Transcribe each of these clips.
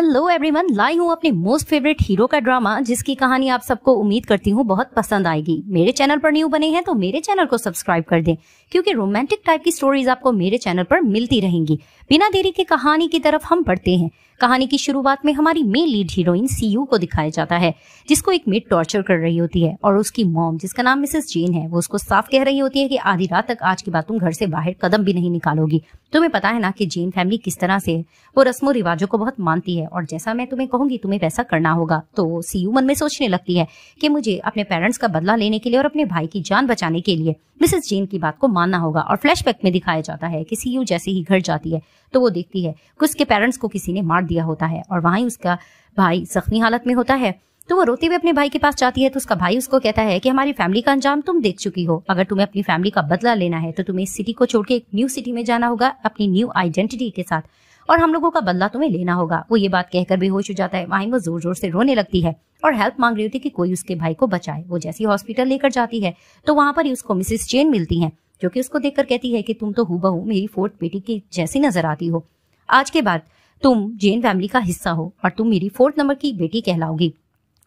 hello everyone लाई हूँ अपने मोस्ट फेवरेट हीरो का ड्रामा जिसकी कहानी आप सबको उम्मीद करती हूँ बहुत पसंद आएगी मेरे चैनल पर न्यू बने हैं तो मेरे चैनल को सब्सक्राइब कर दें क्योंकि रोमांटिक टाइप की स्टोरीज आपको मेरे चैनल पर मिलती रहेंगी बिना देरी के कहानी की तरफ हम बढ़ते हैं कहानी की शुरुआत में हमारी मेन लीड हीरोइन सीयू को दिखाया जाता है जिसको एक मेड टॉर्चर कर रही होती है और उसकी मॉम जिसका नाम मिसेस जेन है वो उसको साफ कह रही होती है कि आधी रात तक आज के बाद तुम घर से बाहर कदम भी नहीं निकालोगी तुम्हें पता है ना कि जेन फैमिली किस तरह से है वो रस्मों रिवाजों को बहुत मानती है और जैसा मैं तुम्हें कहूंगी तुम्हें वैसा करना होगा तो सीयू मन में सोचने लगती है कि मुझे अपने पेरेंट्स का बदला लेने के लिए और अपने भाई की जान बचाने के लिए मिसेस जेन की बात को मानना होगा और फ्लैशबैक में दिखाया जाता है कि सी जैसे ही घर जाती है तो वो देखती है उसके पेरेंट्स को किसी ने मार दिया होता है और वहीं उसका भाई जख्मी हालत में होता है तो वो रोते हुए अपने भाई के पास जाती है तो उसका भाई उसको कहता है कि हमारी फैमिली का अंजाम तुम देख चुकी हो अगर तुम्हें अपनी फैमिली का बदला लेना है तो तुम्हें इस सिटी को छोड़ के एक न्यू सिटी में जाना होगा अपनी न्यू आइडेंटिटी के साथ और हम लोगों का बदला तुम्हें लेना होगा वो ये बात कहकर बेहोश हो जाता है वहीं वो जोर जोर से रोने लगती है और हेल्प मांग रही होती है कि कोई उसके भाई को बचाए वो जैसी हॉस्पिटल लेकर जाती है तो वहां पर ही उसको मिसेस चेन मिलती है जो कि उसको देखकर कहती है कि तुम तो हूबहू मेरी फोर्थ बेटी की जैसी नजर आती हो आज के बाद तुम जेन फैमिली का हिस्सा हो और तुम मेरी फोर्थ नंबर की बेटी कहलाओगी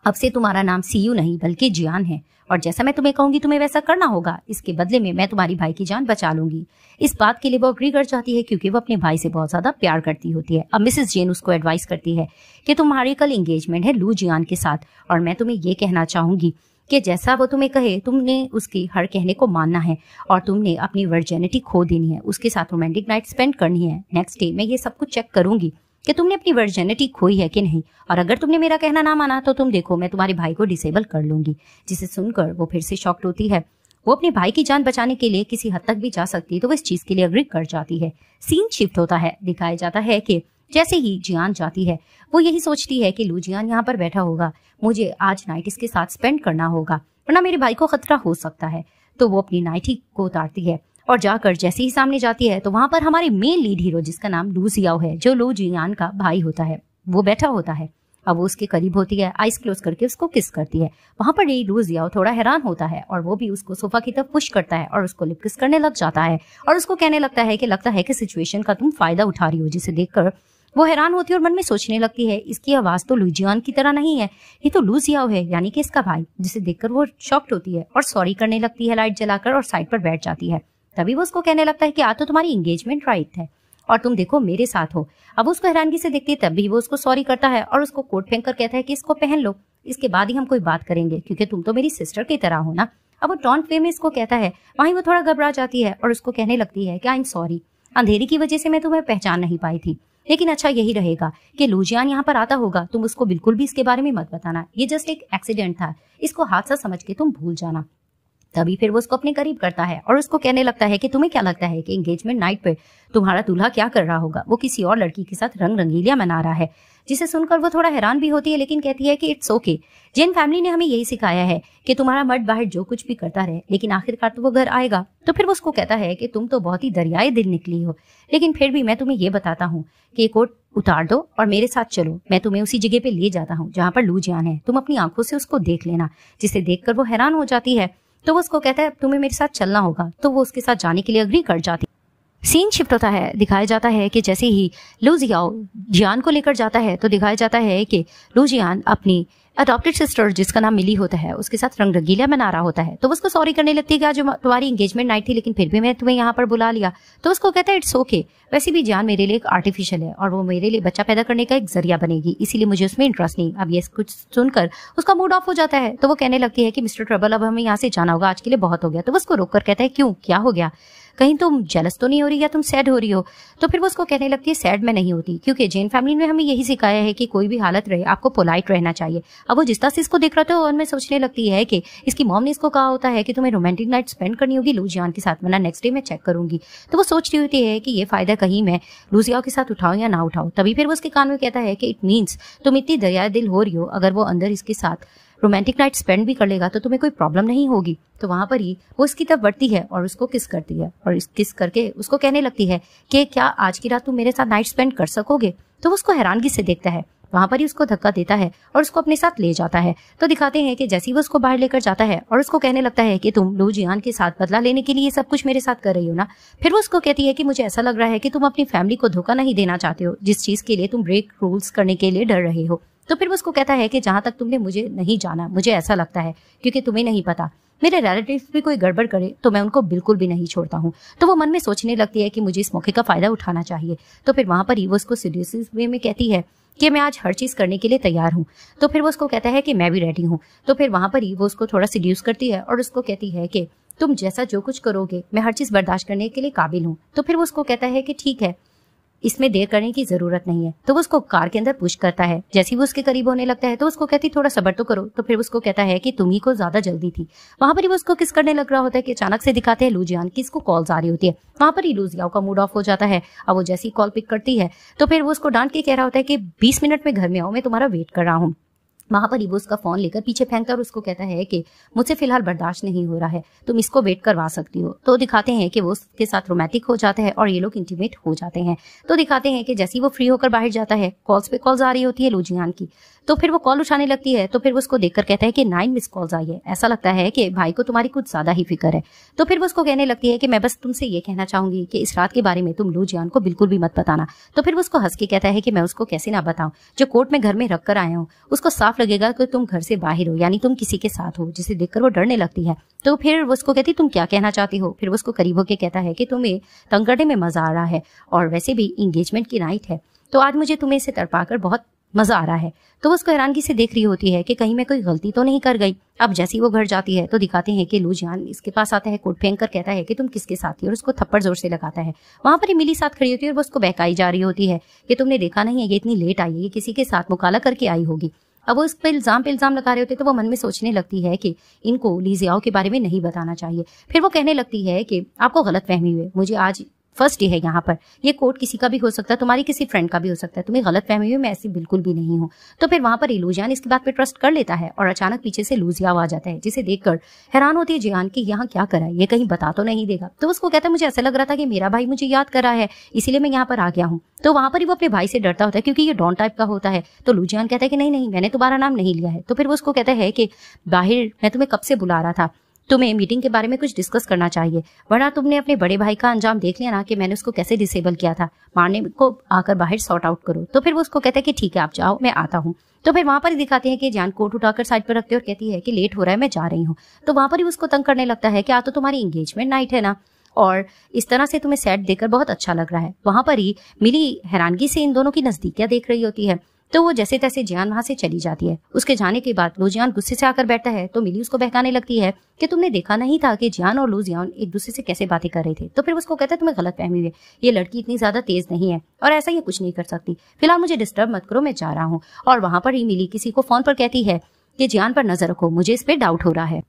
अब से तुम्हारा नाम सीयू नहीं बल्कि जियान है और जैसा मैं तुम्हें कहूंगी तुम्हें वैसा करना होगा इसके बदले में मैं तुम्हारी भाई की जान बचा लूंगी इस बात के लिए वो अग्री कर जाती है क्योंकि वो अपने भाई से बहुत ज्यादा प्यार करती होती है अब मिसेस जेन उसको एडवाइस करती है कि तुम्हारी कल इंगेजमेंट है लू जियान के साथ और मैं तुम्हें ये कहना चाहूंगी कि जैसा वो तुम्हें कहे तुमने उसकी हर कहने को मानना है और तुमने अपनी वर्जेनिटी खो देनी है उसके साथ रोमांटिक नाइट स्पेंड करनी है नेक्स्ट डे मैं ये सब कुछ चेक करूंगी कि तुमने अपनी वर्जेनिटी खोई है कि नहीं और अगर तुमने मेरा कहना ना माना तो तुम देखो मैं तुम्हारे भाई को डिसेबल कर लूंगी जिसे सुनकर वो फिर से शॉक्ट होती है वो अपने भाई की जान बचाने के लिए किसी हद तक भी जा सकती है तो वो इस चीज के लिए अग्री कर जाती है सीन शिफ्ट होता है दिखाया जाता है कि जैसे ही जियान जाती है वो यही सोचती है कि लू जियान यहाँ पर बैठा होगा मुझे आज नाइट इसके साथ स्पेंड करना होगा वरना मेरे भाई को खतरा हो सकता है तो वो अपनी नाइटी को उतारती है और जाकर जैसे ही सामने जाती है तो वहां पर हमारे मेन लीड हीरो जिसका नाम लू सियाओ है जो लू जियान का भाई होता है वो बैठा होता है अब वो उसके करीब होती है आइस क्लोज करके उसको किस करती है वहां पर ये लू जियाओ थोड़ा हैरान होता है और वो भी उसको सोफा की तरफ पुश करता है और उसको लिप किस करने लग जाता है और उसको कहने लगता है कि लगता है कि सिचुएशन का तुम फायदा उठा रही हो जिसे देखकर वो हैरान होती है और मन में सोचने लगती है इसकी आवाज़ तो लुजियान की तरह नहीं है ये तो लूजियाओ है यानी कि इसका भाई जिसे देखकर वो शॉक्ड होती है और सॉरी करने लगती है लाइट जलाकर और साइड पर बैठ जाती है तभी वो उसको कहने लगता है कि आ तो तुम्हारी इंगेजमेंट राइट है और तुम देखो मेरे साथ हो अब उसको हैरानगी से देखती है तभी वो उसको सॉरी करता है और उसको कोट फेंक कर कहता है कि इसको पहन लो इसके बाद ही हम कोई बात करेंगे क्योंकि तुम तो मेरी सिस्टर की तरह हो ना अब वो टॉन्ट वे में इसको कहता है वहीं वो थोड़ा घबरा जाती है और उसको कहने लगती है कि आई एम सॉरी अंधेरी की वजह से मैं तुम्हें पहचान नहीं पाई थी लेकिन अच्छा यही रहेगा कि लुजियान यहाँ पर आता होगा तुम उसको बिल्कुल भी इसके बारे में मत बताना ये जस्ट एक एक्सीडेंट था इसको हादसा समझ के तुम भूल जाना तभी फिर वो उसको अपने करीब करता है और उसको कहने लगता है कि तुम्हें क्या लगता है कि एंगेजमेंट नाइट पे तुम्हारा दूल्हा क्या कर रहा होगा वो किसी और लड़की के साथ रंग रंगीलियां मना रहा है जिसे सुनकर वो थोड़ा हैरान भी होती है लेकिन कहती है कि इट्स ओके जैन फैमिली ने हमें यही सिखाया है कि तुम्हारा मर्द बाहर जो कुछ भी करता रहे लेकिन आखिरकार तो वो घर आएगा तो फिर वो उसको कहता है कि तुम तो बहुत ही दरियाए दिल निकली हो लेकिन फिर भी मैं तुम्हें ये बताता हूँ कि कोट उतार दो और मेरे साथ चलो मैं तुम्हें उसी जगह पे ले जाता हूँ जहाँ पर लू जान है तुम अपनी आंखों से उसको देख लेना जिसे देख वो हैरान हो जाती है तो वो उसको कहता है तुम्हें मेरे साथ चलना होगा तो वो उसके साथ जाने के लिए अग्री कर जाती सीन शिफ्ट होता है दिखाया जाता है कि जैसे ही लूजियाओ जियान को लेकर जाता है तो दिखाया जाता है कि लूजियान अपनी अडॉप्टेड सिस्टर जिसका नाम मिली होता है उसके साथ रंग रंगीला मना रहा होता है तो उसको सॉरी करने लगती है कि आज तुम्हारी एंगेजमेंट नाइट थी लेकिन फिर भी मैं तुम्हें यहाँ पर बुला लिया तो उसको कहता है इट्स ओके वैसे भी जान मेरे लिए एक आर्टिफिशियल है और वो मेरे लिए बच्चा पैदा करने का एक जरिया बनेगी इसीलिए मुझे उसमें इंटरेस्ट नहीं अब ये कुछ सुनकर उसका मूड ऑफ हो जाता है तो वो कहने लगती है कि मिस्टर ट्रबल अब हमें यहाँ से जाना होगा आज के लिए बहुत हो गया तो उसको रोक कर कहता है क्यों क्या हो गया कहीं तुम जलस तो नहीं हो रही या तुम सैड हो रही हो तो फिर वो उसको कहने लगती है सैड में नहीं होती क्योंकि जैन फैमिली ने हमें यही सिखाया है कि कोई भी हालत रहे आपको पोलाइट रहना चाहिए अब वो जिस तरह से इसको देख रहा था और मैं सोचने लगती है कि इसकी मॉम ने इसको कहा होता है कि तुम्हें रोमांटिक नाइट स्पेंड करनी होगी लूजियान के साथ वरना नेक्स्ट डे मैं चेक करूंगी तो वो सोच रही होती है कि ये फायदा कहीं मैं लूजियाओ के साथ उठाऊ या ना उठाऊं तभी फिर वो उसके कान में कहता है कि इट मीन्स तुम इतनी दया दिल हो रही हो अगर वो अंदर इसके साथ रोमांटिक नाइट स्पेंड भी कर लेगा तो तुम्हें कोई प्रॉब्लम नहीं होगी तो वहां पर ही वो इसकी तरफ बढ़ती है और उसको किस करती है और किस करके उसको कहने लगती है कि क्या आज की रात तुम मेरे साथ नाइट स्पेंड कर सकोगे तो उसको हैरानगी से देखता है वहां पर ही उसको धक्का देता है और उसको अपने साथ ले जाता है तो दिखाते हैं कि जैसे ही वो उसको बाहर लेकर जाता है और उसको कहने लगता है कि तुम लू जियान के साथ बदला लेने के लिए सब कुछ मेरे साथ कर रही हो ना फिर वो उसको कहती है कि मुझे ऐसा लग रहा है कि तुम अपनी फैमिली को धोखा नहीं देना चाहते हो जिस चीज के लिए तुम ब्रेक रूल्स करने के लिए डर रहे हो तो फिर वो उसको कहता है कि जहां तक तुमने मुझे नहीं जाना मुझे ऐसा लगता है क्योंकि तुम्हें नहीं पता मेरे रिलेटिव भी कोई गड़बड़ करे तो मैं उनको बिल्कुल भी नहीं छोड़ता हूँ तो वो मन में सोचने लगती है कि मुझे इस मौके का फायदा उठाना चाहिए तो फिर वहां पर ही वो उसको सीरियस वे में कहती है कि मैं आज हर चीज़ करने के लिए तैयार हूँ तो फिर वो उसको कहता है कि मैं भी रेडी हूँ तो फिर वहाँ पर ही वो उसको थोड़ा सीड्यूस करती है और उसको कहती है कि तुम जैसा जो कुछ करोगे मैं हर चीज़ बर्दाश्त करने के लिए काबिल हूँ तो फिर वो उसको कहता है कि ठीक है इसमें देर करने की जरूरत नहीं है तो वो उसको कार के अंदर पुश करता है जैसे वो उसके करीब होने लगता है तो उसको कहती थोड़ा सबर तो करो तो फिर उसको कहता है कि तुम ही को ज्यादा जल्दी थी वहां पर ही वो उसको किस करने लग रहा होता है कि अचानक से दिखाते हैं लूजियान की इसको कॉल आ रही होती है वहां पर ही लूजियाओ का मूड ऑफ हो जाता है और वो जैसी कॉल पिक करती है तो फिर वो उसको डांट के कह रहा होता है की बीस मिनट में घर में आओ मैं तुम्हारा वेट कर रहा हूँ पर महापरीबो उसका फोन लेकर पीछे फेंकता और उसको कहता है कि मुझसे फिलहाल बर्दाश्त नहीं हो रहा है तुम इसको वेट करवा सकती हो तो दिखाते हैं कि वो उसके साथ रोमांटिक हो जाता है और ये लोग इंटीमेट हो जाते हैं तो दिखाते हैं कि जैसे ही वो फ्री होकर बाहर जाता है कॉल्स पे कॉल्स आ रही होती है लुजियान की तो फिर वो कॉल उठाने लगती है तो फिर वो उसको देखकर कहता है कि नाइन मिस कॉल्स आई है ऐसा लगता है कि भाई को तुम्हारी कुछ ज्यादा ही फिक्र है तो फिर वो उसको कहने लगती है कि मैं बस तुमसे ये कहना चाहूंगी कि इस रात के बारे में तुम लू जियान को बिल्कुल भी मत बताना तो फिर वो उसको हंस के कहता है कि मैं उसको कैसे ना बताऊं जो कोर्ट में घर में रख कर आया हूँ उसको साफ लगेगा कि तुम घर से बाहर हो यानी तुम किसी के साथ हो जिसे देखकर वो डरने लगती है तो फिर वो उसको कहती तुम क्या कहना चाहती हो फिर वो उसको करीब होकर कहता है कि तुम्हें तंगड़े में मजा आ रहा है और वैसे भी इंगेजमेंट की नाइट है तो आज मुझे तुम्हें इसे तड़पा कर बहुत मजा आ रहा है तो वो उसको हैरानगी से देख रही होती है कि कहीं मैं कोई गलती तो नहीं कर गई अब जैसी वो घर जाती है तो दिखाते हैं कि लूजान इसके पास आता है कोट फेंक कर कहता है कि तुम किसके साथ ही और उसको थप्पड़ जोर से लगाता है वहां पर मिली साथ खड़ी होती है और वो उसको बहकाई जा रही होती है कि तुमने देखा नहीं है ये इतनी लेट आई है ये किसी के साथ मुकाला करके आई होगी अब वो इस पर इल्ज़ाम पे इल्ज़ाम लगा रहे होते तो वो मन में सोचने लगती है कि इनको लीजियाओ के बारे में नहीं बताना चाहिए फिर वो कहने लगती है कि आपको गलत फहमी हुई मुझे आज फर्स्ट डे है यहाँ पर ये कोट किसी का भी हो सकता है तुम्हारी किसी फ्रेंड का भी हो सकता है तुम्हें गलत फहमी हुई मैं ऐसी बिल्कुल भी नहीं हूँ तो फिर वहां पर इलूजान इसके बात पर ट्रस्ट कर लेता है और अचानक पीछे से लूजिया आ जाता है जिसे देखकर हैरान होती है जियान की यहाँ क्या करा है ये कहीं बता तो नहीं देगा तो उसको कहता है मुझे ऐसा लग रहा था कि मेरा भाई मुझे याद कर रहा है इसीलिए मैं यहाँ पर आ गया हूँ तो वहां पर ही वो अपने भाई से डरता होता है क्योंकि ये डॉन टाइप का होता है तो लूजियान कहता है कि नहीं नहीं मैंने तुम्हारा नाम नहीं लिया है तो फिर वो उसको कहता है कि बाहर मैं तुम्हें कब से बुला रहा था तुम्हें मीटिंग के बारे में कुछ डिस्कस करना चाहिए वरना तुमने अपने बड़े भाई का अंजाम देख लिया ना कि मैंने उसको कैसे डिसेबल किया था मारने को आकर बाहर सॉर्ट आउट करो तो फिर वो उसको कहता है कि ठीक है आप जाओ मैं आता हूँ तो फिर वहां पर ही दिखाते हैं कि जान कोट उठाकर साइड पर रखते और कहती है कि लेट हो रहा है मैं जा रही हूँ तो वहां पर ही उसको तंग करने लगता है कि आ तो तुम्हारी इंगेजमेंट नाइट है ना और इस तरह से तुम्हें सेट देकर बहुत अच्छा लग रहा है वहां पर ही मिली हैरानगी से इन दोनों की नजदीकियां देख रही होती है तो वो जैसे तैसे जियान वहां से चली जाती है उसके जाने के बाद लोजियान गुस्से से आकर बैठता है तो मिली उसको बहकाने लगती है कि तुमने देखा नहीं था कि जियान और लूजियान एक दूसरे से कैसे बातें कर रहे थे तो फिर उसको कहता है तुम्हें गलत फहमी हुई ये लड़की इतनी ज्यादा तेज नहीं है और ऐसा ये कुछ नहीं कर सकती फिलहाल मुझे डिस्टर्ब मत करो मैं जा रहा हूँ और वहां पर ही मिली किसी को फोन पर कहती है कि जियान पर नजर रखो मुझे इस पर डाउट हो रहा है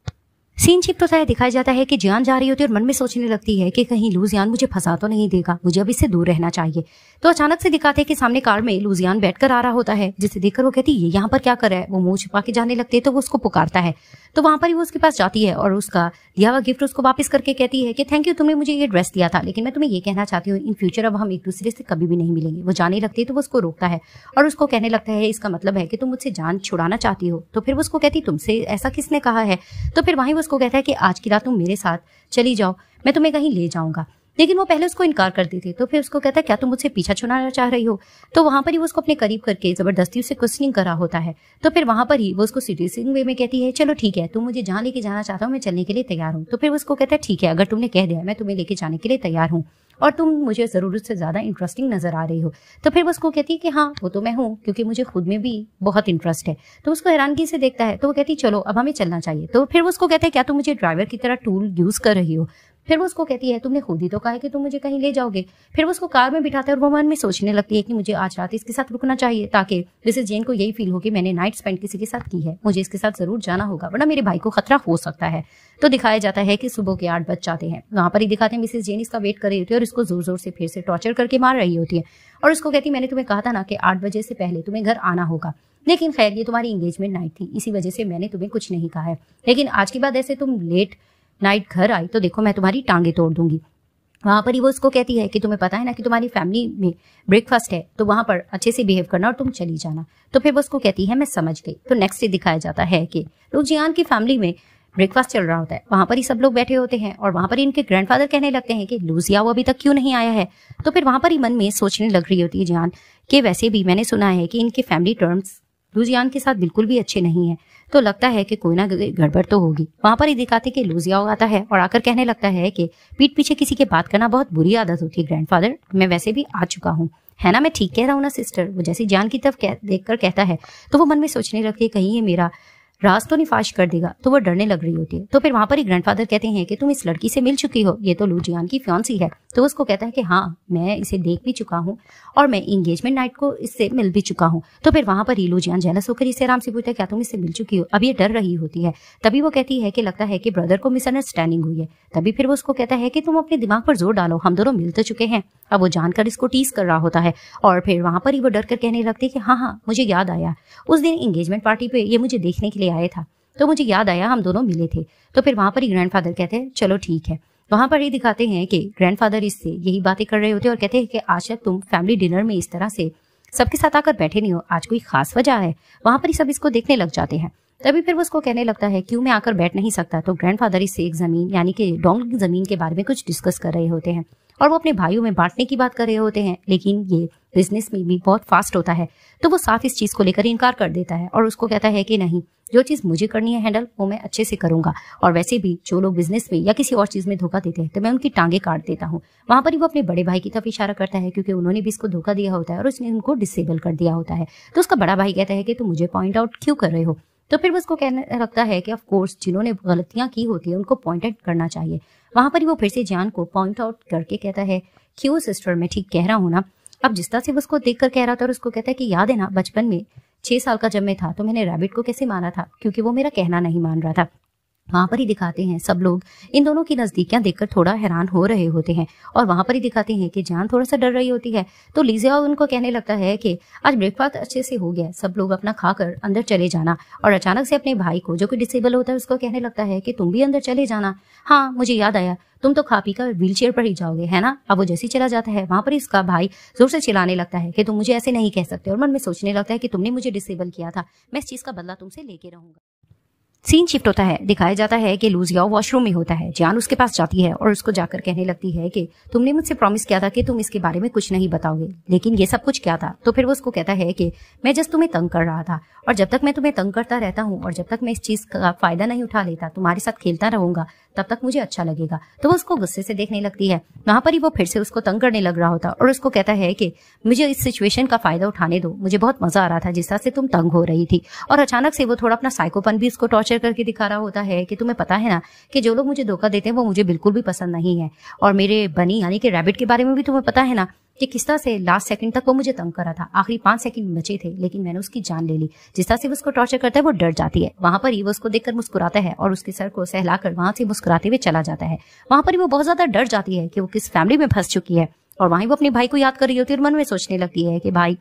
सीन चिप तो है दिखाया जाता है कि जान जा रही होती है और मन में सोचने लगती है कि कहीं लूजियान मुझे फंसा तो नहीं देगा मुझे अब इससे दूर रहना चाहिए तो अचानक से दिखाते हैं कि सामने कार में लूजियान बैठकर आ रहा होता है जिसे देखकर वो कहती है यहाँ पर क्या कर रहा है वो मुंह छुपा के जाने लगते है तो वो उसको पुकारता है तो वहां पर ही वो उसके पास जाती है और उसका दिया हुआ गिफ्ट उसको वापस करके कहती है कि थैंक यू तुमने मुझे ये ड्रेस दिया था लेकिन मैं तुम्हें ये कहना चाहती हूँ इन फ्यूचर अब हम एक दूसरे से कभी भी नहीं मिलेंगे वो जाने लगती है तो वो उसको रोकता है और उसको कहने लगता है इसका मतलब है कि तुम मुझसे जान छुड़ाना चाहती हो तो फिर वो उसको कहती तुमसे ऐसा किसने कहा है तो फिर वहीं वो उसको कहता है कि आज की रात तुम मेरे साथ चली जाओ मैं तुम्हें कहीं ले जाऊंगा लेकिन वो पहले उसको इनकार करती थी तो फिर उसको कहता है क्या तुम मुझसे पीछा छुड़ाना चाह रही हो तो वहां पर ही वो उसको अपने करीब करके जबरदस्ती उसे क्वेश्चनिंग करा होता है तो फिर वहां पर ही वो उसको सीरियसिंग वे में कहती है चलो ठीक है तुम मुझे जहाँ लेके जाना चाहता हूँ मैं चलने के लिए तैयार हूँ तो फिर उसको कहता है ठीक है अगर तुमने कह दिया मैं तुम्हें लेके जाने के लिए तैयार हूँ और तुम मुझे ज़रूरत से ज़्यादा इंटरेस्टिंग नज़र आ रही हो तो फिर वो उसको कहती है कि हाँ वो तो मैं हूँ क्योंकि मुझे खुद में भी बहुत इंटरेस्ट है तो उसको हैरानगी से देखता है तो वो कहती है चलो अब हमें चलना चाहिए तो फिर वो उसको कहता है क्या तुम मुझे ड्राइवर की तरह टूल यूज़ कर रही हो फिर वो उसको कहती है तुमने खुद ही तो कहा है कि तुम मुझे कहीं ले जाओगे फिर वो उसको कार में बिठाता है और वो मन में सोचने लगती है कि मुझे आज रात इसके साथ रुकना चाहिए ताकि मिसेज जेन को यही फील हो कि मैंने नाइट स्पेंड किसी के साथ की है मुझे इसके साथ जरूर जाना होगा वरना मेरे भाई को खतरा हो सकता है तो दिखाया जाता है कि सुबह के आठ बज जाते हैं वहां पर ही दिखाते हैं मिसेज जेन इसका वेट कर रही होती है और इसको जोर जोर से फिर से टॉर्चर करके मार रही होती है और उसको कहती है मैंने तुम्हें कहा था ना कि आठ बजे से पहले तुम्हें घर आना होगा लेकिन खैर ये तुम्हारी इंगेजमेंट नाइट थी इसी वजह से मैंने तुम्हें कुछ नहीं कहा है लेकिन आज के बाद ऐसे तुम लेट नाइट घर आई तो देखो मैं तुम्हारी टांगे तोड़ दूंगी वहां पर ही वो उसको कहती है कि तुम्हें पता है ना कि तुम्हारी फैमिली में ब्रेकफास्ट है तो वहां पर अच्छे से बिहेव करना और तुम चली जाना तो फिर वो उसको कहती है मैं समझ गई तो नेक्स्ट डे दिखाया जाता है कि रुजियान की फैमिली में ब्रेकफास्ट चल रहा होता है वहां पर ही सब लोग बैठे होते हैं और वहां पर ही इनके ग्रैंडफादर कहने लगते हैं कि लूजिया वो अभी तक क्यों नहीं आया है तो फिर वहां पर ही मन में सोचने लग रही होती है जियान के वैसे भी मैंने सुना है कि इनके फैमिली टर्म्स लूजियान के साथ बिल्कुल भी अच्छे नहीं है तो लगता है कि कोई ना गड़बड़ तो होगी वहां पर ही दिखाते कि लूजियाओ आता है और आकर कहने लगता है कि पीठ पीछे किसी के बात करना बहुत बुरी आदत होती है ग्रैंडफादर मैं वैसे भी आ चुका हूँ है ना मैं ठीक कह रहा हूँ ना सिस्टर वो जैसी जान की तरफ देख कर कहता है तो वो मन में सोचने लगती है कहीं ये मेरा राज तो निफाश कर देगा तो वो डरने लग रही होती है तो फिर वहां पर ही ग्रैंडफादर कहते हैं कि तुम इस लड़की से मिल चुकी हो ये तो लूजियान की फ्योन्सी है तो उसको कहता है कि हाँ मैं इसे देख भी चुका हूँ और मैं इंगेजमेंट नाइट को इससे मिल भी चुका हूँ तो फिर वहां पर ही लूजियान जेलस होकर इसे आराम से पूछता है क्या तुम इससे मिल चुकी हो अब ये डर रही होती है तभी वो कहती है कि लगता है कि ब्रदर को मिसअंडरस्टैंडिंग हुई है तभी फिर वो उसको कहता है कि तुम अपने दिमाग पर जोर डालो हम दोनों मिल तो चुके हैं अब वो जानकर इसको टीस कर रहा होता है और फिर वहां पर ही वो डर कर कहने लगते हैं कि हाँ हाँ मुझे याद आया उस दिन इंगेजमेंट पार्टी पे ये मुझे देखने के लिए ले आया था तो मुझे याद आया हम दोनों मिले थे तो फिर वहां पर ही ग्रैंडफादर कहते हैं चलो ठीक है वहां पर ही दिखाते हैं कि ग्रैंड फादर इससे यही बातें कर रहे होते और कहते हैं कि आज शायद तुम फैमिली डिनर में इस तरह से सबके साथ आकर बैठे नहीं हो आज कोई खास वजह है वहां पर ही सब इसको देखने लग जाते हैं तभी फिर वो उसको कहने लगता है क्यों मैं आकर बैठ नहीं सकता तो ग्रैंड फादर इससे एक जमीन यानी कि डोंग जमीन के बारे में कुछ डिस्कस कर रहे होते हैं और वो अपने भाइयों में बांटने की बात कर रहे होते हैं लेकिन ये बिजनेस में भी बहुत फास्ट होता है तो वो साफ इस चीज को लेकर इनकार कर देता है और उसको कहता है कि नहीं जो चीज़ मुझे करनी है हैंडल वो मैं अच्छे से करूंगा और वैसे भी जो लोग बिजनेस में या किसी और चीज़ में धोखा देते हैं तो मैं उनकी टांगे काट देता हूँ वहाँ पर ही वो अपने बड़े भाई की तरफ इशारा करता है क्योंकि उन्होंने भी इसको धोखा दिया होता है और उसने उनको डिसेबल कर दिया होता है तो उसका बड़ा भाई कहता है कि तुम मुझे पॉइंट आउट क्यों कर रहे हो तो फिर वो उसको कहने लगता है कि ऑफ कोर्स जिन्होंने गलतियां की होती है उनको पॉइंट आउट करना चाहिए वहां पर ही वो फिर से जान को पॉइंट आउट करके कहता है क्यों सिस्टर मैं ठीक कह रहा हूँ ना अब जिस तरह से वो उसको देख कर कह रहा था और उसको कहता है कि याद है ना बचपन में छह साल का जब मैं था तो मैंने रैबिट को कैसे माना था क्योंकि वो मेरा कहना नहीं मान रहा था वहां पर ही दिखाते हैं सब लोग इन दोनों की नजदीकियां देखकर थोड़ा हैरान हो रहे होते हैं और वहां पर ही दिखाते हैं कि जान थोड़ा सा डर रही होती है तो लीजिया उनको कहने लगता है कि आज ब्रेकफास्ट अच्छे से हो गया सब लोग अपना खाकर अंदर चले जाना और अचानक से अपने भाई को जो कि डिसेबल होता है उसको कहने लगता है कि तुम भी अंदर चले जाना हाँ मुझे याद आया तुम तो खा पी कर व्हील पर ही जाओगे है ना अब वो जैसे चला जाता है वहां पर इसका भाई जोर से चिल्लाने लगता है कि तुम मुझे ऐसे नहीं कह सकते और मन में सोचने लगता है कि तुमने मुझे डिसेबल किया था मैं इस चीज का बदला तुमसे लेके रहूंगा सीन शिफ्ट होता है दिखाया जाता है कि लूजियाओ वॉशरूम में होता है जान उसके पास जाती है और उसको जाकर कहने लगती है कि तुमने मुझसे प्रॉमिस किया था कि तुम इसके बारे में कुछ नहीं बताओगे लेकिन ये सब कुछ क्या था तो फिर वो उसको कहता है कि मैं जस्ट तुम्हें तंग कर रहा था और जब तक मैं तुम्हें तंग करता रहता हूँ और जब तक मैं इस चीज़ का फायदा नहीं उठा लेता तुम्हारे साथ खेलता रहूंगा तब तक मुझे अच्छा लगेगा तो वो उसको गुस्से से देखने लगती है वहां पर ही वो फिर से उसको तंग करने लग रहा होता और उसको कहता है कि मुझे इस सिचुएशन का फायदा उठाने दो मुझे बहुत मजा आ रहा था जिस तरह से तुम तंग हो रही थी और अचानक से वो थोड़ा अपना साइकोपन भी उसको टॉर्चर कैप्चर करके दिखा रहा होता है कि तुम्हें पता है ना कि जो लोग मुझे धोखा देते हैं वो मुझे बिल्कुल भी पसंद नहीं है और मेरे बनी यानी कि रैबिट के बारे में भी तुम्हें पता है ना कि किस तरह से लास्ट सेकंड तक वो मुझे तंग कर रहा था आखिरी पांच सेकंड बचे थे लेकिन मैंने उसकी जान ले ली जिस तरह से उसको टॉर्चर करता है वो डर जाती है वहां पर ही वो उसको देखकर मुस्कुराता है और उसके सर को सहलाकर वहां से मुस्कुराते हुए चला जाता है वहां पर ही वो बहुत ज्यादा डर जाती है कि वो किस फैमिली में फंस चुकी है और वहीं वो अपने भाई को याद कर रही होती है और मन में सोचने लगती है कि भाई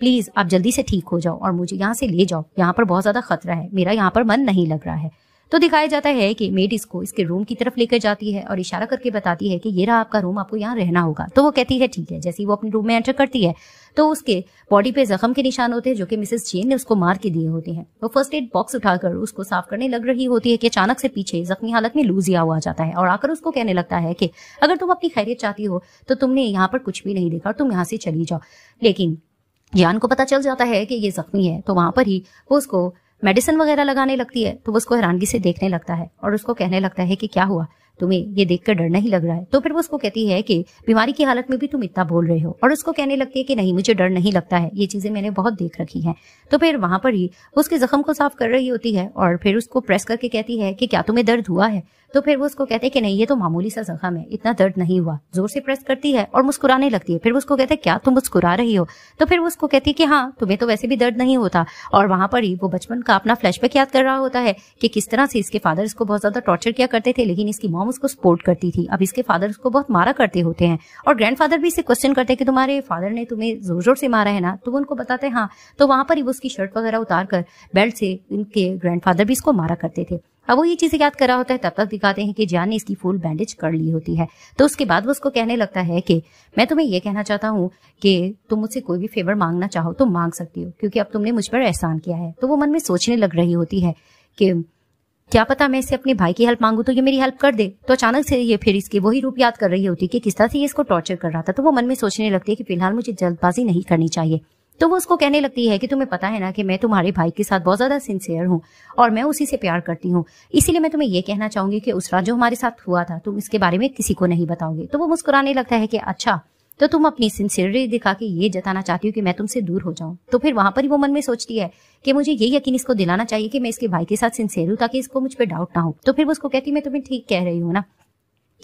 प्लीज आप जल्दी से ठीक हो जाओ और मुझे यहाँ से ले जाओ यहाँ पर बहुत ज्यादा खतरा है मेरा यहाँ पर मन नहीं लग रहा है तो दिखाया जाता है कि मेड इसको इसके रूम की तरफ लेकर जाती है और इशारा करके बताती है कि ये रहा आपका रूम आपको यहाँ रहना होगा तो वो कहती है ठीक है जैसे ही वो अपने रूम में एंटर करती है तो उसके बॉडी पे जख्म के निशान होते हैं जो कि मिसेस चेन ने उसको मार के दिए होते हैं वो फर्स्ट एड बॉक्स उठाकर उसको साफ करने लग रही होती है कि अचानक से पीछे जख्मी हालत में लूजिया हुआ जाता है और आकर उसको कहने लगता है कि अगर तुम अपनी खैरियत चाहती हो तो तुमने यहाँ पर कुछ भी नहीं देखा और तुम यहाँ से चली जाओ लेकिन ज्ञान को पता चल जाता है कि ये जख्मी है तो वहां पर ही वो उसको मेडिसिन वगैरह लगाने लगती है तो वो उसको हैरानगी से देखने लगता है और उसको कहने लगता है कि क्या हुआ तुम्हें ये देखकर डर नहीं लग रहा है तो फिर वो उसको कहती है कि बीमारी की हालत में भी तुम इतना बोल रहे हो और उसको कहने लगती है कि नहीं मुझे डर नहीं लगता है ये चीजें मैंने बहुत देख रखी हैं तो फिर वहां पर ही उसके जख्म को साफ कर रही होती है और फिर उसको प्रेस करके कहती है कि क्या तुम्हें दर्द हुआ है तो फिर वो उसको कहते हैं कि नहीं ये तो मामूली सा जख्म है इतना दर्द नहीं हुआ जोर से प्रेस करती है और मुस्कुराने लगती है फिर उसको कहते हैं क्या तुम मुस्कुरा रही हो तो फिर वो उसको कहती है कि हाँ तुम्हें तो वैसे भी दर्द नहीं होता और वहां पर ही वो बचपन का अपना फ्लैशबैक याद कर रहा होता है कि किस तरह से इसके फादर इसको बहुत ज्यादा टॉर्चर किया करते थे लेकिन इसकी मॉम उसको सपोर्ट करती थी अब इसके फादर उसको बहुत मारा करते होते हैं और ग्रैंड भी इसे क्वेश्चन करते हैं कि तुम्हारे फादर ने तुम्हें जोर जोर से मारा है ना तो उनको बताते हैं हाँ तो वहां पर ही वो उसकी शर्ट वगैरह उतार कर बेल्ट से इनके ग्रैंड भी इसको मारा करते थे अब वो ये चीजें याद करा होता है तब तक दिखाते हैं कि जान ने इसकी फुल बैंडेज कर ली होती है तो उसके बाद वो उसको कहने लगता है कि मैं तुम्हें यह कहना चाहता हूँ कि तुम मुझसे कोई भी फेवर मांगना चाहो तो मांग सकती हो क्योंकि अब तुमने मुझ पर एहसान किया है तो वो मन में सोचने लग रही होती है कि क्या पता मैं इसे अपने भाई की हेल्प मांगू तो ये मेरी हेल्प कर दे तो अचानक से ये फिर इसकी वही रूप याद कर रही होती है कि किस तरह से ये इसको टॉर्चर कर रहा था तो वो मन में सोचने लगती है कि फिलहाल मुझे जल्दबाजी नहीं करनी चाहिए तो वो उसको कहने लगती है कि तुम्हें पता है ना कि मैं तुम्हारे भाई के साथ बहुत ज़्यादा सिंसियर हूँ और मैं उसी से प्यार करती हूँ इसीलिए मैं तुम्हें ये कहना चाहूंगी कि उस रात जो हमारे साथ हुआ था तुम इसके बारे में किसी को नहीं बताओगे तो वो मुस्कुराने लगता है कि अच्छा तो तुम अपनी सिंसियरिटी दिखा के ये जताना चाहती हो कि मैं तुमसे दूर हो जाऊं तो फिर वहां पर ही वो मन में सोचती है कि मुझे ये यकीन इसको दिलाना चाहिए कि मैं इसके भाई के साथ सिंसियर हूँ ताकि इसको मुझ पर डाउट ना हो तो फिर वो उसको कहती मैं तुम्हें ठीक कह रही हूँ ना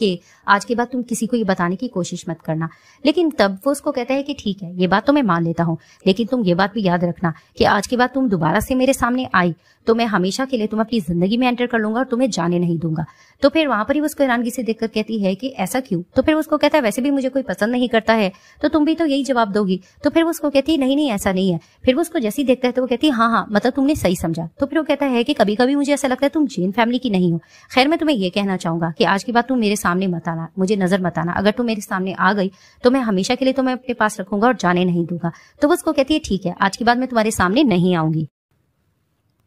कि आज के बाद तुम किसी को ये बताने की कोशिश मत करना लेकिन तब वो उसको कहता है कि ठीक है ये बात तो मैं मान लेता हूँ लेकिन तुम ये बात भी याद रखना कि आज के बाद तुम दोबारा से मेरे सामने आई तो मैं हमेशा के लिए तुम्हें अपनी जिंदगी में एंटर कर लूंगा और तुम्हें जाने नहीं दूंगा तो फिर वहां पर ही उसको हैरानगी से देखकर कहती है कि ऐसा क्यों तो फिर उसको कहता है वैसे भी मुझे कोई पसंद नहीं करता है तो तुम भी तो यही जवाब दोगी तो फिर वो उसको कहती है नहीं नहीं ऐसा नहीं है फिर वो उसको जैसी देखता है तो वो कहती है हाँ हाँ मतलब तुमने सही समझा तो फिर वो कहता है कि कभी कभी मुझे ऐसा लगता है तुम जैन फैमिली की नहीं हो खैर मैं तुम्हें ये कहना चाहूंगा कि आज की बात तुम मेरे सामने मत आना मुझे नजर मत आना अगर तुम मेरे सामने आ गई तो मैं हमेशा के लिए तुम्हें अपने पास रखूंगा और जाने नहीं दूंगा तो वो उसको कहती है ठीक है आज की बात मैं तुम्हारे सामने नहीं आऊंगी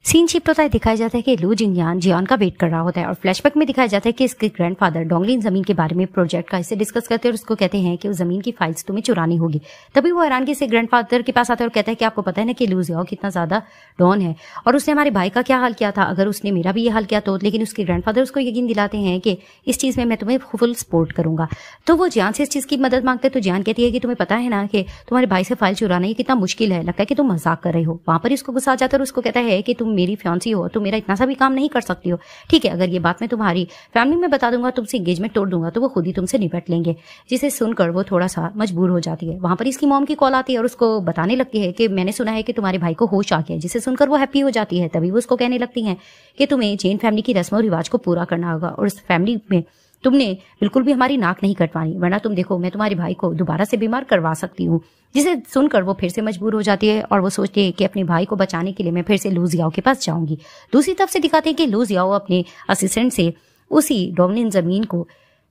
सीन शिफ्ट होता है दिखाया जाता है कि लू जिनयान जियान का वेट कर रहा होता है और फ्लैशबैक में दिखाया जाता है कि इसके ग्रैंडफादर डोंगलिन जमीन के बारे में प्रोजेक्ट का हिस्से डिस्कस करते हैं और उसको कहते हैं कि उस जमीन की फाइल्स तुम्हें चुरानी होगी तभी वो हैरान के ग्रैंडफादर के पास आता है और कहता है कि आपको पता है ना कि लू जियाओ कितना ज्यादा डॉन है और उसने हमारे भाई का क्या हाल किया था अगर उसने मेरा भी ये हाल किया तो लेकिन उसके फादर उसको यकीन दिलाते हैं कि इस चीज में मैं तुम्हें फुल सपोर्ट करूंगा तो वो जियान से इस चीज की मदद मांगते तो जियान कहती है कि तुम्हें पता है ना कि तुम्हारे भाई से फाइल चुराना ये कितना मुश्किल है लगता है कि तुम मजाक कर रहे हो वहां पर इसको उसको गुस्सा जाता है और उसको कहता है कि तुम मेरी फ्योन्सी हो तो मेरा इतना सा भी काम नहीं कर सकती हो ठीक है अगर ये बात मैं तुम्हारी फैमिली में बता दूंगा तुमसे तो इंगेजमेंट तोड़ दूंगा तो वो खुद ही तुमसे निपट लेंगे जिसे सुनकर वो थोड़ा सा मजबूर हो जाती है वहां पर इसकी मोम की कॉल आती है और उसको बताने लगती है कि मैंने सुना है कि तुम्हारे भाई को होश आ गया जिसे सुनकर वो हैप्पी हो जाती है तभी वो उसको कहने लगती है कि तुम्हें जैन फैमिली की रस्म और रिवाज को पूरा करना होगा और उस फैमिली में तुमने बिल्कुल भी हमारी नाक नहीं कटवानी वरना तुम देखो मैं तुम्हारे भाई को दोबारा से बीमार करवा सकती हूँ जिसे सुनकर वो फिर से मजबूर हो जाती है और वो सोचती है कि अपने भाई को बचाने के लिए मैं फिर से लूजियाओ के पास जाऊंगी दूसरी तरफ से दिखाते हैं कि लूजियाओ अपने असिस्टेंट से उसी डोमिन जमीन को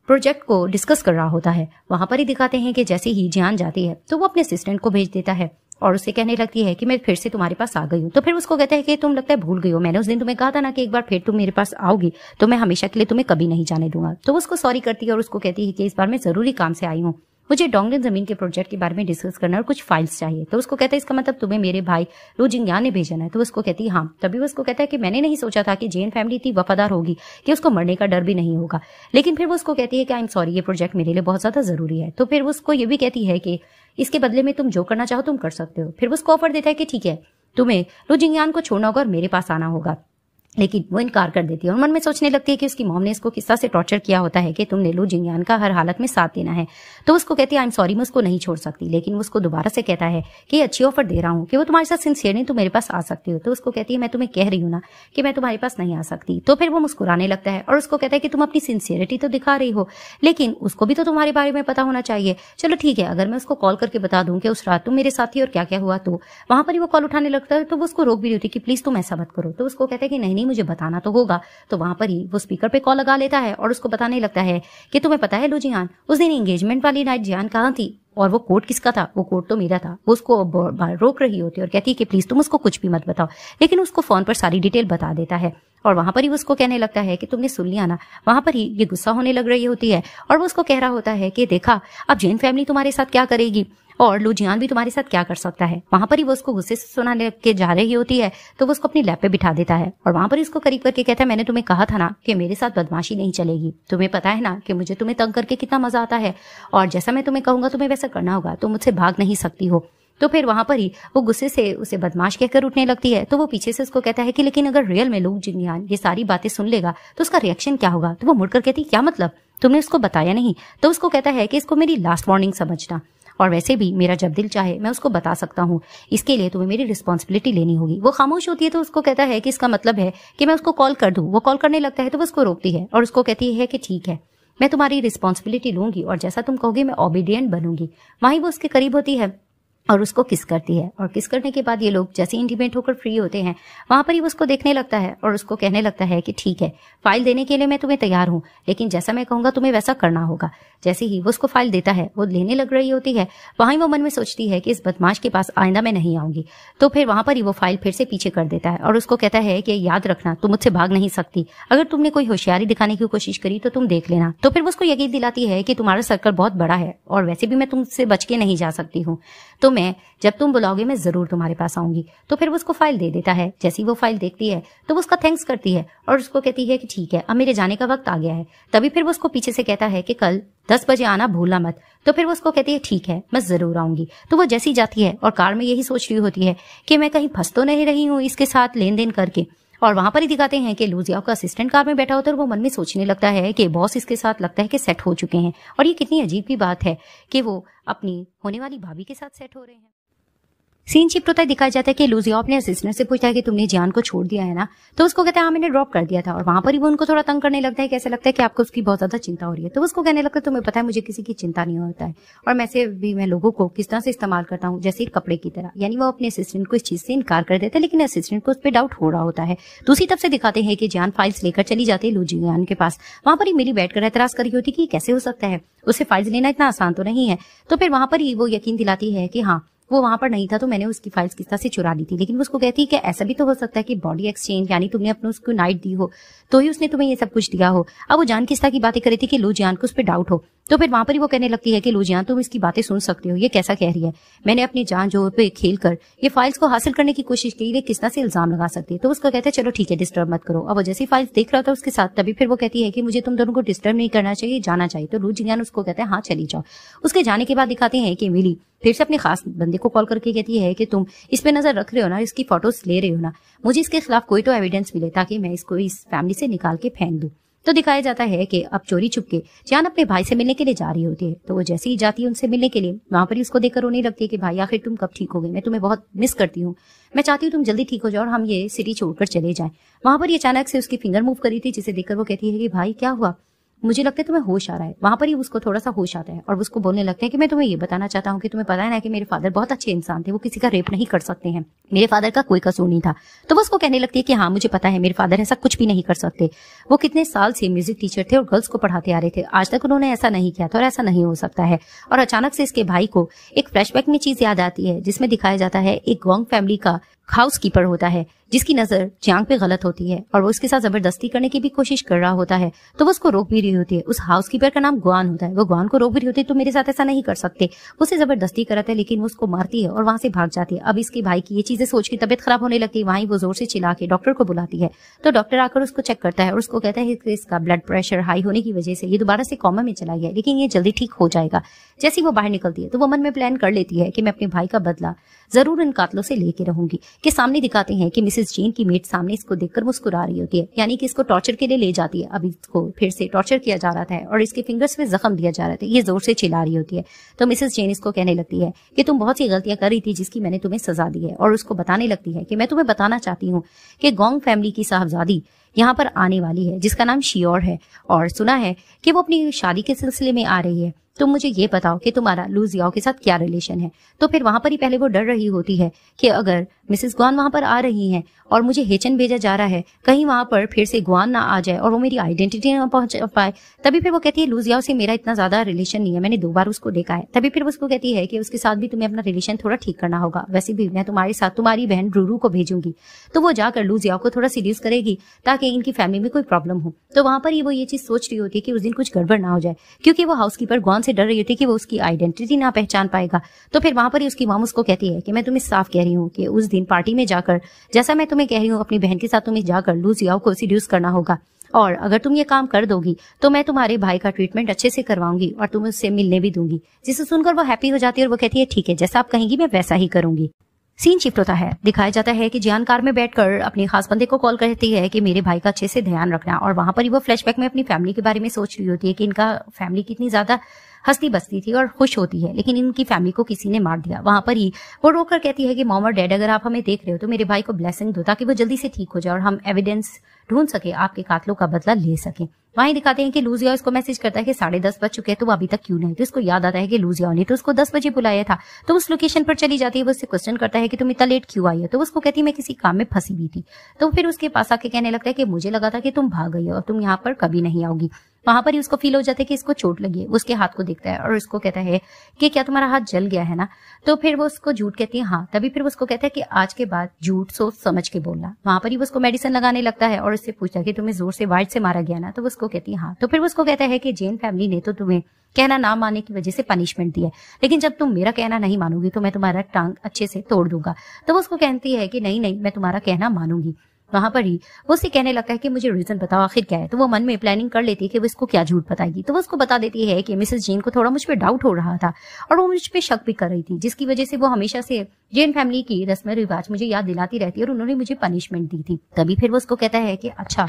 प्रोजेक्ट को डिस्कस कर रहा होता है वहां पर ही दिखाते हैं कि जैसे ही जान जाती है तो वो अपने असिस्टेंट को भेज देता है और उसे कहने लगती है कि मैं फिर से तुम्हारे पास आ गई हूँ तो फिर उसको कहता है कि तुम लगता है भूल गई हो मैंने उस दिन तुम्हें कहा था ना कि एक बार फिर तुम मेरे पास आओगी तो मैं हमेशा के लिए तुम्हें कभी नहीं जाने दूंगा तो उसको सॉरी करती है और उसको कहती है कि इस बार मैं जरूरी काम से आई हूँ मुझे डोंगन जमीन के प्रोजेक्ट के बारे में डिस्कस करना और कुछ फाइल्स चाहिए तो उसको कहता है इसका मतलब तुम्हें मेरे भाई रोजिंग ने भेजना है तो उसको कहती है हाँ तभी उसको कहता है कि मैंने नहीं सोचा था कि जेन फैमिली इतनी वफादार होगी कि उसको मरने का डर भी नहीं होगा लेकिन फिर वो उसको कहती है कि आई एम सॉरी ये प्रोजेक्ट मेरे लिए बहुत ज़्यादा ज़रूरी है तो फिर उसको ये भी कहती है कि इसके बदले में तुम जो करना चाहो तुम कर सकते हो फिर वो उसको ऑफर देता है कि ठीक है तुम्हें रोजिंग को छोड़ना होगा और मेरे पास आना होगा लेकिन वो इनकार कर देती है और मन में सोचने लगती है कि उसकी मॉम ने इसको किस तरह से टॉर्चर किया होता है कि तुमने लू जिंगयान का हर हालत में साथ देना है तो उसको कहती है आई एम सॉरी मैं उसको नहीं छोड़ सकती लेकिन वो उसको दोबारा से कहता है कि अच्छी ऑफर दे रहा हूँ कि वो तुम्हारे साथ सिंसियरली तुम मेरे पास आ सकती हो तो उसको कहती है मैं तुम्हें कह रही हूँ ना कि मैं तुम्हारे पास नहीं आ सकती तो फिर वो मुस्कुराने लगता है और उसको कहता है कि तुम अपनी सिंसियरिटी तो दिखा रही हो लेकिन उसको भी तो तुम्हारे बारे में पता होना चाहिए चलो ठीक है अगर मैं उसको कॉल करके बता दूं कि उस रात तुम मेरे साथ ही और क्या क्या हुआ तो वहां पर ही वो कॉल उठाने लगता है तो वो उसको रोक भी रही होती कि प्लीज तुम ऐसा मत करो तो उसको कहता है कि नहीं नहीं मुझे बताना तो होगा तो वहां पर ही वो स्पीकर पे कॉल लगा लेता है और उसको बताने लगता है कि तुम्हें पता है लो जिहान उस दिन एंगेजमेंट वाली नाइट जियान कहाँ थी और वो कोट किसका था वो कोट तो मेरा था वो उसको बार रोक रही होती है और कहती है कि प्लीज तुम उसको कुछ भी मत बताओ लेकिन उसको फोन पर सारी डिटेल बता देता है और वहां पर ही उसको कहने लगता है कि तुमने सुन लिया ना वहां पर ही ये गुस्सा होने लग रही होती है और वो उसको कह रहा होता है कि देखा अब जैन फैमिली तुम्हारे साथ क्या करेगी और लुजियान भी तुम्हारे साथ क्या कर सकता है वहां पर ही वो उसको गुस्से से सुना लेके जा रही होती है तो वो उसको अपनी लैब पे बिठा देता है और वहां पर उसको करीब करके कहता है मैंने तुम्हें कहा था ना कि मेरे साथ बदमाशी नहीं चलेगी तुम्हें पता है ना कि मुझे तुम्हें तंग करके कितना मजा आता है और जैसा मैं तुम्हें कहूंगा तुम्हें वैसा करना होगा तुम मुझसे भाग नहीं सकती हो तो फिर वहां पर ही वो गुस्से से उसे बदमाश कहकर उठने लगती है तो वो पीछे से उसको कहता है कि लेकिन अगर रियल में लोग जिनियान ये सारी बातें सुन लेगा तो उसका रिएक्शन क्या होगा तो वो मुड़कर कहती क्या मतलब तुमने उसको बताया नहीं तो उसको कहता है कि इसको मेरी लास्ट वार्निंग समझना और वैसे भी मेरा जब दिल चाहे मैं उसको बता सकता हूँ इसके लिए तुम्हें मेरी रिस्पॉन्सिबिलिटी लेनी होगी वो खामोश होती है तो उसको कहता है कि इसका मतलब है कि मैं उसको कॉल कर दूँ वो कॉल करने लगता है तो वो उसको रोकती है और उसको कहती है कि ठीक है मैं तुम्हारी रिस्पॉन्सिबिलिटी लूंगी और जैसा तुम कहोगे मैं ओबीडियंट बनूंगी वहीं वो उसके करीब होती है और उसको किस करती है और किस करने के बाद ये लोग जैसे इंटीमेट होकर फ्री होते हैं वहां पर ही उसको देखने लगता है और उसको कहने लगता है कि ठीक है फाइल देने के लिए मैं तुम्हें तैयार हूँ लेकिन जैसा मैं कहूँगा तुम्हें वैसा करना होगा जैसे ही वो उसको फाइल देता है वो लेने लग रही होती है वहीं वो मन में सोचती है कि इस बदमाश के पास आइंदा मैं नहीं आऊंगी तो फिर वहां पर ही वो फाइल फिर से पीछे कर देता है और उसको कहता है कि याद रखना तुम मुझसे भाग नहीं सकती अगर तुमने कोई होशियारी दिखाने की कोशिश करी तो तुम देख लेना तो फिर उसको यकीन दिलाती है कि तुम्हारा सर्कल बहुत बड़ा है और वैसे भी मैं तुमसे बच के नहीं जा सकती हूँ तो मैं जब तुम बुलाओगे मैं जरूर तुम्हारे पास आऊंगी तो फिर वो उसको फाइल दे देता है जैसी वो फाइल देखती है तो वो उसका थैंक्स करती है और उसको कहती है कि ठीक है अब मेरे जाने का वक्त आ गया है तभी फिर वो उसको पीछे से कहता है कि कल दस बजे आना भूलना मत तो फिर वो उसको कहती है ठीक है मैं जरूर आऊंगी तो वो जैसी जाती है और कार में यही सोच रही होती है कि मैं कहीं फंस तो नहीं रही हूँ इसके साथ लेन देन करके और वहां पर ही दिखाते हैं कि लूजिया का असिस्टेंट कार में बैठा होता है और वो मन में सोचने लगता है कि बॉस इसके साथ लगता है कि सेट हो चुके हैं और ये कितनी अजीब की बात है कि वो अपनी होने वाली भाभी के साथ सेट हो रहे हैं सीन चिप होता है दिखाया जाता है कि लूजी अपने असिस्टेंट से पूछता है कि तुमने जियान को छोड़ दिया है ना तो उसको कहता है हाँ मैंने ड्रॉप कर दिया था और वहां पर ही वो उनको थोड़ा तंग करने लगता है कैसे लगता है कि आपको उसकी बहुत ज्यादा चिंता हो रही है तो उसको कहने लगता है तुम्हें पता है मुझे किसी की चिंता नहीं होता है और मैं भी मैं लोगों को किस तरह से इस्तेमाल करता हूँ जैसे कपड़े की तरह यानी वो अपने असिस्टेंट को इस चीज से इनकार कर देता है लेकिन असिस्टेंट को उस पर डाउट हो रहा होता है दूसरी तो तरफ से दिखाते हैं कि जान फाइल्स लेकर चली जाती है लूजी के पास वहां पर ही मेरी बैठकर एतराज करी होती है कि कैसे हो सकता है उसे फाइल्स लेना इतना आसान तो नहीं है तो फिर वहां पर ही वो यकीन दिलाती है कि हाँ वो वहां पर नहीं था तो मैंने उसकी फाइल्स किस तरह से चुरा ली थी लेकिन उसको कहती कि ऐसा भी तो हो सकता है कि बॉडी एक्सचेंज यानी तुमने अपने उसको नाइट दी हो तो ही उसने तुम्हें ये सब कुछ दिया हो अब वो जान किस तरह की बातें कर रही थी कि लू जान को उस पर डाउट हो तो फिर वहां पर ही वो कहने लगती है कि लू जान तुम इसकी बातें सुन सकते हो ये कैसा कह रही है मैंने अपनी जान जोर पे खेल कर ये फाइल्स को हासिल करने की कोशिश की किस तरह से इल्जाम लगा सकती है तो उसको कहते हैं चलो ठीक है डिस्टर्ब मत करो अब वो जैसी फाइल्स देख रहा था उसके साथ तभी फिर वो कहती है कि मुझे तुम दोनों को डिस्टर्ब नहीं करना चाहिए जाना चाहिए तो लू जियान उसको कहते हैं हाँ चली जाओ उसके जाने के बाद दिखाते हैं कि मिली फिर से अपने खास बंदे को कॉल करके कहती है कि तुम इस पे नजर रख रहे हो ना इसकी फोटोज ले रहे हो ना मुझे इसके खिलाफ कोई तो एविडेंस मिले ताकि मैं इसको इस फैमिली से निकाल के फेंक दू तो दिखाया जाता है कि अब चोरी छुपके जान अपने भाई से मिलने के लिए जा रही होती है तो वो जैसे ही जाती है उनसे मिलने के लिए वहां पर ही उसको देखकर रोने लगती है कि भाई आखिर तुम कब ठीक हो गए मैं तुम्हें बहुत मिस करती हूँ मैं चाहती हूँ तुम जल्दी ठीक हो जाओ और हम ये सिटी छोड़कर चले जाए वहां पर ये अचानक से उसकी फिंगर मूव करी थी जिसे देखकर वो कहती है कि भाई क्या हुआ मुझे लगता है तुम्हें होश आ रहा है वहां पर ही उसको थोड़ा सा होश आता है और उसको बोलने लगते हैं कि मैं तुम्हें ये बताना चाहता हूँ कि तुम्हें पता है ना कि मेरे फादर बहुत अच्छे इंसान थे वो किसी का रेप नहीं कर सकते हैं मेरे फादर का कोई कसूर नहीं था तो वो उसको कहने लगती है कि हाँ मुझे पता है मेरे फादर ऐसा कुछ भी नहीं कर सकते वो कितने साल से म्यूजिक टीचर थे और गर्ल्स को पढ़ाते आ रहे थे आज तक उन्होंने ऐसा नहीं किया था और ऐसा नहीं हो सकता है और अचानक से इसके भाई को एक फ्लैशबैक में चीज याद आती है जिसमें दिखाया जाता है एक गोंग फैमिली का हाउस कीपर होता है जिसकी नजर चियांग पे गलत होती है और वो उसके साथ जबरदस्ती करने की भी कोशिश कर रहा होता है तो वो उसको रोक भी रही होती है उस हाउस कीपर का नाम गुआन होता है वो गुआन को रोक भी रही होती है तो मेरे साथ ऐसा नहीं कर सकते उसे जबरदस्ती कराता है लेकिन वो उसको मारती है और वहां से भाग जाती है अब इसके भाई की ये चीजें सोच के तबियत खराब होने लगती है वहीं वो जोर से चिल्ला के डॉक्टर को बुलाती है तो डॉक्टर आकर उसको चेक करता है और उसको कहता है कि इसका ब्लड प्रेशर हाई होने की वजह से ये दोबारा से कॉमा में चला गया लेकिन ये जल्दी ठीक हो जाएगा जैसे वो बाहर निकलती है तो वो मन में प्लान कर लेती है कि मैं अपने भाई का बदला जरूर इन कातलों से लेके रहूंगी के सामने दिखाते हैं कि मिसेस जेन की मेट सामने इसको देखकर मुस्कुरा रही होती है यानी कि इसको टॉर्चर के लिए ले जाती है अब इसको फिर से टॉर्चर किया जा रहा था और इसके फिंगर्स में जख्म दिया जा रहा था ये जोर से चिल्ला रही होती है तो मिसेज जेन इसको कहने लगती है कि तुम बहुत सी गलतियां कर रही थी जिसकी मैंने तुम्हें सजा दी है और उसको बताने लगती है कि मैं तुम्हें बताना चाहती हूँ कि गोंग फैमिली की साहबजादी यहाँ पर आने वाली है जिसका नाम शियोर है और सुना है कि वो अपनी शादी के सिलसिले में आ रही है तुम मुझे ये बताओ कि तुम्हारा लूज याओ के साथ क्या रिलेशन है तो फिर वहां पर ही पहले वो डर रही होती है कि अगर मिसेस ग्वान वहां पर आ रही हैं और मुझे हेचन भेजा जा रहा है कहीं वहां पर फिर से ग्वान ना आ जाए और वो मेरी आइडेंटिटी ना पहुंच पाए तभी फिर वो कहती है लूजियाओ से मेरा इतना ज्यादा रिलेशन नहीं है मैंने दो बार उसको देखा है तभी फिर उसको कहती है कि उसके साथ भी तुम्हें अपना रिलेशन थोड़ा ठीक करना होगा वैसे भी मैं तुम्हारे साथ तुम्हारी बहन रूरू को भेजूंगी तो वो जाकर लूजियाओ को थोड़ा सीरियस करेगी ताकि इनकी फैमिली में कोई प्रॉब्लम हो तो वहां पर ही वो ये चीज सोच रही होती है कि उस दिन कुछ गड़बड़ ना हो जाए क्योंकि वो हाउस कीपर ग्वान से डर रही होती है कि वो उसकी आइडेंटिटी ना पहचान पाएगा तो फिर वहां पर ही उसकी माम उसको कहती है कि मैं तुम्हें साफ कह रही हूँ कि उस दिन दिन पार्टी में जाकर जैसा मैं तुम्हें कह रही हूँ अपनी बहन के साथ तुम्हें जाकर लू को सीड्यूस करना होगा और अगर तुम ये काम कर दोगी तो मैं तुम्हारे भाई का ट्रीटमेंट अच्छे से करवाऊंगी और तुम्हें उससे मिलने भी दूंगी जिसे सुनकर वो हैप्पी हो जाती है और वो कहती है ठीक है जैसा आप कहेंगी मैं वैसा ही करूंगी सीन शिफ्ट होता है दिखाया जाता है कि जियान कार में बैठकर अपने खास बंदे को कॉल करती है कि मेरे भाई का अच्छे से ध्यान रखना और वहां पर ही वो फ्लैशबैक में अपनी फैमिली के बारे में सोच रही होती है कि इनका फैमिली कितनी ज्यादा हंसती बसती थी और खुश होती है लेकिन इनकी फैमिली को किसी ने मार दिया वहां पर ही वो रोकर कहती है कि मॉम और डैड अगर आप हमें देख रहे हो तो मेरे भाई को ब्लेसिंग दो ताकि वो जल्दी से ठीक हो जाए और हम एविडेंस ढूंढ सके आपके कातलों का बदला ले सके वहीं दिखाते हैं कि लूजिया इसको मैसेज करता है कि साढ़े दस बज चुके हैं तो वो अभी तक क्यों नहीं तो इसको याद आता है कि लूजियाओ ने तो उसको दस बजे बुलाया था तो उस लोकेशन पर चली जाती है वो उससे क्वेश्चन करता है कि तुम इतना लेट क्यों आई हो तो उसको कहती है मैं किसी काम में फंसी हुई थी तो फिर उसके पास आके कहने लगता है कि मुझे लगा था कि तुम भाग गई हो और तुम यहाँ पर कभी नहीं आओगी वहां पर ही उसको फील हो जाता है कि इसको चोट लगी है उसके हाथ को देखता है और उसको कहता है कि क्या तुम्हारा हाथ जल गया है ना तो फिर वो उसको झूठ कहती है हाँ तभी फिर उसको कहता है कि आज के बाद झूठ सोच समझ के बोलना वहां पर ही उसको मेडिसिन लगाने लगता है और उससे पूछता है कि तुम्हें जोर से वाइट से मारा गया ना तो उसको कहती है हाँ तो फिर उसको कहता है कि जेन फैमिली ने तो तुम्हें कहना ना मानने की वजह से पनिशमेंट दी है लेकिन जब तुम मेरा कहना नहीं मानोगी तो मैं तुम्हारा टांग अच्छे से तोड़ दूंगा तो वो उसको कहती है कि नहीं नहीं मैं तुम्हारा कहना मानूंगी वहां पर ही वो उसे कहने लगता है कि मुझे रीजन बताओ आखिर क्या है तो वो मन में प्लानिंग कर लेती है कि वो इसको क्या झूठ बताएगी तो वो उसको बता देती है कि मिसेस जेन को थोड़ा मुझ पर डाउट हो रहा था और वो मुझ पर शक भी कर रही थी जिसकी वजह से वो हमेशा से जैन फैमिली की रस्म रिवाज मुझे याद दिलाती रहती है और उन्होंने मुझे पनिशमेंट दी थी तभी फिर वो उसको कहता है कि अच्छा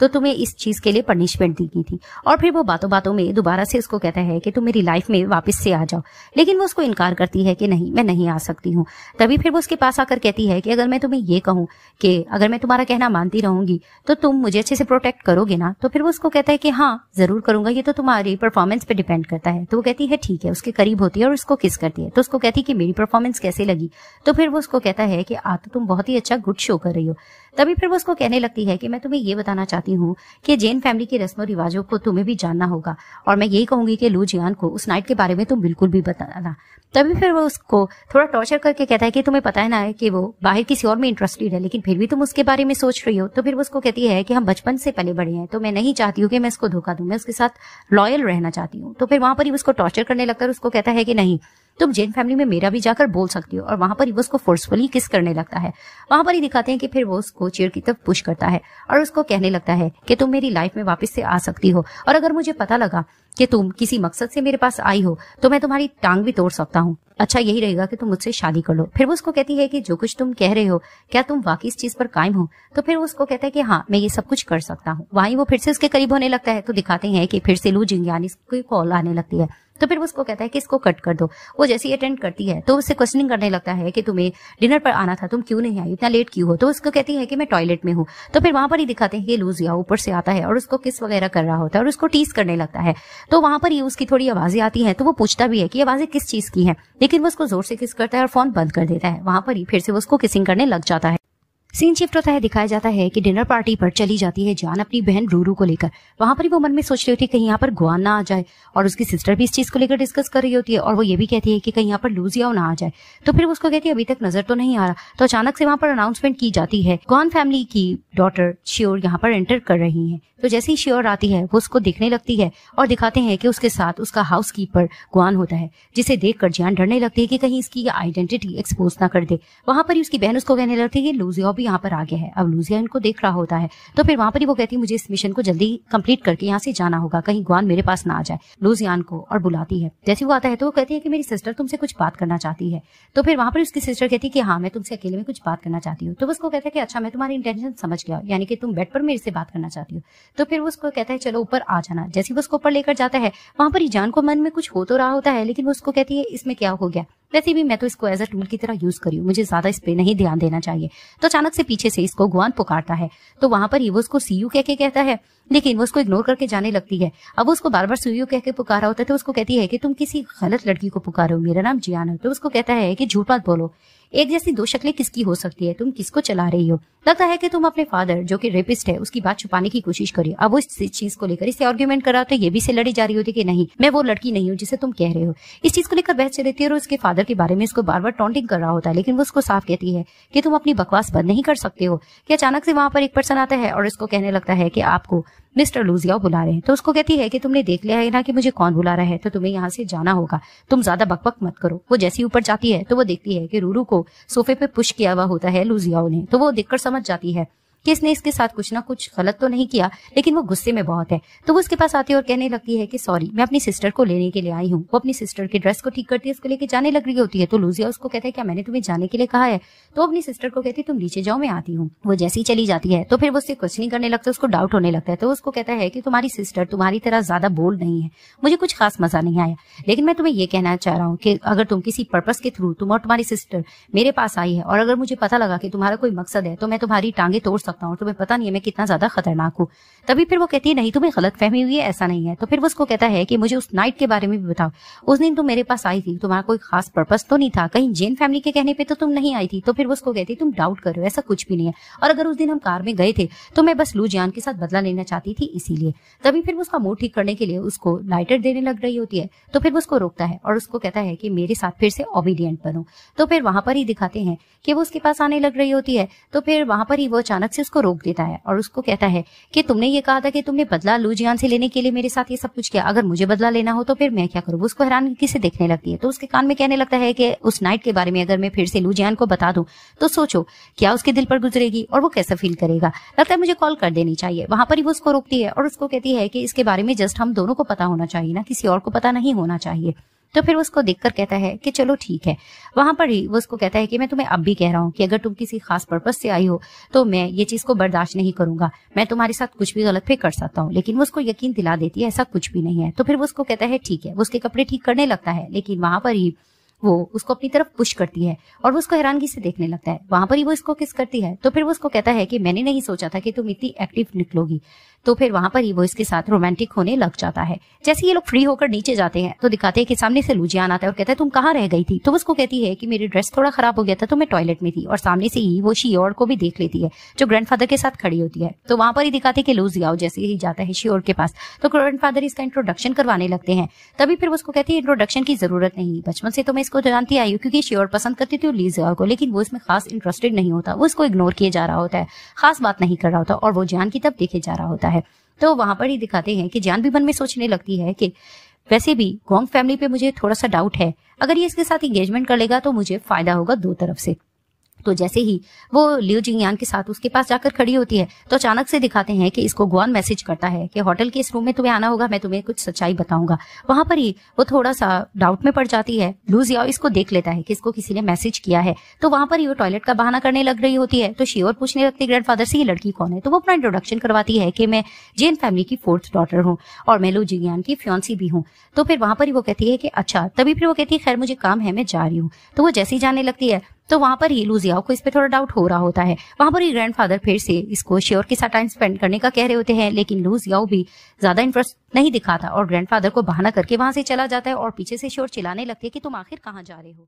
तो तुम्हें इस चीज के लिए पनिशमेंट दी गई थी और फिर वो बातों बातों में दोबारा से उसको कहता है कि तुम मेरी लाइफ में वापस से आ जाओ लेकिन वो उसको इनकार करती है कि नहीं मैं नहीं आ सकती हूँ तभी फिर वो उसके पास आकर कहती है कि अगर मैं तुम्हें ये कहूँ कि अगर मैं तुम्हारा कहना मानती रहूंगी तो तुम मुझे अच्छे से प्रोटेक्ट करोगे ना तो फिर वो उसको कहता है कि हाँ जरूर करूंगा ये तो तुम्हारी परफॉर्मेंस पे डिपेंड करता है तो वो कहती है ठीक है उसके करीब होती है और उसको किस करती है तो उसको कहती है कि मेरी परफॉर्मेंस कैसे लगी तो फिर वो उसको कहता है कि आ तो तुम बहुत ही अच्छा गुड शो कर रही हो तभी फिर वो उसको कहने लगती है कि मैं तुम्हें ये बताना चाहती चाहती हूँ कि जैन फैमिली के रस्म रिवाजों को तुम्हें भी जानना होगा और मैं यही कहूंगी कि लू जियान को उस नाइट के बारे में तुम बिल्कुल भी बताना तभी फिर वो उसको थोड़ा टॉर्चर करके कहता है कि तुम्हें पता है ना कि वो बाहर किसी और में इंटरेस्टेड है लेकिन फिर भी तुम उसके बारे में सोच रही हो तो फिर वो उसको कहती है कि हम बचपन से पहले बड़े हैं तो मैं नहीं चाहती हूँ कि मैं उसको धोखा दूँ मैं उसके साथ लॉयल रहना चाहती हूँ तो फिर वहां पर ही उसको टॉर्चर करने लगता है उसको कहता है कि नहीं तुम जैन फैमिली में मेरा भी जाकर बोल सकती हो और वहां पर ही वो उसको फोर्सफुली किस करने लगता है वहां पर ही दिखाते हैं कि फिर वो उसको चेयर की तरफ पुश करता है और उसको कहने लगता है कि तुम मेरी लाइफ में वापस से आ सकती हो और अगर मुझे पता लगा कि तुम किसी मकसद से मेरे पास आई हो तो मैं तुम्हारी टांग भी तोड़ सकता हूँ अच्छा यही रहेगा कि तुम मुझसे शादी कर लो फिर वो उसको कहती है कि जो कुछ तुम कह रहे हो क्या तुम वाकई इस चीज पर कायम हो तो फिर वो उसको कहता है कि हाँ मैं ये सब कुछ कर सकता हूँ वहीं वो फिर से उसके करीब होने लगता है तो दिखाते हैं कि फिर से लू जिंगयानी कॉल आने लगती है तो फिर उसको कहता है कि इसको कट कर दो वो जैसे ही अटेंड करती है तो उससे क्वेश्चनिंग करने लगता है कि तुम्हें डिनर पर आना था तुम क्यों नहीं आई इतना लेट क्यों हो तो उसको कहती है कि मैं टॉयलेट में हूँ तो फिर वहां पर ही दिखाते हैं लूज लूजिया ऊपर से आता है और उसको किस वगैरह कर रहा होता है और उसको टीस करने लगता है तो वहां पर ही उसकी थोड़ी आवाजें आती है तो वो पूछता भी है कि आवाजें किस चीज की है लेकिन वो उसको जोर से किस करता है और फोन बंद कर देता है वहां पर ही फिर से उसको किसिंग करने लग जाता है सीन शिफ्ट होता है दिखाया जाता है कि डिनर पार्टी पर चली जाती है जान अपनी बहन रूरू को लेकर वहां पर ही वो मन में सोच रही होती है कहीं यहाँ पर गुआन ना आ जाए और उसकी सिस्टर भी इस चीज को लेकर डिस्कस कर रही होती है और वो ये भी कहती है कि कहीं यहाँ पर लूजियाओ ना आ जाए तो फिर उसको कहती है अभी तक नजर तो नहीं आ रहा तो अचानक से वहां पर अनाउंसमेंट की जाती है गुआन फैमिली की डॉटर श्योर यहाँ पर एंटर कर रही है तो जैसे ही श्योर आती है वो उसको देखने लगती है और दिखाते हैं कि उसके साथ उसका हाउस कीपर गुआन होता है जिसे देखकर जान डरने लगती है कि कहीं इसकी आइडेंटिटी एक्सपोज ना कर दे वहां पर ही उसकी बहन उसको कहने लगती है लूजियाओ भी यहाँ पर आ गया है अब लूजिया इनको देख रहा होता है तो फिर वहां पर ही वो कहती है मुझे इस मिशन को जल्दी कंप्लीट करके यहाँ से जाना होगा कहीं ग्वान मेरे पास ना आ जाए लूजियान को और बुलाती है जैसे वो आता है तो वो कहती है कि मेरी सिस्टर तुमसे कुछ बात करना चाहती है तो फिर वहां पर उसकी सिस्टर कहती है कि हाँ मैं तुमसे अकेले में कुछ बात करना चाहती हूँ तो उसको कहता है कि अच्छा मैं तुम्हारी इंटेंशन समझ गया यानी कि तुम बेड पर मेरे से बात करना चाहती हो तो फिर वो उसको कहता है चलो ऊपर आ जाना जैसे वो उसको ऊपर लेकर जाता है वहां पर ही जान को मन में कुछ हो तो रहा होता है लेकिन वो उसको कहती है इसमें क्या हो गया वैसे भी मैं तो इसको एज अ टूल की तरह यूज करी हूँ मुझे ज्यादा इस पर नहीं ध्यान देना चाहिए तो अचानक से पीछे से इसको गुआन पुकारता है तो वहां पर ईवो उसको सी यू कह के कहता है लेकिन वो उसको इग्नोर करके जाने लगती है अब उसको बार बार सीयू कह के पुकारा होता है तो उसको कहती है कि तुम किसी गलत लड़की को पुकारो मेरा नाम जियान है तो उसको कहता है कि झूठ मत बोलो एक जैसी दो शक्लें किसकी हो सकती है तुम किसको चला रही हो लगता है कि तुम अपने फादर जो कि रेपिस्ट है उसकी बात छुपाने की कोशिश करिए अब वो इस चीज को लेकर इसे आर्ग्यूमेंट कर रहा तो ये भी से लड़ी जा रही होती कि नहीं मैं वो लड़की नहीं हूँ जिसे तुम कह रहे हो इस चीज को लेकर बहस चल रहती है और उसके फादर के बारे में इसको बार बार टॉन्टिंग कर रहा होता है लेकिन वो उसको साफ कहती है कि तुम अपनी बकवास बंद नहीं कर सकते हो कि अचानक से वहां पर एक पर्सन आता है और इसको कहने लगता है कि आपको मिस्टर लूजिया बुला रहे हैं तो उसको कहती है कि तुमने देख लिया है ना कि मुझे कौन बुला रहा है तो तुम्हें यहाँ से जाना होगा तुम ज्यादा बकबक मत करो वो जैसी ऊपर जाती है तो वो देखती है कि रूरू को सोफे पे पुश किया हुआ होता है लूजियाओ ने तो वो देखकर समझ जाती है कि इसने इसके साथ कुछ ना कुछ गलत तो नहीं किया लेकिन वो गुस्से में बहुत है तो वो उसके पास आती है और कहने लगती है कि सॉरी मैं अपनी सिस्टर को लेने के लिए आई हूँ वो अपनी सिस्टर की ड्रेस को ठीक करती है उसको लेके जाने लग रही होती है तो लूजिया उसको कहता है क्या मैंने तुम्हें जाने के लिए कहा है तो अपनी सिस्टर को कहती है तुम नीचे जाओ मैं आती हूँ वो जैसे ही चली जाती है तो फिर वो उससे कुछ नहीं करने लगता उसको डाउट होने लगता है तो उसको कहता है कि तुम्हारी सिस्टर तुम्हारी तरह ज्यादा बोल्ड नहीं है मुझे कुछ खास मजा नहीं आया लेकिन मैं तुम्हें ये कहना चाह रहा हूँ कि अगर तुम किसी पर्पज के थ्रू तुम और तुम्हारी सिस्टर मेरे पास आई है और अगर मुझे पता लगा कि तुम्हारा कोई मकसद है तो मैं तुम्हारी टांगे तोड़ सकता सकता हूँ तुम्हें पता नहीं है मैं कितना ज्यादा खतरनाक हूँ तभी फिर वो कहती है नहीं तुम्हें गलत फहमी हुई है ऐसा नहीं है तो फिर वो उसको कहता है कि मुझे उस नाइट के बारे में भी बताओ उस दिन तुम मेरे पास आई थी तुम्हारा कोई खास पर्पज तो नहीं था कहीं जेन फैमिली के कहने पर तो तुम नहीं आई थी तो फिर वो उसको कहती तुम डाउट करो ऐसा कुछ भी नहीं है और अगर उस दिन हम कार में गए थे तो मैं बस लू जान के साथ बदला लेना चाहती थी इसीलिए तभी फिर उसका मूड ठीक करने के लिए उसको लाइटर देने लग रही होती है तो फिर उसको रोकता है और उसको कहता है कि मेरे साथ फिर से ओबीडियंट बनो तो फिर वहां पर ही दिखाते हैं कि वो उसके पास आने लग रही होती है तो फिर वहां पर ही वो अचानक से प्रोसेस को रोक देता है और उसको कहता है कि तुमने ये कहा था कि तुमने बदला लू जियान से लेने के लिए मेरे साथ ये सब कुछ किया अगर मुझे बदला लेना हो तो फिर मैं क्या करूँ उसको हैरानगी से देखने लगती है तो उसके कान में कहने लगता है कि उस नाइट के बारे में अगर मैं फिर से लू जियान को बता दूं तो सोचो क्या उसके दिल पर गुजरेगी और वो कैसा फील करेगा लगता है मुझे कॉल कर देनी चाहिए वहां पर ही वो उसको रोकती है और उसको कहती है कि इसके बारे में जस्ट हम दोनों को पता होना चाहिए ना किसी और को पता नहीं होना चाहिए तो फिर उसको देखकर कहता है कि चलो ठीक है वहां पर ही वो उसको कहता है कि मैं तुम्हें अब भी कह रहा हूँ कि अगर तुम किसी खास पर्पज से आई हो तो मैं ये चीज को बर्दाश्त नहीं करूंगा मैं तुम्हारे साथ कुछ भी गलत फिर कर सकता हूँ लेकिन वो उसको यकीन दिला देती है ऐसा कुछ भी नहीं है तो फिर वो उसको कहता है ठीक है वो उसके कपड़े ठीक करने लगता है लेकिन वहां पर ही वो उसको अपनी तरफ पुश करती है और वो उसको हैरानगी से देखने लगता है वहां पर ही वो इसको किस करती है तो फिर वो उसको कहता है कि मैंने नहीं सोचा था कि तुम इतनी एक्टिव निकलोगी तो फिर वहां पर ही वो इसके साथ रोमांटिक होने लग जाता है जैसे ये लोग फ्री होकर नीचे जाते हैं तो दिखाते हैं कि सामने से लुजियान आता है और कहता है तुम कहाँ रह गई थी तो उसको कहती है कि मेरी ड्रेस थोड़ा खराब हो गया था तो मैं टॉयलेट में थी और सामने से ही वो शियोर को भी देख लेती है जो ग्रैंडफादर के साथ खड़ी होती है तो वहां पर ही दिखाते हैं कि लुजियाओ जैसे ही जाता है शियोर के पास तो ग्रैंड इसका इंट्रोडक्शन करवाने लगते हैं तभी फिर उसको कहती है इंट्रोडक्शन की जरूरत नहीं बचपन से तो मैं इसको जानती आई हूँ क्योंकि श्योर पसंद करती थी लीजिया को लेकिन वो इसमें खास इंटरेस्टेड नहीं होता वो इसको इग्नोर किया जा रहा होता है खास बात नहीं कर रहा होता और वो जान की तब देखे जा रहा होता है है तो वहां पर ही दिखाते हैं कि जान भी मन में सोचने लगती है कि वैसे भी गोंग फैमिली पे मुझे थोड़ा सा डाउट है अगर ये इसके साथ एंगेजमेंट कर लेगा तो मुझे फायदा होगा दो तरफ से तो जैसे ही वो लियो जिंगयान के साथ उसके पास जाकर खड़ी होती है तो अचानक से दिखाते हैं कि इसको गुआन मैसेज करता है कि होटल के इस रूम में तुम्हें आना होगा मैं तुम्हें कुछ सच्चाई बताऊंगा वहां पर ही वो थोड़ा सा डाउट में पड़ जाती है लू जियाओ इसको देख लेता है कि इसको किसी ने मैसेज किया है तो वहां पर ही वो टॉयलेट का बहाना करने लग रही होती है तो और पूछने लगती ग्रैंड फादर से ये लड़की कौन है तो वो अपना इंट्रोडक्शन करवाती है कि मैं जेन फैमिली की फोर्थ डॉटर हूँ और मैं लू जिंगयान की फ्योन्सी भी हूँ तो फिर वहां पर ही वो कहती है कि अच्छा तभी फिर वो कहती है खैर मुझे काम है मैं जा रही हूँ तो वो जैसे ही जाने लगती है तो वहां पर ही लूजियाओ को इस पर थोड़ा डाउट हो रहा होता है वहां पर ही फादर फिर से इसको श्योर के साथ टाइम स्पेंड करने का कह रहे होते हैं लेकिन लुजियाओ भी ज्यादा इंटरेस्ट नहीं दिखाता और फादर को बहाना करके वहां से चला जाता है और पीछे से श्योर चिल्लाने लगते है कि तुम आखिर कहाँ जा रहे हो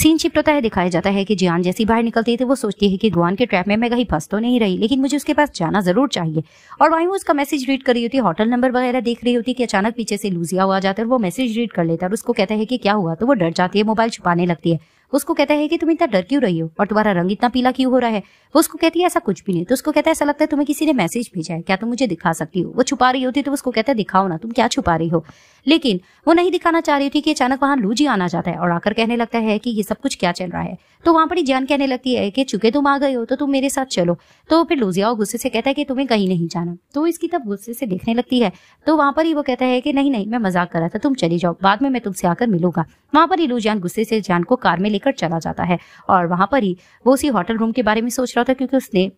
सीन शिफ्ट होता है दिखाया जाता है कि जियान जैसी बाहर निकलती थी वो सोचती है कि गुआन के ट्रैप में मैं कहीं फंस तो नहीं रही लेकिन मुझे उसके पास जाना जरूर चाहिए और वहीं वो उसका मैसेज रीड कर रही होती होटल नंबर वगैरह देख रही होती है कि अचानक पीछे से लूजिया हुआ जाता है और वो मैसेज रीड कर लेता है और उसको कहता है कि क्या हुआ तो वो डर जाती है मोबाइल छुपाने लगती है उसको कहता है कि तुम इतना डर क्यों रही हो और तुम्हारा रंग इतना पीला क्यों हो रहा है वो उसको कहती है ऐसा कुछ भी नहीं तो उसको कहता है ऐसा लगता है तुम्हें किसी ने मैसेज भेजा है क्या तुम मुझे दिखा सकती हो वो छुपा रही होती तो उसको कहता है दिखाओ ना तुम क्या छुपा रही हो लेकिन वो नहीं दिखाना चाह रही थी कि अचानक वहां लूजी आना चाहता है और आकर कहने लगता है कि ये सब कुछ क्या चल रहा है तो वहां पर जान कहने लगती है कि चुके तुम आ गए हो तो तुम मेरे साथ चलो तो फिर लूजिया गुस्से से कहता है कि तुम्हें कहीं नहीं जाना तो इसकी तब गुस्से से देखने लगती है तो वहां पर ही वो कहता है कि नहीं नहीं मैं मजाक कर रहा था तुम चली जाओ बाद में मैं तुमसे आकर मिलूंगा वहां पर ही लूजियान गुस्से से जान को कार में लेकर चला जाता है और वहां पर ही वो उसी होटल रूम के बारे में सोच रहा होता है क्योंकि उसने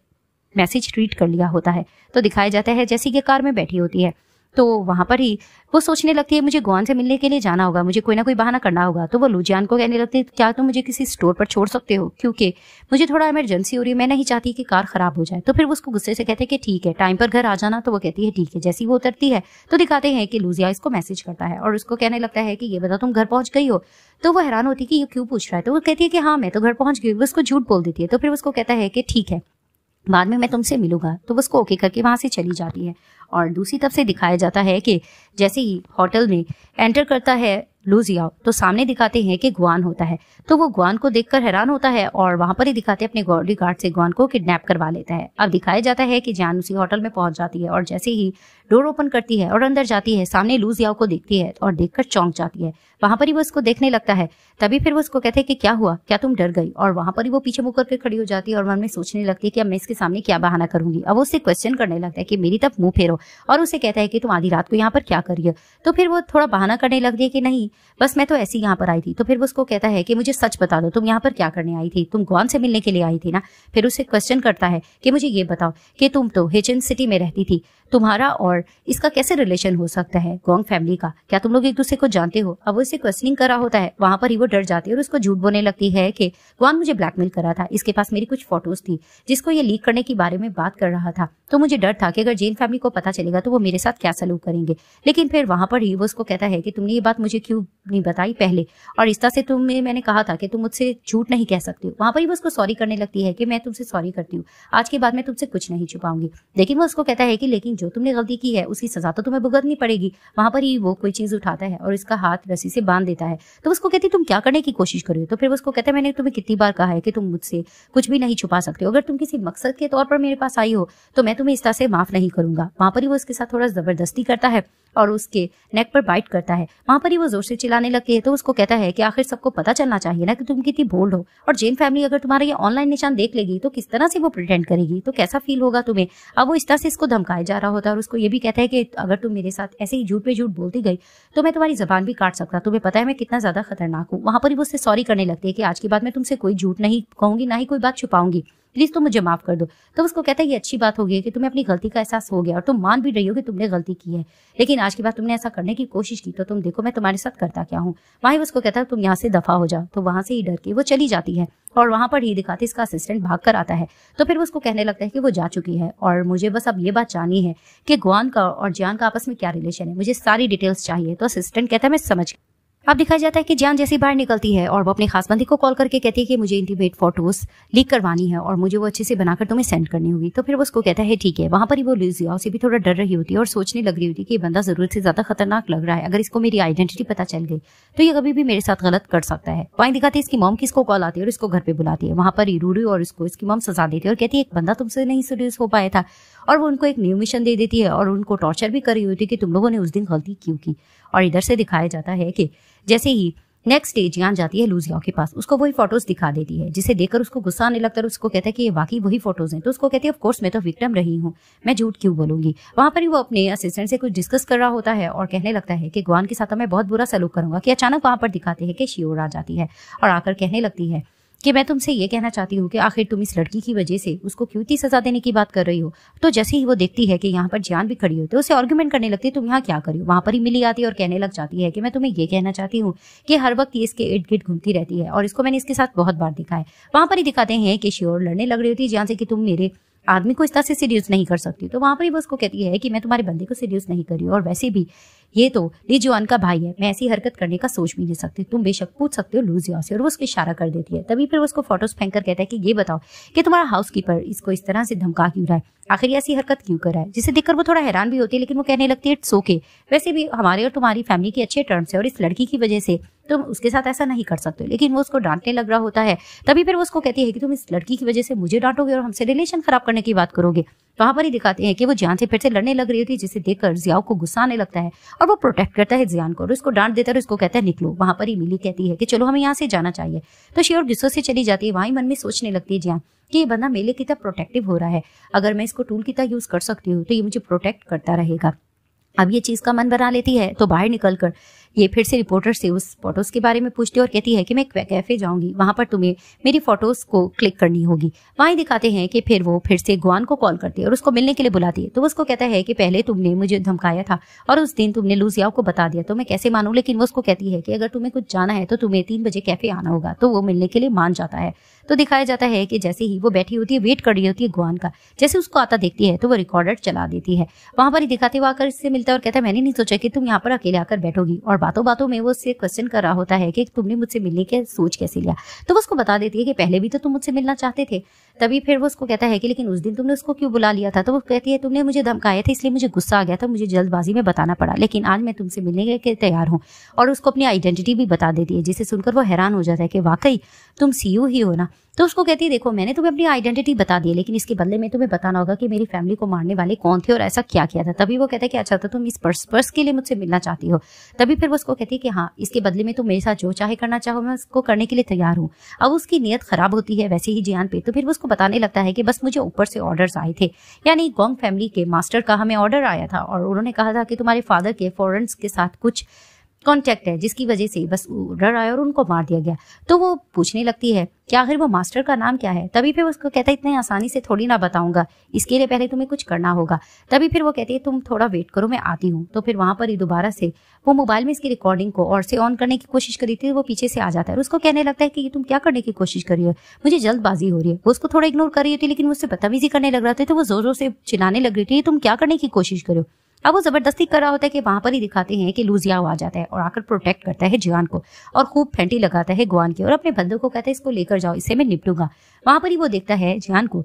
मैसेज ट्वीट कर लिया होता है तो दिखाया जाता है जैसी कि कार में बैठी होती है तो वहाँ पर ही वो सोचने लगती है मुझे गुआन से मिलने के लिए जाना होगा मुझे कोई ना कोई बहाना करना होगा तो वो लुजियान को कहने लगती है क्या तुम मुझे किसी स्टोर पर छोड़ सकते हो क्योंकि मुझे थोड़ा इमरजेंसी हो रही है मैं नहीं चाहती कि कार खराब हो जाए तो फिर वो उसको गुस्से से कहते हैं कि ठीक है टाइम पर घर आ जाना तो वो कहती है ठीक है जैसी वो उतरती है तो दिखाते हैं कि लुजिया इसको मैसेज करता है और उसको कहने लगता है कि ये बता तुम घर पहुंच गई हो तो वो हैरान होती है कि ये क्यों पूछ रहा है तो वो कहती है कि हाँ मैं तो घर पहुंच गई वो उसको झूठ बोल देती है तो फिर उसको कहता है कि ठीक है बाद में मैं तुमसे मिलूंगा तो उसको ओके करके वहां से चली जाती है और दूसरी तरफ से दिखाया जाता है कि जैसे ही होटल में एंटर करता है लूजियाओ तो सामने दिखाते हैं कि गुआन होता है तो वो गुआन को देखकर हैरान होता है और वहां पर ही दिखाते अपने बॉडी गार्ड से गुआन को किडनैप करवा लेता है अब दिखाया जाता है कि जान उसी होटल में पहुंच जाती है और जैसे ही डोर ओपन करती है और अंदर जाती है सामने लूजियाओ को देखती है और देखकर चौंक जाती है वहां पर ही वो उसको देखने लगता है तभी फिर वो उसको कहते हैं कि क्या हुआ क्या तुम डर गई और वहां पर ही वो पीछे मुकर के खड़ी हो जाती है और मन में सोचने लगती है कि अब मैं इसके सामने क्या बहाना करूंगी अब उससे क्वेश्चन करने लगता है कि मेरी तब मुंह फेरो और उसे कहता है कि तुम आधी रात को यहाँ पर क्या करिए तो फिर वो थोड़ा बहाना करने लगती है कि नहीं थी बस मैं तो ऐसी यहाँ पर आई थी तो फिर वो उसको कहता है कि मुझे सच बता दो तुम यहाँ पर क्या करने आई थी तुम गौन से मिलने के लिए आई थी ना फिर उसे क्वेश्चन करता है कि मुझे ये बताओ कि तुम तो हिचन सिटी में रहती थी तुम्हारा और इसका कैसे रिलेशन हो सकता है गोंग फैमिली का क्या तुम लोग एक दूसरे को जानते हो अब वो इसे क्वेश्चनिंग करा होता है वहां पर ही वो डर जाती है और उसको झूठ बोने लगती है कि गोंग मुझे ब्लैकमेल करा था इसके पास मेरी कुछ फोटोज थी जिसको ये लीक करने के बारे में बात कर रहा था तो मुझे डर था कि अगर जेन फैमिली को पता चलेगा तो वो मेरे साथ क्या सलूक करेंगे लेकिन फिर वहां पर ही वो उसको कहता है कि तुमने ये बात मुझे क्यों नहीं बताई पहले और रिश्ता से तुम्हें मैंने कहा था कि तुम मुझसे झूठ नहीं कह सकते हो वहां पर ही वो उसको सॉरी करने लगती है कि मैं तुमसे सॉरी करती हूँ आज के बाद मैं तुमसे कुछ नहीं छुपाऊंगी लेकिन वो उसको कहता है कि लेकिन जो तुमने गलती की है उसकी सजा तो तुम्हें भुगतनी पड़ेगी वहां पर ही वो कोई चीज़ उठाता है और इसका हाथ रस्सी से बांध देता है तो उसको कहती तुम क्या करने की कोशिश करो तो फिर उसको कहता है मैंने तुम्हें कितनी बार कहा है कि तुम मुझसे कुछ भी नहीं छुपा सकते हो अगर तुम किसी मकसद के तौर पर मेरे पास आई हो तो मैं तुम्हें इस तरह से माफ नहीं करूंगा वहां पर ही वो उसके साथ थोड़ा जबरदस्ती करता है और उसके नेक पर बाइट करता है वहां पर ही वो जोर से चिल्लाने लगती है तो उसको कहता है कि आखिर सबको पता चलना चाहिए ना कि तुम कितनी बोल्ड हो और जेन फैमिली अगर तुम्हारा ये ऑनलाइन निशान देख लेगी तो किस तरह से वो प्रिटेंड करेगी तो कैसा फील होगा तुम्हें अब वो इस तरह से इसको धमकाया जा रहा होता है और उसको ये भी कहता है कि अगर तुम मेरे साथ ऐसे ही झूठ पे झूठ बोलती गई तो मैं तुम्हारी जबान भी काट सकता तुम्हें पता है मैं कितना ज्यादा खतरनाक हूँ वहां पर ही वो उससे सॉरी करने लगती है कि आज की बात मैं तुमसे कोई झूठ नहीं कहूंगी ना ही कोई बात छुपाऊंगी प्लीज तुम तो मुझे माफ कर दो तो उसको कहता है ये अच्छी बात होगी कि तुम्हें अपनी गलती का एहसास हो गया और तुम मान भी रही हो कि तुमने गलती की है लेकिन आज के बाद तुमने ऐसा करने की कोशिश की तो तुम देखो मैं तुम्हारे साथ करता क्या हूँ वहीं उसको कहता है तुम यहाँ से दफा हो जाओ तो वहां से ही डर के वो चली जाती है और वहां पर ही दिखाती इसका असिस्टेंट भाग कर आता है तो फिर उसको कहने लगता है कि वो जा चुकी है और मुझे बस अब ये बात जानी है कि गुआन का और जियान का आपस में क्या रिलेशन है मुझे सारी डिटेल्स चाहिए तो असिस्टेंट कहता है मैं समझ अब दिखाया जाता है कि जान जैसी बाहर निकलती है और वो अपने खास बंदी को कॉल करके कहती है कि मुझे इंटीमेट फोटोज लीक करवानी है और मुझे वो अच्छे से बनाकर तुम्हें सेंड करनी होगी तो फिर वो उसको कहता है ठीक है वहां पर ही वो लिजिया उसे भी थोड़ा डर रही होती है और सोचने लग रही होती है कि बंदा जरूरत से ज्यादा खतरनाक लग रहा है अगर इसको मेरी आइडेंटिटी पता चल गई तो ये कभी भी मेरे साथ गलत कर सकता है वहीं दिखाती है इसकी मोम की इसको कॉल आती है और इसको घर पर बुलाती है वहां पर रूरू और इसको इसकी मोम सजा देती है और कहती है एक बंदा तुमसे नहीं सड्यूस हो पाया था और वो उनको एक न्यू मिशन दे देती है और उनको टॉर्चर भी कर रही होती है कि तुम लोगों ने उस दिन गलती क्यों की और इधर से दिखाया जाता है कि जैसे ही नेक्स्ट स्टेज जान जाती है लूजियाओ के पास उसको वही फोटोज दिखा देती है जिसे देखकर उसको गुस्सा आने लगता है उसको कहता है कि ये वाकई वही फोटोज हैं तो उसको कहती है ऑफकोर्स मैं तो विक्टम रही हूँ मैं झूठ क्यों बोलूंगी वहां पर ही वो अपने असिस्टेंट से कुछ डिस्कस कर रहा होता है और कहने लगता है कि गुआन के साथ मैं बहुत बुरा सलूक करूंगा कि अचानक वहां पर दिखाते हैं कि शिओर आ जाती है और आकर कहने लगती है कि मैं तुमसे ये कहना चाहती हूँ कि आखिर तुम इस लड़की की वजह से उसको क्यों इतनी सजा देने की बात कर रही हो तो जैसे ही वो देखती है कि यहाँ पर जान भी खड़ी होती है उसे आर्ग्यूमेंट करने लगती है तुम यहाँ क्या करो वहाँ वहां पर ही मिली आती है और कहने लग जाती है कि मैं तुम्हें ये कहना चाहती हूँ कि हर वक्त ये इसके इर्द गिर्द घूमती रहती है और इसको मैंने इसके साथ बहुत बार दिखा है वहां पर ही दिखाते हैं कि श्योर लड़ने लग रही होती है जहाँ से कि तुम मेरे आदमी को इस तरह से सीरियस नहीं कर सकती तो वहां पर ही वो उसको कहती है कि मैं तुम्हारे बंदे को सीरियस नहीं करी और वैसे भी ये तो लिजुआन का भाई है मैं ऐसी हरकत करने का सोच भी नहीं सकती तुम बेशक पूछ सकते हो लूजिया से और वो उसको इशारा कर देती है तभी फिर उसको फोटोज फेंक कर कहता है कि ये बताओ कि तुम्हारा हाउस कीपर इसको इस तरह से धमका क्यों रहा है आखिर ऐसी हरकत क्यों कर रहा है जिसे देखकर वो थोड़ा हैरान भी होती है लेकिन वो कहने लगती है इट्स ओके वैसे भी हमारे और तुम्हारी फैमिली के अच्छे टर्म्स है और इस लड़की की वजह से तुम उसके साथ ऐसा नहीं कर सकते लेकिन वो उसको डांटने लग रहा होता है तभी फिर वो उसको कहती है कि तुम इस लड़की की वजह से मुझे डांटोगे और हमसे रिलेशन खराब करने की बात करोगे वहां पर ही दिखाते हैं कि वो जियान से फिर से लड़ने लग रही होती है जिसे देखकर जियाओ को गुस्सा आने लगता है और वो प्रोटेक्ट करता है जियान को और उसको डांट देता है और उसको कहता है निकलो वहां पर ही मिली कहती है कि चलो हमें यहाँ से जाना चाहिए तो शेर गुस्सों से चली जाती है वहीं मन में सोचने लगती है जियान कि ये बंदा मेले की तरह प्रोटेक्टिव हो रहा है अगर मैं इसको टूल की तरह यूज कर सकती हूँ तो ये मुझे प्रोटेक्ट करता रहेगा अब ये चीज का मन बना लेती है तो बाहर निकलकर ये फिर से रिपोर्टर से उस फोटोज के बारे में पूछती है और कहती है कि मैं कैफे जाऊंगी वहां पर तुम्हें मेरी फोटोज को क्लिक करनी होगी वहां दिखाते हैं कि फिर वो फिर से गुआन को कॉल करती है और उसको मिलने के लिए बुलाती है तो उसको कहता है कि पहले तुमने मुझे धमकाया था और उस दिन तुमने लूजियाओ को बता दिया तो मैं कैसे मानू लेकिन वो उसको कहती है कि अगर तुम्हें कुछ जाना है तो तुम्हें तीन बजे कैफे आना होगा तो वो मिलने के लिए मान जाता है तो दिखाया जाता है कि जैसे ही वो बैठी होती है वेट कर रही होती है गुआन का जैसे उसको आता देखती है तो वो रिकॉर्डर चला देती है वहां पर ही दिखाते हुए आकर इससे मिलता है और कहता है मैंने नहीं सोचा कि तुम यहाँ पर अकेले आकर बैठोगी और बातों बातों में वो उससे क्वेश्चन कर रहा होता है कि तुमने मुझसे मिलने के सोच कैसे लिया तो वो उसको बता देती है कि पहले भी तो तुम मुझसे मिलना चाहते थे तभी फिर वो उसको कहता है कि लेकिन उस दिन तुमने उसको क्यों बुला लिया था तो वो कहती है तुमने मुझे धमकाया था इसलिए मुझे गुस्सा आ गया था मुझे जल्दबाजी में बताना पड़ा लेकिन आज मैं तुमसे मिलने के तैयार हूँ और उसको अपनी आइडेंटिटी भी बता देती है जिसे सुनकर वो हैरान हो जाता है कि वाकई तुम सी ही हो ना तो उसको कहती है देखो मैंने तुम्हें अपनी आइडेंटिटी बता दी लेकिन इसके बदले में तुम्हें बताना होगा कि मेरी फैमिली को मारने वाले कौन थे और ऐसा क्या किया था तभी वो कहता है कि अच्छा तो तुम इस पर्स पर्स के लिए मुझसे मिलना चाहती हो तभी फिर वो उसको कहती है कि हाँ इसके बदले में तुम मेरे साथ जो चाहे करना चाहो मैं उसको करने के लिए तैयार हूँ अब उसकी नीयत खराब होती है वैसे ही जियान पे तो फिर वो उसको बताने लगता है कि बस मुझे ऊपर से ऑर्डर्स आए थे यानी गोंग फैमिली के मास्टर का हमें ऑर्डर आया था और उन्होंने कहा था कि तुम्हारे फादर के फॉरन के साथ कुछ कॉन्टैक्ट है जिसकी वजह से बस डर आया और उनको मार दिया गया तो वो पूछने लगती है कि आखिर वो मास्टर का नाम क्या है तभी फिर उसको कहता है इतने आसानी से थोड़ी ना बताऊंगा इसके लिए पहले तुम्हें कुछ करना होगा तभी फिर वो कहती है तुम थोड़ा वेट करो मैं आती हूँ तो फिर वहां पर ही दोबारा से वो मोबाइल में इसकी रिकॉर्डिंग को और से ऑन करने की कोशिश करी थी वो पीछे से आ जाता है उसको कहने लगता है कि तुम क्या करने की कोशिश कर रही हो मुझे जल्दबाजी हो रही है वो उसको थोड़ा इग्नोर कर रही होती लेकिन मुझसे बदतमीजी करने लग रहा था तो वो जोर जोर से चिल्लाने लग रही थी तुम क्या करने की कोशिश करो अब वो ज़बरदस्ती कर रहा होता है कि वहाँ पर ही दिखाते हैं कि लूजियाओ आ जाता है और आकर प्रोटेक्ट करता है जियान को और खूब फेंटी लगाता है गुआन की और अपने बंदों को कहता है इसको लेकर जाओ इससे मैं निपटूंगा वहां पर ही वो देखता है जियान को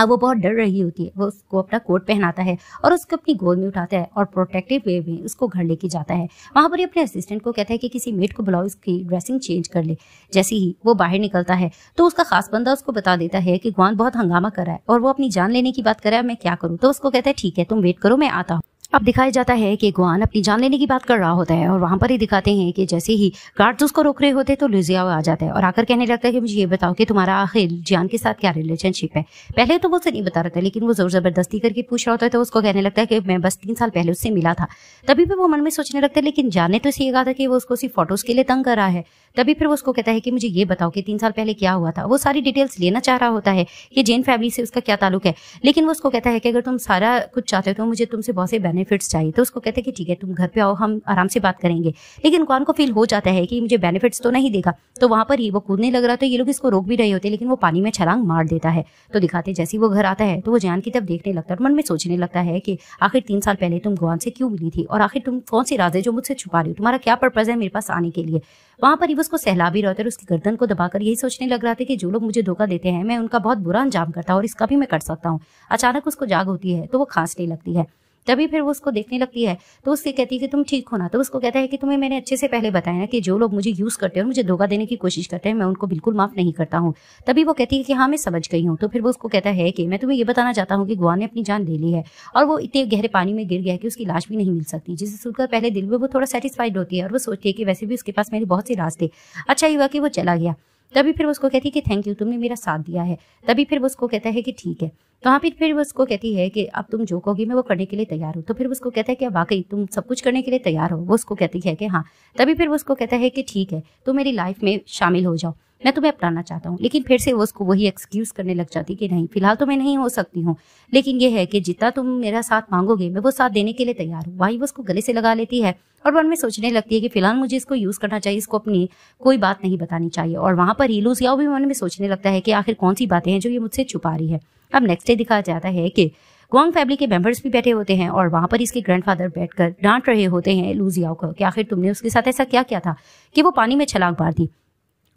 अब वो बहुत डर रही होती है वो उसको अपना कोट पहनाता है और उसको अपनी गोद में उठाता है और प्रोटेक्टिव वे में उसको घर लेके जाता है वहां पर ही अपने असिस्टेंट को कहता है कि किसी मेट को बुलाओ उसकी ड्रेसिंग चेंज कर ले जैसे ही वो बाहर निकलता है तो उसका खास बंदा उसको बता देता है कि गुआन बहुत हंगामा कर रहा है और वो अपनी जान लेने की बात कर रहा है मैं क्या करूँ तो उसको कहता है ठीक है तुम वेट करो मैं आता हूँ अब दिखाया जाता है कि गुआन अपनी जान लेने की बात कर रहा होता है और वहां पर ही दिखाते हैं कि जैसे ही गार्ड्स उसको रोक रहे होते तो लुजियाओ आ जाता है और आकर कहने लगता है कि मुझे ये बताओ कि तुम्हारा आखिर जियान के साथ क्या रिलेशनशिप है पहले तो वो उसे नहीं बता रहा था लेकिन वो जोर जबरदस्ती करके पूछ रहा होता है तो उसको कहने लगता है कि मैं बस तीन साल पहले उससे मिला था तभी भी वो मन में सोचने लगता है लेकिन जाने तो इसे ये कहा था कि वो उसको उसी फोटोज के लिए तंग कर रहा है तभी फिर वो उसको कहता है कि मुझे ये बताओ कि तीन साल पहले क्या हुआ था वो सारी डिटेल्स लेना चाह रहा होता है कि जेन फैमिली से उसका क्या ताल्लुक है लेकिन वो उसको कहता है कि अगर तुम सारा कुछ चाहते हो तो मुझे तुमसे बहुत से बेनिफिट्स चाहिए तो उसको कहते हैं कि ठीक है तुम घर पे आओ हम आराम से बात करेंगे लेकिन कौन को फील हो जाता है कि मुझे बेनिफिट्स तो नहीं देगा तो वहां पर ही वो कूदने लग रहा था ये लोग इसको रोक भी रहे होते लेकिन वो पानी में छलांग मार देता है तो दिखाते जैसे वो घर आता है तो वो जैन की तब देखने लगता है और मन में सोचने लगता है कि आखिर तीन साल पहले तुम गुआन से क्यों मिली थी और आखिर तुम कौन सी राज है जो मुझसे छुपा रही हो तुम्हारा क्या पर्पज है मेरे पास आने के लिए वहाँ पर ही उसको सहला भी रहा था और उसकी गर्दन को दबाकर यही सोचने लग रहा था कि जो लोग मुझे धोखा देते हैं मैं उनका बहुत बुरा अंजाम करता हूँ और इसका भी मैं कर सकता हूँ अचानक उसको जाग होती है तो वो खांसने लगती है तभी फिर वो उसको देखने लगती है तो उससे कहती है कि तुम ठीक होना तो उसको कहता है कि तुम्हें मैंने अच्छे से पहले बताया ना कि जो लोग मुझे यूज करते हैं और मुझे धोखा देने की कोशिश करते हैं मैं उनको बिल्कुल माफ नहीं करता हूँ तभी वो कहती है कि हाँ मैं समझ गई हूँ तो फिर वो उसको कहता है कि मैं तुम्हें यह बताना चाहता हूँ कि गुआ ने अपनी जान ले ली है और वो इतने गहरे पानी में गिर गया कि उसकी लाश भी नहीं मिल सकती जिसे सुनकर पहले दिल में वो थोड़ा सेटिस्फाइड होती है और वो सोचती है कि वैसे भी उसके पास मेरे बहुत से रास्ते अच्छा ही हुआ कि वो चला गया तभी फिर वो उसको कहती है कि थैंक यू तुमने मेरा साथ दिया है तभी फिर वो उसको कहता है कि ठीक है तो वहाँ पर फिर वो उसको कहती है कि अब तुम जो कहोगी मैं वो करने के लिए तैयार हूँ तो फिर उसको कहता है कि वाकई तुम सब कुछ करने के लिए तैयार हो वो उसको कहती है कि हाँ तभी फिर वो उसको कहता है कि ठीक है तुम मेरी लाइफ में शामिल हो जाओ मैं तुम्हें अपनाना चाहता हूँ लेकिन फिर से वो उसको वही एक्सक्यूज करने लग जाती कि नहीं फिलहाल तो मैं नहीं हो सकती हूँ लेकिन ये है कि जितना तुम मेरा साथ मांगोगे मैं वो साथ देने के लिए तैयार हूँ वही वो उसको गले से लगा लेती है और मन में सोचने लगती है कि फिलहाल मुझे इसको यूज करना चाहिए इसको अपनी कोई बात नहीं बतानी चाहिए और वहां पर ही लूज या भी मन में सोचने लगता है कि आखिर कौन सी बातें हैं जो ये मुझसे छुपा रही है अब नेक्स्ट डे दिखाया जाता है कि गुआंग फैमिली के मेंबर्स भी बैठे होते हैं और वहां पर इसके ग्रैंडफादर बैठकर डांट रहे होते हैं लूजियाओ को कि आखिर तुमने उसके साथ ऐसा क्या किया था कि वो पानी में छलांग मार दी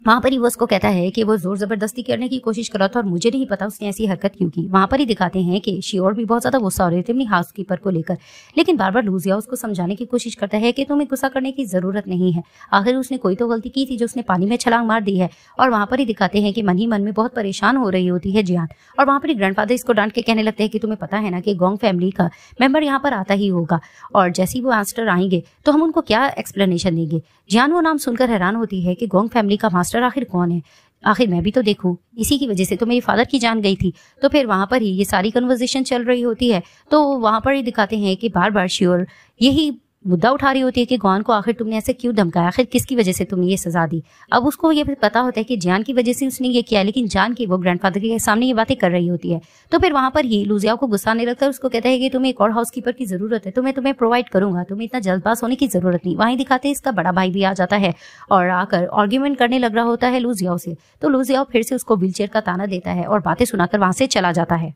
वहां पर ही वो उसको कहता है कि वो जोर जबरदस्ती करने की कोशिश कर रहा था और मुझे नहीं पता उसने ऐसी हरकत क्यों की वहां पर ही दिखाते हैं कि शी और भी बहुत ज्यादा गुस्सा हो रही थी अपनी हाउस कीपर को लेकर लेकिन बार बार लूजिया उसको समझाने की कोशिश करता है कि तुम्हें गुस्सा करने की जरूरत नहीं है आखिर उसने कोई तो गलती की थी जो उसने पानी में छलांग मार दी है और वहां पर ही दिखाते हैं कि मन ही मन में बहुत परेशान हो रही होती है जियान और वहां पर ही ग्रैंड इसको डांट के कहने लगते हैं कि तुम्हें पता है ना कि गोंग फैमिली का मेंबर यहाँ पर आता ही होगा और जैसे ही वो आंसर आएंगे तो हम उनको क्या एक्सप्लेनेशन देंगे जियान वो नाम सुनकर हैरान होती है कि गोंग फैमिली का मास्टर आखिर कौन है आखिर मैं भी तो देखूं इसी की वजह से तो मेरी फादर की जान गई थी तो फिर वहां पर ही ये सारी कन्वर्जेशन चल रही होती है तो वहां पर ही दिखाते हैं कि बार बार श्योर यही मुद्दा उठा रही होती है कि गौन को आखिर तुमने ऐसे क्यों धमकाया आखिर किसकी वजह से तुमने ये सजा दी अब उसको ये पता होता है कि जान की वजह से उसने ये किया लेकिन जान की वो ग्रैंडफादर के सामने ये बातें कर रही होती है तो फिर वहां पर ही लुजिया को गुस्सा नहीं लगता उसको कहता है कि तुम्हें एक और हाउस कीपर की जरूरत है तो मैं तुम्हें प्रोवाइड करूंगा तुम्हें इतना जल्दबाज होने की जरूरत नहीं वहीं दिखाते इसका बड़ा भाई भी आ जाता है और आकर आर्ग्यूमेंट करने लग रहा होता है लुजियाओ से तो लुजियाओ फिर से उसको व्हील का ताना देता है और बातें सुनाकर वहां से चला जाता है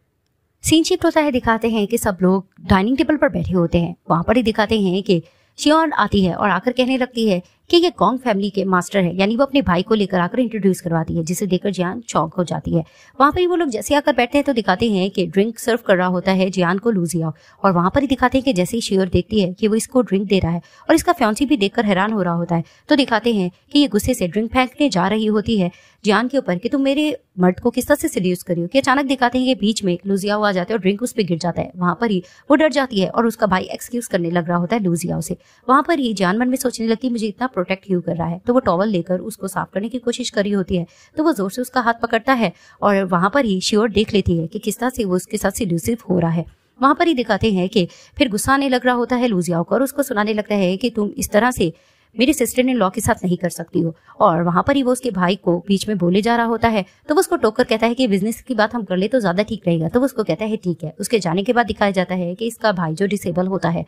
सीन शिफ्ट होता है दिखाते हैं कि सब लोग डाइनिंग टेबल पर बैठे होते हैं वहां पर ही दिखाते हैं कि शियोन आती है और आकर कहने लगती है कि ये गोंग फैमिली के मास्टर है यानी वो अपने भाई को लेकर आकर इंट्रोड्यूस करवाती है जिसे देखकर जियान चौंक हो जाती है वहां पर ही वो लोग जैसे आकर बैठते हैं तो दिखाते हैं कि ड्रिंक सर्व कर रहा होता है जियान को लूजिया और वहां पर ही दिखाते हैं कि जैसे ही शेयर देखती है कि वो इसको ड्रिंक दे रहा है और इसका फ्यौसी भी देखकर हैरान हो रहा होता है तो दिखाते हैं कि ये गुस्से से ड्रिंक फेंकने जा रही होती है जियान के ऊपर कि तुम मेरे मर्द को किस तरह से सीरियस करियो हो कि अचानक दिखाते हैं कि बीच में लूजियाओ आ जाते हैं और ड्रिंक उस पर गिर जाता है वहां पर ही वो डर जाती है और उसका भाई एक्सक्यूज करने लग रहा होता है लूजियाओ से वहां पर ही जान मन में सोचने लगती है मुझे इतना प्रोटेक्ट यू कर रहा है तो वो टॉवल लेकर उसको साफ करने की कोशिश करी होती है तो वो जोर से उसका हाथ पकड़ता है और वहां पर ही श्योर देख लेती है कि किस तरह से वो उसके साथ सिल्यूसिव हो रहा है वहां पर ही दिखाते हैं कि फिर गुस्सा आने लग रहा होता है लूजियाओ को और उसको सुनाने लगता है कि तुम इस तरह से मेरी सिस्टर ने लॉ के साथ नहीं कर सकती हो और वहां पर ही वो उसके भाई को बीच में बोले जा रहा होता है तो वो उसको टोकर कहता है कि बिजनेस की बात हम कर ले तो ज्यादा ठीक रहेगा तो वो उसको कहता है ठीक है उसके जाने के बाद दिखाया जाता है कि इसका भाई जो डिसेबल होता है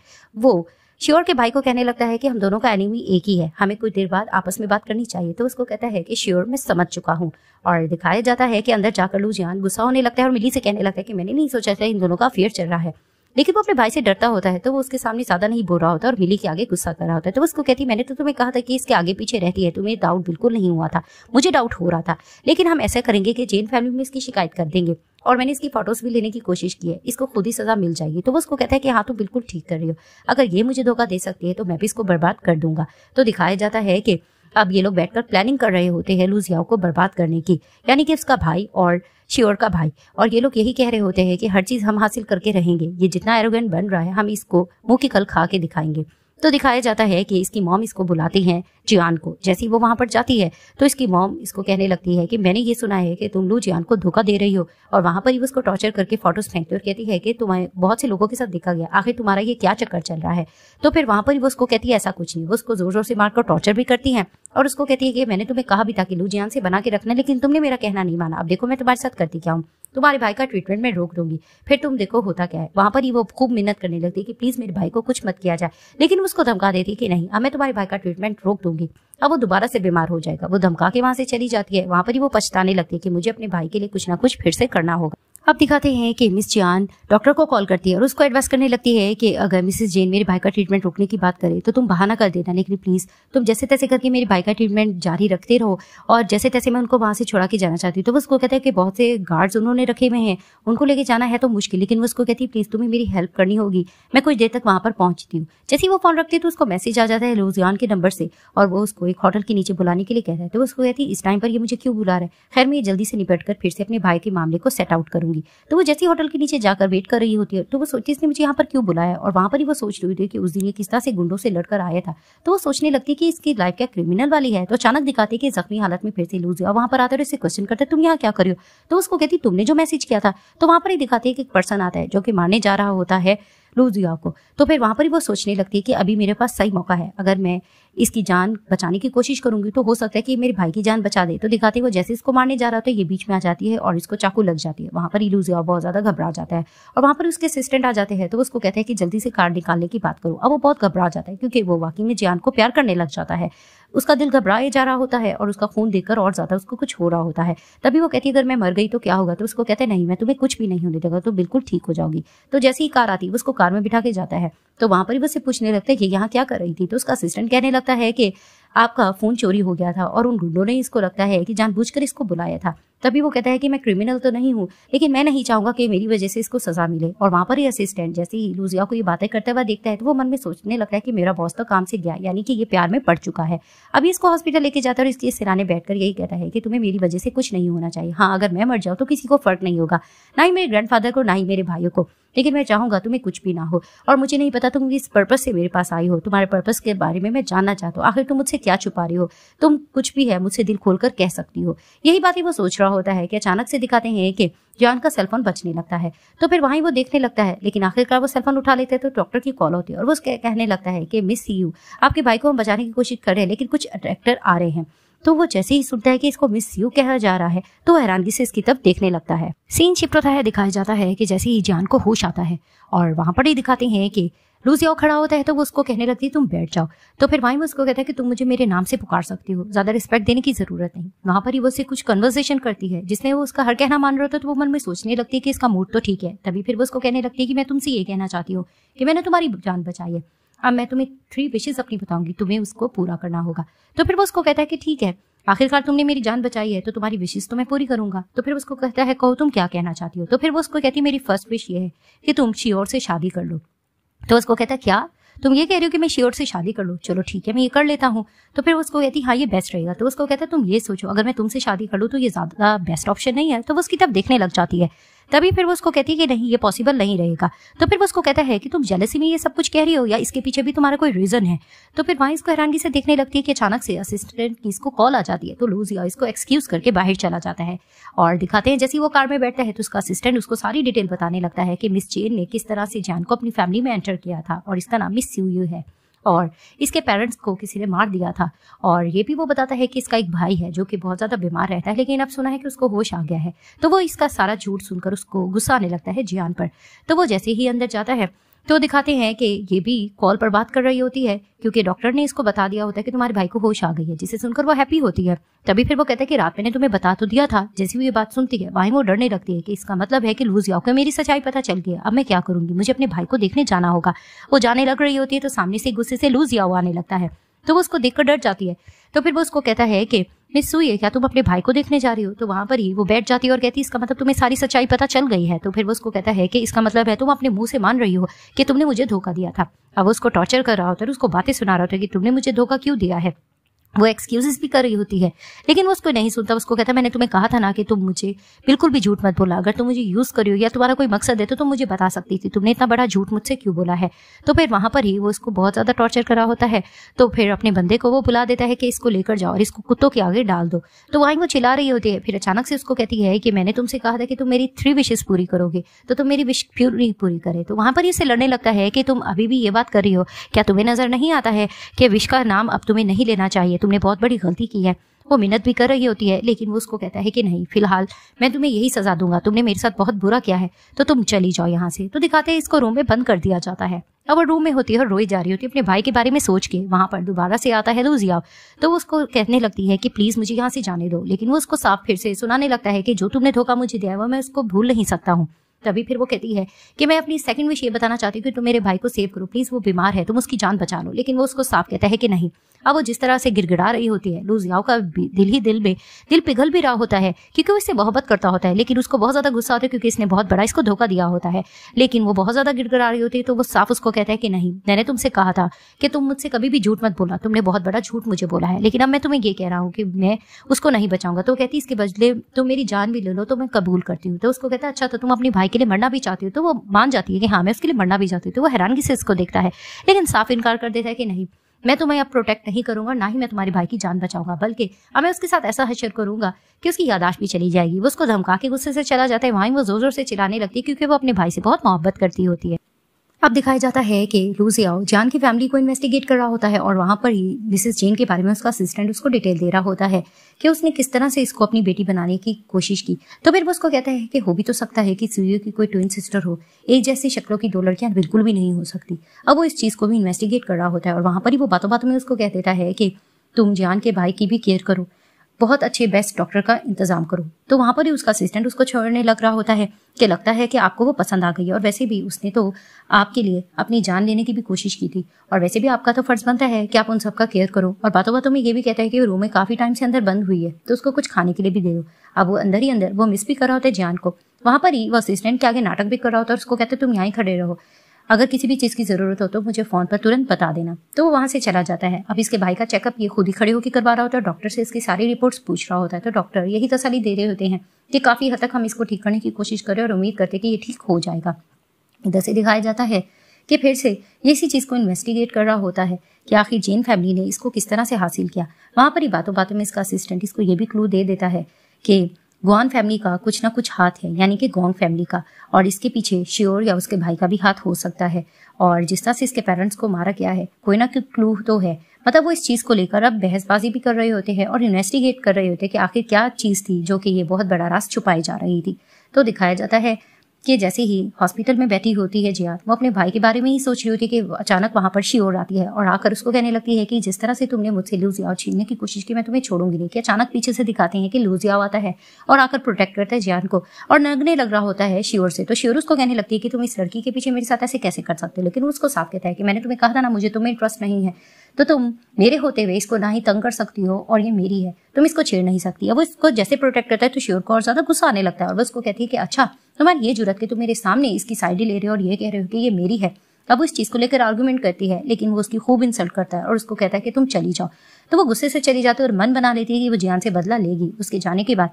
वो श्योर के भाई को कहने लगता है कि हम दोनों का एनिमी एक ही है हमें कुछ देर बाद आपस में बात करनी चाहिए तो उसको कहता है कि श्योर मैं समझ चुका हूँ और दिखाया जाता है कि अंदर जाकर लू जान गुस्सा होने लगता है और मिली से कहने लगता है कि मैंने नहीं सोचा था इन दोनों का अफेयर चल रहा है लेकिन वो अपने भाई से डरता होता है तो वो उसके सामने ज्यादा नहीं बोल रहा होता और मिली के आगे गुस्सा कर रहा होता है तो उसको कहती मैंने तो तुम्हें कहा था कि इसके आगे पीछे रहती है तुम्हें डाउट बिल्कुल नहीं हुआ था मुझे डाउट हो रहा था लेकिन हम ऐसा करेंगे कि जेन फैमिली में इसकी शिकायत कर देंगे और मैंने इसकी फोटोज भी लेने की कोशिश की है इसको खुद ही सजा मिल जाएगी तो वो उसको कहता है कि हाँ तुम तो बिल्कुल ठीक कर रही हो अगर ये मुझे धोखा दे सकती है तो मैं भी इसको बर्बाद कर दूंगा तो दिखाया जाता है कि अब ये लोग बैठकर प्लानिंग कर रहे होते हैं लुजियाओ को बर्बाद करने की यानी कि उसका भाई और श्योर का भाई और ये लोग यही कह रहे होते हैं कि हर चीज़ हम हासिल करके रहेंगे ये जितना एरोगेंट बन रहा है हम इसको मुँह की कल खा के दिखाएंगे तो दिखाया जाता है कि इसकी मॉम इसको बुलाती हैं जियान को जैसे वो वहां पर जाती है तो इसकी मॉम इसको कहने लगती है कि मैंने ये सुना है कि तुम लोग जियान को धोखा दे रही हो और वहां पर ही उसको टॉर्चर करके फोटोज फेंकते और कहती है कि तुम्हें बहुत से लोगों के साथ देखा गया आखिर तुम्हारा ये क्या चक्कर चल रहा है तो फिर वहां पर वो उसको कहती है ऐसा कुछ नहीं वो उसको जोर जोर से मारकर टॉर्चर भी करती है और उसको कहती है कि मैंने तुम्हें कहा भी था कि लू जियान से बना के रखना लेकिन तुमने मेरा कहना नहीं माना अब देखो मैं तुम्हारे साथ करती क्या हूँ तुम्हारे भाई का ट्रीटमेंट मैं रोक दूंगी फिर तुम देखो होता क्या है वहां पर ही वो खूब मेहनत करने लगती है कि प्लीज मेरे भाई को कुछ मत किया जाए लेकिन उसको धमका देती है कि नहीं अब मैं तुम्हारे भाई का ट्रीटमेंट रोक दूंगी करूंगी अब वो दोबारा से बीमार हो जाएगा वो धमका के वहां से चली जाती है वहां पर ही वो पछताने लगती है कि मुझे अपने भाई के लिए कुछ ना कुछ फिर से करना होगा अब दिखाते हैं कि मिस जियान डॉक्टर को कॉल करती है और उसको एडवाइस करने लगती है कि अगर मिसेस जेन मेरे भाई का ट्रीटमेंट रोकने की बात करे तो तुम बहाना कर देना लेकिन प्लीज़ तुम जैसे तैसे करके मेरे भाई का ट्रीटमेंट जारी रखते रहो और जैसे तैसे मैं उनको वहां से छोड़ा के जाना चाहती हूँ तो वो उसको कहता है कि बहुत से गार्ड्स उन्होंने रखे हुए हैं उनको लेके जाना है तो मुश्किल लेकिन वो उसको कहती है प्लीज़ तुम्हें मेरी हेल्प करनी होगी मैं कुछ देर तक वहाँ पर पहुंचती हूँ जैसे ही वो फ़ोन रखती है तो उसको मैसेज आ जाता है लुजियान के नंबर से और वो उसको एक होटल के नीचे बुलाने के लिए कहता है तो उसको कहती है इस टाइम पर ये मुझे क्यों बुला रहा है खैर मैं ये जल्दी से निपट कर फिर से अपने भाई के मामले को सेट आउट करूँ करूंगी तो वो जैसे होटल के नीचे जाकर वेट कर रही होती है तो वो सोचती इसने मुझे यहाँ पर क्यों बुलाया और वहाँ पर ही वो सोच रही थी कि उस दिन ये किस तरह से गुंडों से लड़कर आया था तो वो सोचने लगती है कि इसकी लाइफ क्या क्रिमिनल वाली है तो अचानक दिखाती है कि जख्मी हालत में फिर से लूज हुआ वहाँ पर आते और इससे क्वेश्चन करते तुम यहाँ क्या करियो तो उसको कहती तुमने जो मैसेज किया था तो वहाँ पर ही दिखाती है कि एक पर्सन आता है जो कि मारने जा रहा होता है लूज हुआ को तो फिर वहां पर ही वो सोचने लगती है कि अभी मेरे पास सही मौका है अगर मैं इसकी जान बचाने की कोशिश करूंगी तो हो सकता है कि मेरे भाई की जान बचा दे तो दिखाते वो जैसे इसको मारने जा रहा था तो ये बीच में आ जाती है और इसको चाकू लग जाती है वहां पर लूजिया बहुत ज्यादा घबरा जाता है और वहां पर उसके असिस्टेंट आ जाते हैं तो उसको कहते हैं कि जल्दी से कार निकालने की बात करो अब वो बहुत घबरा जाता है क्योंकि वो वाकई में जान को प्यार करने लग जाता है उसका दिल घबराए जा रहा होता है और उसका खून देखकर और ज्यादा उसको कुछ हो रहा होता है तभी वो कहती है अगर मैं मर गई तो क्या होगा तो उसको कहते हैं नहीं मैं तुम्हें कुछ भी नहीं होने देगा तो बिल्कुल ठीक हो जाओगी तो जैसे ही कार आती है उसको कार में बिठा के जाता है तो वहां पर भी से पूछने लगता है कि यहाँ क्या कर रही थी तो उसका असिस्टेंट कहने लगता है कि आपका फोन चोरी हो गया था और उन गुंडों ने इसको लगता है कि जानबूझकर इसको बुलाया था तभी वो कहता है कि मैं क्रिमिनल तो नहीं हूँ लेकिन मैं नहीं चाहूंगा कि मेरी वजह से इसको सजा मिले और वहां पर ही असिस्टेंट जैसे ही लूजिया को ये बातें करते हुआ देखता है तो वो मन में सोचने लगता है कि मेरा बॉस तो काम से गया यानी कि ये प्यार में पड़ चुका है अभी इसको हॉस्पिटल लेके जाता है और इसके सिराने बैठकर यही कहता है कि तुम्हें मेरी वजह से कुछ नहीं होना चाहिए हाँ अगर मैं मर जाऊँ तो किसी को फर्क नहीं होगा ना ही मेरे ग्रैंडफादर को ना ही मेरे भाइयों को लेकिन मैं चाहूंगा तुम्हें कुछ भी ना हो और मुझे नहीं पता तुम इस पर्पज़ से मेरे पास आई हो तुम्हारे पर्पज़ के बारे में मैं जानना चाहता हूँ आखिर तुम मुझसे क्या छुपा रही हो तुम कुछ भी है मुझसे दिल खोल कर कह सकती हो यही बात ही वो सोच रहा होता है कि अचानक से दिखाते हैं कि जॉन का सेलफोन बचने लगता है तो फिर वहीं वो देखने लगता है लेकिन आखिरकार वो सेलफोन उठा लेते हैं तो डॉक्टर की कॉल होती है और वो कहने लगता है कि मिस यू आपके भाई को हम बचाने की कोशिश कर रहे हैं लेकिन कुछ अट्रैक्टर आ रहे हैं तो वो जैसे ही सुनता है कि इसको मिस यू कहा जा रहा है तो हैरानगी से इसकी तरफ देखने लगता है सीन छिप रहा है दिखाया जाता है कि जैसे ही जान को होश आता है और वहां पर ही दिखाते हैं कि लूजियाओ खड़ा होता है तो वो उसको कहने लगती है तुम बैठ जाओ तो फिर वाइम उसको कहता है कि तुम मुझे मेरे नाम से पुकार सकती हो ज्यादा रिस्पेक्ट देने की जरूरत नहीं वहां पर ही वो उससे कुछ कन्वर्सेशन करती है जिसने वो उसका हर कहना मान रहा होता तो वो मन में सोचने लगती है कि इसका मूड तो ठीक है तभी फिर वो उसको कहने लगती है कि मैं तुमसे ये कहना चाहती हूँ कि मैंने तुम्हारी जान बचाई है अब मैं तुम्हें थ्री विशेष अपनी बताऊंगी तुम्हें उसको पूरा करना होगा तो फिर वो उसको कहता है कि ठीक है आखिरकार तुमने मेरी जान बचाई है तो तुम्हारी विशेष तो मैं पूरी करूंगा तो फिर उसको कहता है कहो तुम क्या कहना चाहती हो तो फिर वो उसको कहती है मेरी फर्स्ट विश ये है कि तुम शियोर से शादी कर लो तो उसको कहता है क्या तुम ये कह रहे हो कि मैं श्योर से शादी कर लो चलो ठीक है मैं ये कर लेता हूँ तो फिर उसको कहती हाँ ये बेस्ट रहेगा तो उसको कहता है तुम ये सोचो अगर मैं तुमसे शादी कर लूँ तो ये ज़्यादा बेस्ट ऑप्शन नहीं है तो वो उसकी तरफ देखने लग जाती है तभी फिर वो उसको कहती है कि नहीं ये पॉसिबल नहीं रहेगा तो फिर वो उसको कहता है कि तुम जेलसी में ये सब कुछ कह रही हो या इसके पीछे भी तुम्हारा कोई रीजन है तो फिर वहां इसको हैरानगी से देखने लगती है कि अचानक से असिस्टेंट की इसको कॉल आ जाती है तो लूज या इसको एक्सक्यूज करके बाहर चला जाता है और दिखाते हैं जैसे वो कार में बैठता है तो उसका असिस्टेंट उसको सारी डिटेल बताने लगता है कि मिस चेन ने किस तरह से जैन को अपनी फैमिली में एंटर किया था और इसका नाम मिस यू है और इसके पेरेंट्स को किसी ने मार दिया था और ये भी वो बताता है कि इसका एक भाई है जो कि बहुत ज़्यादा बीमार रहता है लेकिन अब सुना है कि उसको होश आ गया है तो वो इसका सारा झूठ सुनकर उसको गुस्सा आने लगता है जियान पर तो वो जैसे ही अंदर जाता है तो दिखाते हैं कि ये भी कॉल पर बात कर रही होती है क्योंकि डॉक्टर ने इसको बता दिया होता है कि तुम्हारे भाई को होश आ गई है जिसे सुनकर वो हैप्पी होती है तभी फिर वो कहता है कि रात मैंने तुम्हें बता तो दिया था जैसे वो ये बात सुनती है वहीं वो डरने लगती है कि इसका मतलब है कि लूज जाओ कि मेरी सच्चाई पता चल गया अब मैं क्या करूंगी मुझे अपने भाई को देखने जाना होगा वो जाने लग रही होती है तो सामने से गुस्से से लूज जाओ आने लगता है तो वो उसको देखकर डर जाती है तो फिर वो उसको कहता है कि मिस हुई है क्या तुम अपने भाई को देखने जा रही हो तो वहां पर ही वो बैठ जाती है और कहती है इसका मतलब तुम्हें सारी सच्चाई पता चल गई है तो फिर वो उसको कहता है कि इसका मतलब है तुम अपने मुंह से मान रही हो कि तुमने मुझे धोखा दिया था अब उसको टॉर्चर कर रहा होता है उसको बातें सुना रहा होता है कि तुमने मुझे धोखा क्यों दिया है वो एक्सक्यूजेस भी कर रही होती है लेकिन वो उसको नहीं सुनता उसको कहता मैंने तुम्हें कहा था ना कि तुम मुझे बिल्कुल भी झूठ मत बोला अगर तुम मुझे यूज़ करी हो या तुम्हारा कोई मकसद है तो तुम मुझे बता सकती थी तुमने इतना बड़ा झूठ मुझसे क्यों बोला है तो फिर वहां पर ही वो उसको बहुत ज़्यादा टॉर्चर करा होता है तो फिर अपने बंदे को वो बुला देता है कि इसको लेकर जाओ और इसको कुत्तों के आगे डाल दो तो वहीं वो चिल्ला रही होती है फिर अचानक से उसको कहती है कि मैंने तुमसे कहा था कि तुम मेरी थ्री विशेष पूरी करोगे तो तुम मेरी विश नहीं पूरी करे तो वहाँ पर ही उसे लड़ने लगता है कि तुम अभी भी ये बात कर रही हो क्या तुम्हें नज़र नहीं आता है कि विश का नाम अब तुम्हें नहीं लेना चाहिए तुमने बहुत बड़ी गलती की है वो मिन्नत भी कर रही होती है लेकिन वो उसको कहता है कि नहीं फिलहाल मैं तुम्हें यही सजा दूंगा तुमने मेरे साथ बहुत बुरा किया है तो तुम चली जाओ यहाँ से तो दिखाते हैं इसको रूम में बंद कर दिया जाता है अब वो रूम में होती है और रोई जा रही होती है अपने भाई के बारे में सोच के वहाँ पर दोबारा से आता है रूजिया तो वो उसको कहने लगती है कि प्लीज़ मुझे यहाँ से जाने दो लेकिन वो उसको साफ फिर से सुनाने लगता है कि जो तुमने धोखा मुझे दिया है वो मैं उसको भूल नहीं सकता हूँ तभी फिर वो कहती है कि मैं अपनी सेकंड विश ये बताना चाहती हूँ कि तुम मेरे भाई को सेव करो प्लीज़ वो बीमार है तुम उसकी जान बचा लो लेकिन वो उसको साफ कहता है कि नहीं अब वो जिस तरह से गिड़गिड़ा रही होती है लूजियाओ का दिल ही दिल में दिल पिघल भी रहा होता है क्योंकि वो इससे मोहब्बत करता होता है लेकिन उसको बहुत ज़्यादा गुस्सा होता है क्योंकि इसने बहुत बड़ा इसको धोखा दिया होता है लेकिन वो बहुत ज़्यादा गिड़गिड़ा रही होती है तो वो साफ उसको कहता है कि नहीं मैंने तुमसे कहा था कि तुम मुझसे कभी भी झूठ मत बोला तुमने बहुत बड़ा झूठ मुझे बोला है लेकिन अब मैं तुम्हें ये कह रहा हूँ कि मैं उसको नहीं बचाऊंगा तो कहती इसके बदले तुम मेरी जान भी ले लो तो मैं कबूल करती हूँ तो उसको कहता अच्छा तो तुम अपनी भाई के लिए मरना भी चाहती हूँ तो वो मान जाती है कि हाँ मैं उसके लिए मरना भी चाहती हूँ तो वो हैरानगी से इसको देखता है लेकिन साफ इनकार कर देता है कि नहीं मैं तुम्हें अब प्रोटेक्ट नहीं करूंगा ना ही मैं तुम्हारे भाई की जान बचाऊंगा बल्कि अब मैं उसके साथ ऐसा हशर करूंगा कि उसकी यादाश्त भी चली जाएगी वो उसको धमका के गुस्से से चला जाता है वहीं वो जोर जोर से चलाने लगती है क्योंकि वो अपने भाई से बहुत मोहब्बत करती होती है अब दिखाया जाता है कि लूजियाओ जान की फैमिली को इन्वेस्टिगेट कर रहा होता है और वहां पर ही मिसेस जेन के बारे में उसका असिस्टेंट उसको डिटेल दे रहा होता है कि उसने किस तरह से इसको अपनी बेटी बनाने की कोशिश की तो फिर वो उसको कहता है कि हो भी तो सकता है कि सूर्य की कोई ट्विन सिस्टर हो एक जैसी शक्लों की दो लड़कियां बिल्कुल भी नहीं हो सकती अब वो इस चीज़ को भी इन्वेस्टिगेट कर रहा होता है और वहाँ पर ही वो बातों बातों में उसको कह देता है कि तुम जान के भाई की भी केयर करो बहुत अच्छे बेस्ट डॉक्टर का इंतजाम करो तो वहाँ पर ही उसका असिस्टेंट उसको छोड़ने लग रहा होता है कि लगता है कि आपको वो पसंद आ गई और वैसे भी उसने तो आपके लिए अपनी जान लेने की भी कोशिश की थी और वैसे भी आपका तो फर्ज बनता है कि आप उन सबका केयर करो और बातों बातों में ये भी कहता है कि रूम में काफ़ी टाइम से अंदर बंद हुई है तो उसको कुछ खाने के लिए भी दे दो अब वो अंदर ही अंदर वो मिस भी कर रहा होता है जान को वहाँ पर ही वो असिस्टेंट के आगे नाटक भी कर रहा होता है और उसको कहते तुम यहाँ खड़े रहो अगर किसी भी चीज़ की ज़रूरत हो तो मुझे फ़ोन पर तुरंत बता देना तो वो वहाँ से चला जाता है अब इसके भाई का चेकअप ये खुद ही खड़े होकर करवा रहा होता है डॉक्टर से इसकी सारी रिपोर्ट्स पूछ रहा होता है तो डॉक्टर यही तसली दे रहे होते हैं कि काफ़ी हद तक हम इसको ठीक करने की कोशिश करें और उम्मीद करते कि ये ठीक हो जाएगा इधर से दिखाया जाता है कि फिर से ये इसी चीज़ को इन्वेस्टिगेट कर रहा होता है कि आखिर जेन फैमिली ने इसको किस तरह से हासिल किया वहाँ पर ही बातों बातों में इसका असिस्टेंट इसको ये भी क्लू दे देता है कि गुआन फैमिली का कुछ ना कुछ हाथ है यानी कि गोंग फैमिली का और इसके पीछे श्योर या उसके भाई का भी हाथ हो सकता है और जिस तरह से इसके पेरेंट्स को मारा गया है कोई ना कोई क्लू तो है मतलब वो इस चीज़ को लेकर अब बहसबाजी भी कर रहे होते हैं और इन्वेस्टिगेट कर रहे होते हैं कि आखिर क्या चीज़ थी जो कि ये बहुत बड़ा रास छुपाई जा रही थी तो दिखाया जाता है कि जैसे ही हॉस्पिटल में बैठी होती है जिया वो अपने भाई के बारे में ही सोच रही होती है कि अचानक वहां पर शियोर आती है और आकर उसको कहने लगती है कि जिस तरह से तुमने मुझसे लूजियाओ छीनने की कोशिश की मैं तुम्हें छोड़ूंगी नहीं कि अचानक पीछे से दिखाते हैं कि लूजियाओ आता है और आकर प्रोटेक्ट करता है जियान को और नगने लग रहा होता है श्योर से तो श्योर उसको कहने लगती है कि तुम इस लड़की के पीछे मेरे साथ ऐसे कैसे कर सकते हो लेकिन उसको साफ कहता है कि मैंने तुम्हें कहा था ना मुझे तुम्हें इंटरेस्ट नहीं है तो तुम मेरे होते हुए इसको ना ही तंग कर सकती हो और ये मेरी है तुम इसको छेड़ नहीं सकती अब वो इसको जैसे प्रोटेक्ट करता है तो श्योर को और ज्यादा गुस्सा आने लगता है और वो उसको कहती है कि अच्छा तुम्हारी ये जरूरत की तुम मेरे सामने इसकी साइड ले रहे हो और ये कह रहे हो कि ये मेरी है अब वो इस चीज़ को लेकर आर्गूमेंट करती है लेकिन वो उसकी खूब इंसल्ट करता है और उसको कहता है कि तुम चली जाओ तो वो गुस्से से चली जाती है और मन बना लेती है कि वो जान से बदला लेगी उसके जाने के बाद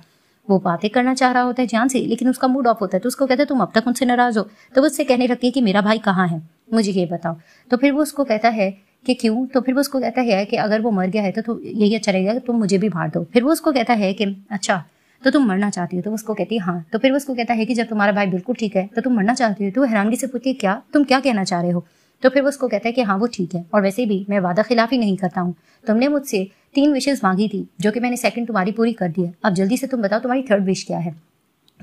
वो बातें करना चाह रहा होता है जान से लेकिन उसका मूड ऑफ होता है तो उसको कहता है तुम अब तक उनसे नाराज हो तो वो उससे कहने लगती है कि मेरा भाई कहाँ है मुझे ये बताओ तो फिर वो उसको कहता है कि क्यों तो फिर वो उसको कहता है कि अगर वो मर गया है तो, तो यही अच्छा रहेगा तुम मुझे भी मार दो फिर वो उसको कहता है कि अच्छा तो तुम मरना चाहती हो तो उसको कहती है हाँ तो फिर वो उसको कहता है कि जब तुम्हारा भाई बिल्कुल ठीक है तो तुम मरना चाहती हो तो हैरानगी से पूछती है क्या तुम क्या कहना चाह रहे हो तो फिर वो उसको कहता है कि हाँ वो ठीक है और वैसे भी मैं वादा खिलाफ ही नहीं करता हूँ तुमने मुझसे तीन विशेष मांगी थी जो कि मैंने सेकंड तुम्हारी पूरी कर दी है अब जल्दी से तुम बताओ तुम्हारी थर्ड विश क्या है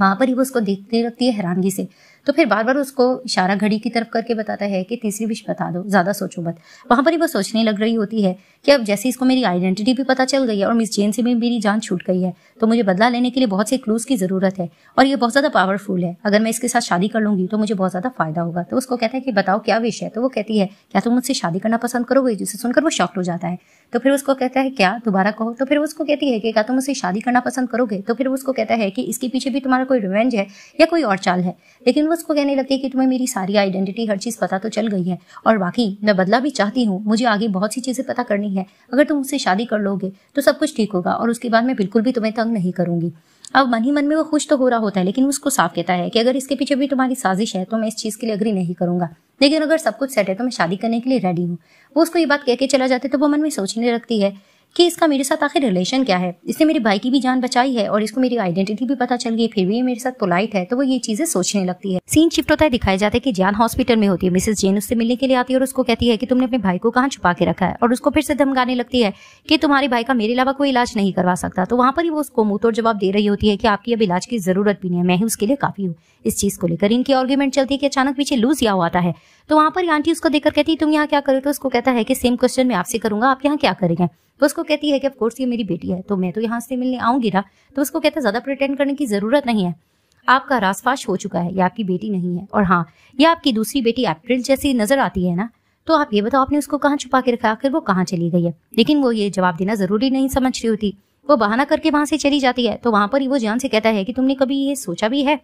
वहां पर ही वो उसको देखती रखती है हैरानगी से तो फिर बार बार उसको इशारा घड़ी की तरफ करके बताता है कि तीसरी विश बता दो ज़्यादा सोचो मत वहां पर ही वो सोचने लग रही होती है कि अब जैसे इसको मेरी आइडेंटिटी भी पता चल गई है और मिस जेन से भी मेरी जान छूट गई है तो मुझे बदला लेने के लिए बहुत से क्लूज़ की ज़रूरत है और ये बहुत ज़्यादा पावरफुल है अगर मैं इसके साथ शादी कर लूंगी तो मुझे बहुत ज़्यादा फ़ायदा होगा तो उसको कहता है कि बताओ क्या विश है तो वो कहती है क्या तुम मुझसे शादी करना पसंद करोगे जिसे सुनकर वो शॉक्ट हो जाता है तो फिर उसको कहता है क्या दोबारा कहो तो फिर उसको कहती है कि क्या तुम उसे शादी करना पसंद करोगे तो फिर उसको कहता है कि इसके पीछे भी तुम्हारा कोई रिवेंज है या कोई और चाल है लेकिन वो को कहने लगती है कि तुम्हें मेरी सारी आइडेंटिटी हर चीज़ पता तो चल गई है और बाकी मैं बदला भी चाहती हूँ मुझे आगे बहुत सी चीज़ें पता करनी है अगर तुम उससे शादी कर लोगे तो सब कुछ ठीक होगा और उसके बाद मैं बिल्कुल भी तुम्हें तंग नहीं करूंगी अब मन ही मन में वो खुश तो हो रहा होता है लेकिन उसको साफ कहता है कि अगर इसके पीछे भी तुम्हारी साजिश है तो मैं इस चीज़ के लिए अग्री नहीं करूंगा लेकिन अगर सब कुछ सेट है तो मैं शादी करने के लिए रेडी हूँ वो उसको ये बात कह के चला जाता है तो वो मन में सोचने लगती है कि इसका मेरे साथ आखिर रिलेशन क्या है इसने मेरे भाई की भी जान बचाई है और इसको मेरी आइडेंटिटी भी पता चल गई फिर भी ये मेरे साथ पोलाइट है तो वो ये चीजें सोचने लगती है सीन शिफ्ट होता है दिखाया जाता है की जान हॉस्पिटल में होती है मिसेस जेन उससे मिलने के लिए आती है और उसको कहती है की तुमने अपने भाई को कहाँ छुपा के रखा है और उसको फिर से धमकाने लगती है की तुम्हारे भाई का मेरे अलावा कोई इलाज नहीं करवा सकता तो वहां पर ही वो उसको मुंह तोड़ जवाब दे रही होती है की आपकी अब इलाज की जरूरत भी नहीं है मैं ही उसके लिए काफी हूँ इस चीज को लेकर इनकी आर्ग्यूमेंट चलती है कि अचानक पीछे लूज या हुआ है तो वहां पर आंटी उसको देखकर कहती है तुम यहाँ क्या करो तो उसको कहता है कि सेम क्वेश्चन मैं आपसे करूंगा आप यहाँ क्या करेंगे तो उसको कहती है कि ऑफकोर्स ये मेरी बेटी है तो मैं तो यहाँ से मिलने आऊंगी ना तो उसको कहता है ज्यादा प्रिटेंड करने की जरूरत नहीं है आपका रासफाश हो चुका है या आपकी बेटी नहीं है और हाँ ये आपकी दूसरी बेटी अप्रैल जैसी नजर आती है ना तो आप ये बताओ आपने उसको कहाँ छुपा के रखा आखिर वो कहाँ चली गई है लेकिन वो ये जवाब देना जरूरी नहीं समझ रही होती वो बहाना करके वहां से चली जाती है तो वहां पर ही वो जान से कहता है कि तुमने कभी ये सोचा भी है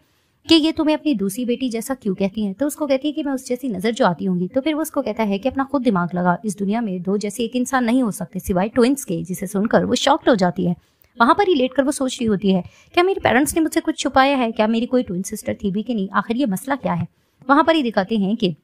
कि ये तुम्हें अपनी दूसरी बेटी जैसा क्यों कहती है तो उसको कहती है कि मैं उस जैसी नजर जो आती होंगी तो फिर वो उसको कहता है कि अपना खुद दिमाग लगा इस दुनिया में दो जैसे एक इंसान नहीं हो सकते सिवाय ट्विंस के जिसे सुनकर वो शॉक हो जाती है वहां पर ही लेट कर वो सोच रही होती है क्या मेरे पेरेंट्स ने मुझसे कुछ छुपाया है क्या मेरी कोई ट्विन सिस्टर थी भी कि नहीं आखिर ये मसला क्या है वहां पर ही दिखाते हैं कि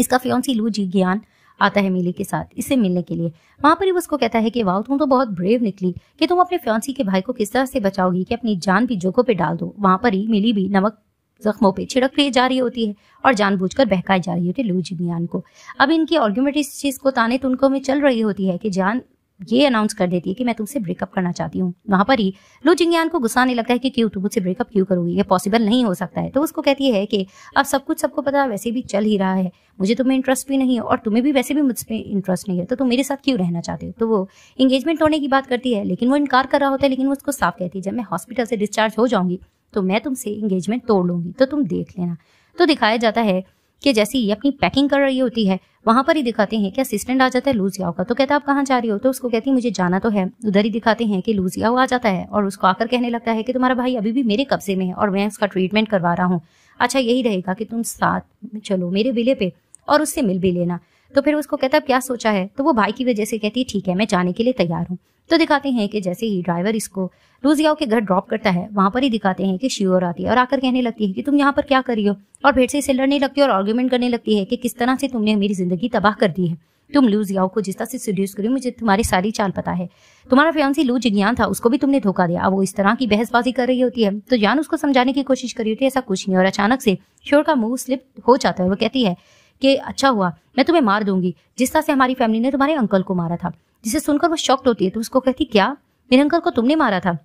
इसका फ्योन्सी लू जी ज्ञान आता है मिली के साथ इसे मिलने के लिए वहां पर ही उसको कहता है कि वाह तुम तो बहुत ब्रेव निकली कि तुम अपने फ्योन्सी के भाई को किस तरह से बचाओगी कि अपनी जान भी जोखों पे डाल दो वहां पर ही मिली भी नमक जख्मों पे छिड़क रही जा रही होती है और जानबूझकर बहकाई जा रही होती है लू जिमियान को अब इनकी ऑर्ग्यूमेंट इस चीज को ताने तुनकों में चल रही होती है कि जान ये अनाउंस कर देती है कि मैं तुमसे ब्रेकअप करना चाहती हूँ वहां पर ही लू जिंगयान को गुस्सा नहीं लगता है कि क्यों तुम मुझसे ब्रेकअप क्यों करोगी ये पॉसिबल नहीं हो सकता है तो उसको कहती है कि अब सब कुछ सबको पता वैसे भी चल ही रहा है मुझे तुम्हें इंटरेस्ट भी नहीं है और तुम्हें भी वैसे भी मुझसे इंटरेस्ट नहीं है तो तुम मेरे साथ क्यों रहना चाहते हो तो वो इंगेजमेंट होने की बात करती है लेकिन वो इनकार कर रहा होता है लेकिन वो उसको साफ कहती है जब मैं हॉस्पिटल से डिस्चार्ज हो जाऊंगी तो मैं तुमसे इंगेजमेंट तोड़ लूंगी तो तुम देख लेना तो दिखाया जाता है कि जैसे ये अपनी पैकिंग कर रही होती है वहां पर ही दिखाते हैं कि असिस्टेंट आ जाता है लूजियाओ का तो कहता है आप कहाँ जा रही हो तो उसको कहती है मुझे जाना तो है उधर ही दिखाते हैं कि लूजियाओ आ जाता है और उसको आकर कहने लगता है कि तुम्हारा भाई अभी भी मेरे कब्जे में है और मैं उसका ट्रीटमेंट करवा रहा हूँ अच्छा यही रहेगा कि तुम साथ चलो मेरे विले पे और उससे मिल भी लेना तो फिर उसको कहता है क्या सोचा है तो वो भाई की वजह से कहती है ठीक है मैं जाने के लिए तैयार हूँ तो दिखाते हैं कि जैसे ही ड्राइवर इसको लूजियाओ के घर ड्रॉप करता है वहां पर ही दिखाते हैं कि श्योर आती है और आकर कहने लगती है कि तुम यहाँ पर क्या करी हो और भेड़ से इसे लड़ने लगती है और आर्ग्यूमेंट करने लगती है कि किस तरह से तुमने मेरी जिंदगी तबाह कर दी है तुम लू जियाओ को जिस तरह से सिड्यूस करी मुझे तुम्हारी सारी चाल पता है तुम्हारा फ्यांसी लू जिज्ञान था उसको भी तुमने धोखा दिया वो इस तरह की बहसबाजी कर रही होती है तो जान उसको समझाने की कोशिश कर रही होती है ऐसा कुछ नहीं और अचानक से शोर का मुंह स्लिप हो जाता है वो कहती है कि अच्छा हुआ मैं तुम्हें मार दूंगी जिस तरह से हमारी फैमिली ने तुम्हारे अंकल को मारा था जिसे सुनकर वो शॉक्ट होती है तो उसको कहती क्या मेरे अंकल को तुमने मारा था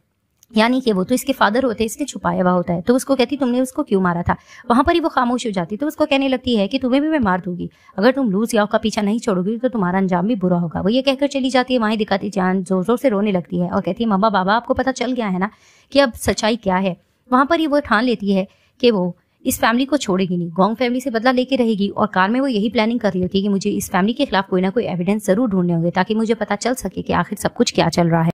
यानी कि वो तो इसके फादर होते हैं इसने छुपाया हुआ होता है तो उसको कहती तुमने उसको क्यों मारा था वहां पर ही वो खामोश हो जाती तो उसको कहने लगती है कि तुम्हें भी मैं मार दूंगी अगर तुम लूज याओ का पीछा नहीं छोड़ोगी तो तुम्हारा अंजाम भी बुरा होगा वो ये कहकर चली जाती है वहीं दिखाती जान जोर जोर से रोने लगती है और कहती है मम्मा बाबा आपको पता चल गया है ना कि अब सच्चाई क्या है वहां पर ही वो ठान लेती है कि वो इस फैमिली को छोड़ेगी नहीं गोंग फैमिली से बदला लेके रहेगी और कार में वो यही प्लानिंग कर रही होती है कि मुझे इस फैमिली के खिलाफ कोई ना कोई एविडेंस जरूर ढूंढने होंगे ताकि मुझे पता चल सके कि आखिर सब कुछ क्या चल रहा है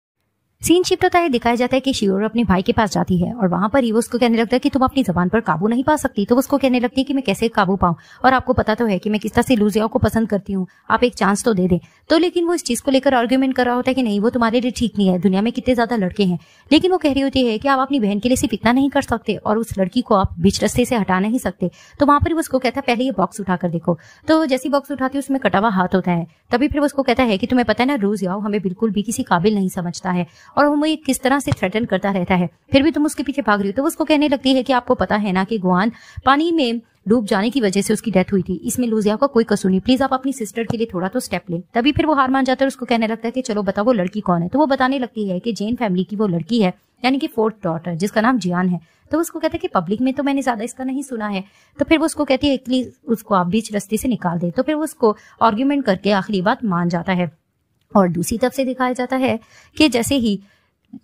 सीन शिफ्ट होता है दिखाया जाता है कि शिवर अपने भाई के पास जाती है और वहां पर ही वो उसको कहने लगता है कि तुम अपनी जबान पर काबू नहीं पा सकती तो उसको कहने लगती है कि मैं कैसे काबू पाऊं और आपको पता तो है कि मैं किस तरह से लूजियाओ को पसंद करती हूँ आप एक चांस तो दे दें तो लेकिन वो इस चीज को लेकर आर्ग्यूमेंट कर रहा होता है कि नहीं वो तुम्हारे लिए ठीक नहीं है दुनिया में कितने ज्यादा लड़के हैं लेकिन वो कह रही होती है कि आप अपनी बहन के लिए सिर्फ इतना नहीं कर सकते और उस लड़की को आप बीच रस्ते से हटा नहीं सकते तो वहां पर उसको कहता है पहले ये बॉक्स उठाकर देखो तो जैसी बॉक्स उठाती है उसमें कटावा हाथ होता है तभी फिर उसको कहता है कि तुम्हें पता है ना रूज याओ हमें बिल्कुल भी किसी काबिल नहीं समझता है और वो मुझे किस तरह से थ्रेटन करता रहता है फिर भी तुम उसके पीछे भाग रही हो तो उसको कहने लगती है कि आपको पता है ना कि गुआन पानी में डूब जाने की वजह से उसकी डेथ हुई थी इसमें लूजिया का कोई कसूर नहीं प्लीज आप अपनी सिस्टर के लिए थोड़ा तो स्टेप लें तभी फिर वो हार मान जाता है उसको कहने लगता है कि चलो बताओ वो लड़की कौन है तो वो बताने लगती है कि जेन फैमिली की वो लड़की है यानी कि फोर्थ डॉटर जिसका नाम जियान है तो उसको कहता है कि पब्लिक में तो मैंने ज्यादा इसका नहीं सुना है तो फिर वो उसको कहती है प्लीज उसको आप बीच रस्ते से निकाल दे तो फिर वो उसको आर्ग्यूमेंट करके आखिरी बात मान जाता है और दूसरी तरफ से दिखाया जाता है कि जैसे ही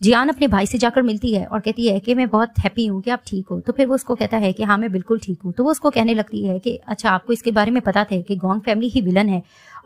जियान अपने भाई से जाकर मिलती है और कहती है कि मैं बहुत हैप्पी हूँ कि आप ठीक हो तो फिर वो उसको कहता है कि हाँ मैं बिल्कुल ठीक हूँ तो वो उसको कहने लगती है कि अच्छा आपको इसके बारे में पता था कि गोंग फैमिली ही विलन है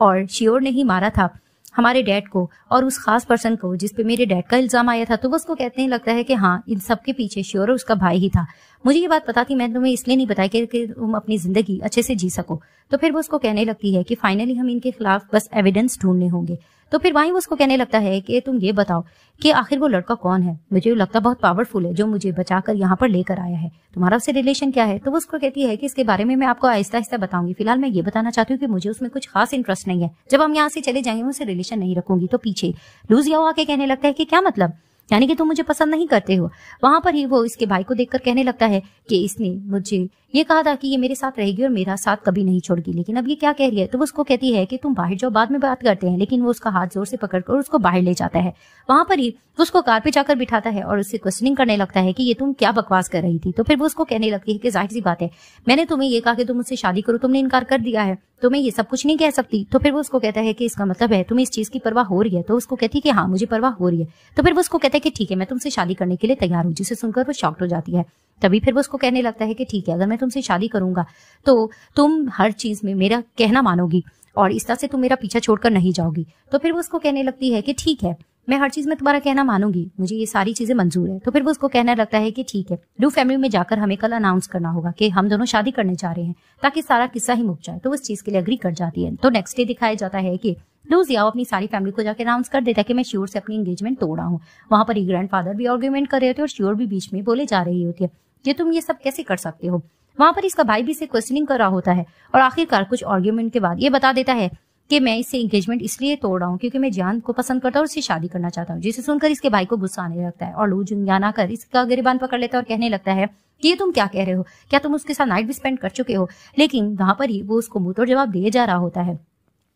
और श्योर ने ही मारा था हमारे डैड को और उस खास पर्सन को जिस पे मेरे डैड का इल्ज़ाम आया था तो वो उसको कहते लगता है कि हाँ इन सबके पीछे श्योर उसका भाई ही था मुझे ये बात पता थी मैं तुम्हें इसलिए नहीं बताई कि, कि तुम अपनी जिंदगी अच्छे से जी सको तो फिर वो उसको कहने लगती है कि फाइनली हम इनके खिलाफ बस एविडेंस ढूंढने होंगे तो फिर वहीं वो उसको कहने लगता है कि तुम ये बताओ कि आखिर वो लड़का कौन है मुझे लगता बहुत पावरफुल है जो मुझे बचाकर यहाँ पर लेकर आया है तुम्हारा उससे रिलेशन क्या है तो वो उसको कहती है कि इसके बारे में मैं आपको आहिस्ता आहिस्ता बताऊंगी फिलहाल मैं ये बताना चाहती हूँ कि मुझे उसमें कुछ खास इंटरेस्ट नहीं है जब हम यहाँ से चले जाएंगे उससे रिलेशन नहीं रखूंगी तो पीछे लूजिया आके कहने लगता है कि क्या मतलब यानी कि तुम मुझे पसंद नहीं करते हो वहां पर ही वो इसके भाई को देखकर कहने लगता है कि इसने मुझे ये कहा था कि ये मेरे साथ रहेगी और मेरा साथ कभी नहीं छोड़गी लेकिन अब ये क्या कह रही है तो वो उसको कहती है कि तुम बाहर जाओ बाद में बात करते हैं लेकिन वो उसका हाथ जोर से पकड़ कर उसको बाहर ले जाता है वहां पर ही उसको कार पे जाकर बिठाता है और उससे क्वेश्चनिंग करने लगता है कि ये तुम क्या बकवास कर रही थी तो फिर वो उसको कहने लगती है कि जाहिर सी बात है मैंने तुम्हें ये कहा कि तुम उससे शादी करो तुमने इनकार कर दिया है तो मैं ये सब कुछ नहीं कह सकती तो फिर वो उसको कहता है कि इसका मतलब है तुम्हें इस चीज की परवाह हो रही है तो उसको कहती है कि हाँ मुझे परवाह हो रही है तो फिर वो उसको कहता है कि ठीक है मैं तुमसे शादी करने के लिए तैयार हूँ जिसे सुनकर वो शॉक्ट हो जाती है तभी फिर वो उसको कहने लगता है कि ठीक है अगर मैं तुमसे शादी करूंगा तो तुम हर चीज में मेरा कहना मानोगी और इस तरह से तुम मेरा पीछा छोड़कर नहीं जाओगी तो फिर वो उसको कहने लगती है कि ठीक है मैं हर चीज में तुम्हारा कहना मानूंगी मुझे ये सारी चीजें मंजूर है तो फिर वो उसको कहना लगता है कि ठीक है लू फैमिली में जाकर हमें कल अनाउंस करना होगा कि हम दोनों शादी करने जा रहे हैं ताकि सारा किस्सा ही मुक जाए तो उस चीज के लिए अग्री कर जाती है तो नेक्स्ट डे दिखाया जाता है कि लू जियाओ अपनी सारी फैमिली को जाकर अनाउंस कर देता है कि मैं श्योर से अपनी एंगेजमेंट तोड़ा हूँ वहां पर ग्रैंड फादर भी आर्ग्यूमेंट कर रहे होते और श्योर भी बीच में बोले जा रही होती है कि तुम ये सब कैसे कर सकते हो वहां पर इसका भाई भी इसे क्वेश्चनिंग कर रहा होता है और आखिरकार कुछ आर्ग्यूमेंट के बाद ये बता देता है कि मैं इससे इंगेजमेंट इसलिए तोड़ रहा हूँ क्योंकि मैं जान को पसंद करता हूँ उससे शादी करना चाहता हूँ जिसे सुनकर इसके भाई को गुस्सा आने लगता है और लू जुंगाना कर इसका गरीबान पकड़ लेता है और कहने लगता है कि ये तुम क्या कह रहे हो क्या तुम उसके साथ नाइट भी स्पेंड कर चुके हो लेकिन वहां पर ही वो उसको मुंह तोड़ जवाब दिए जा रहा होता है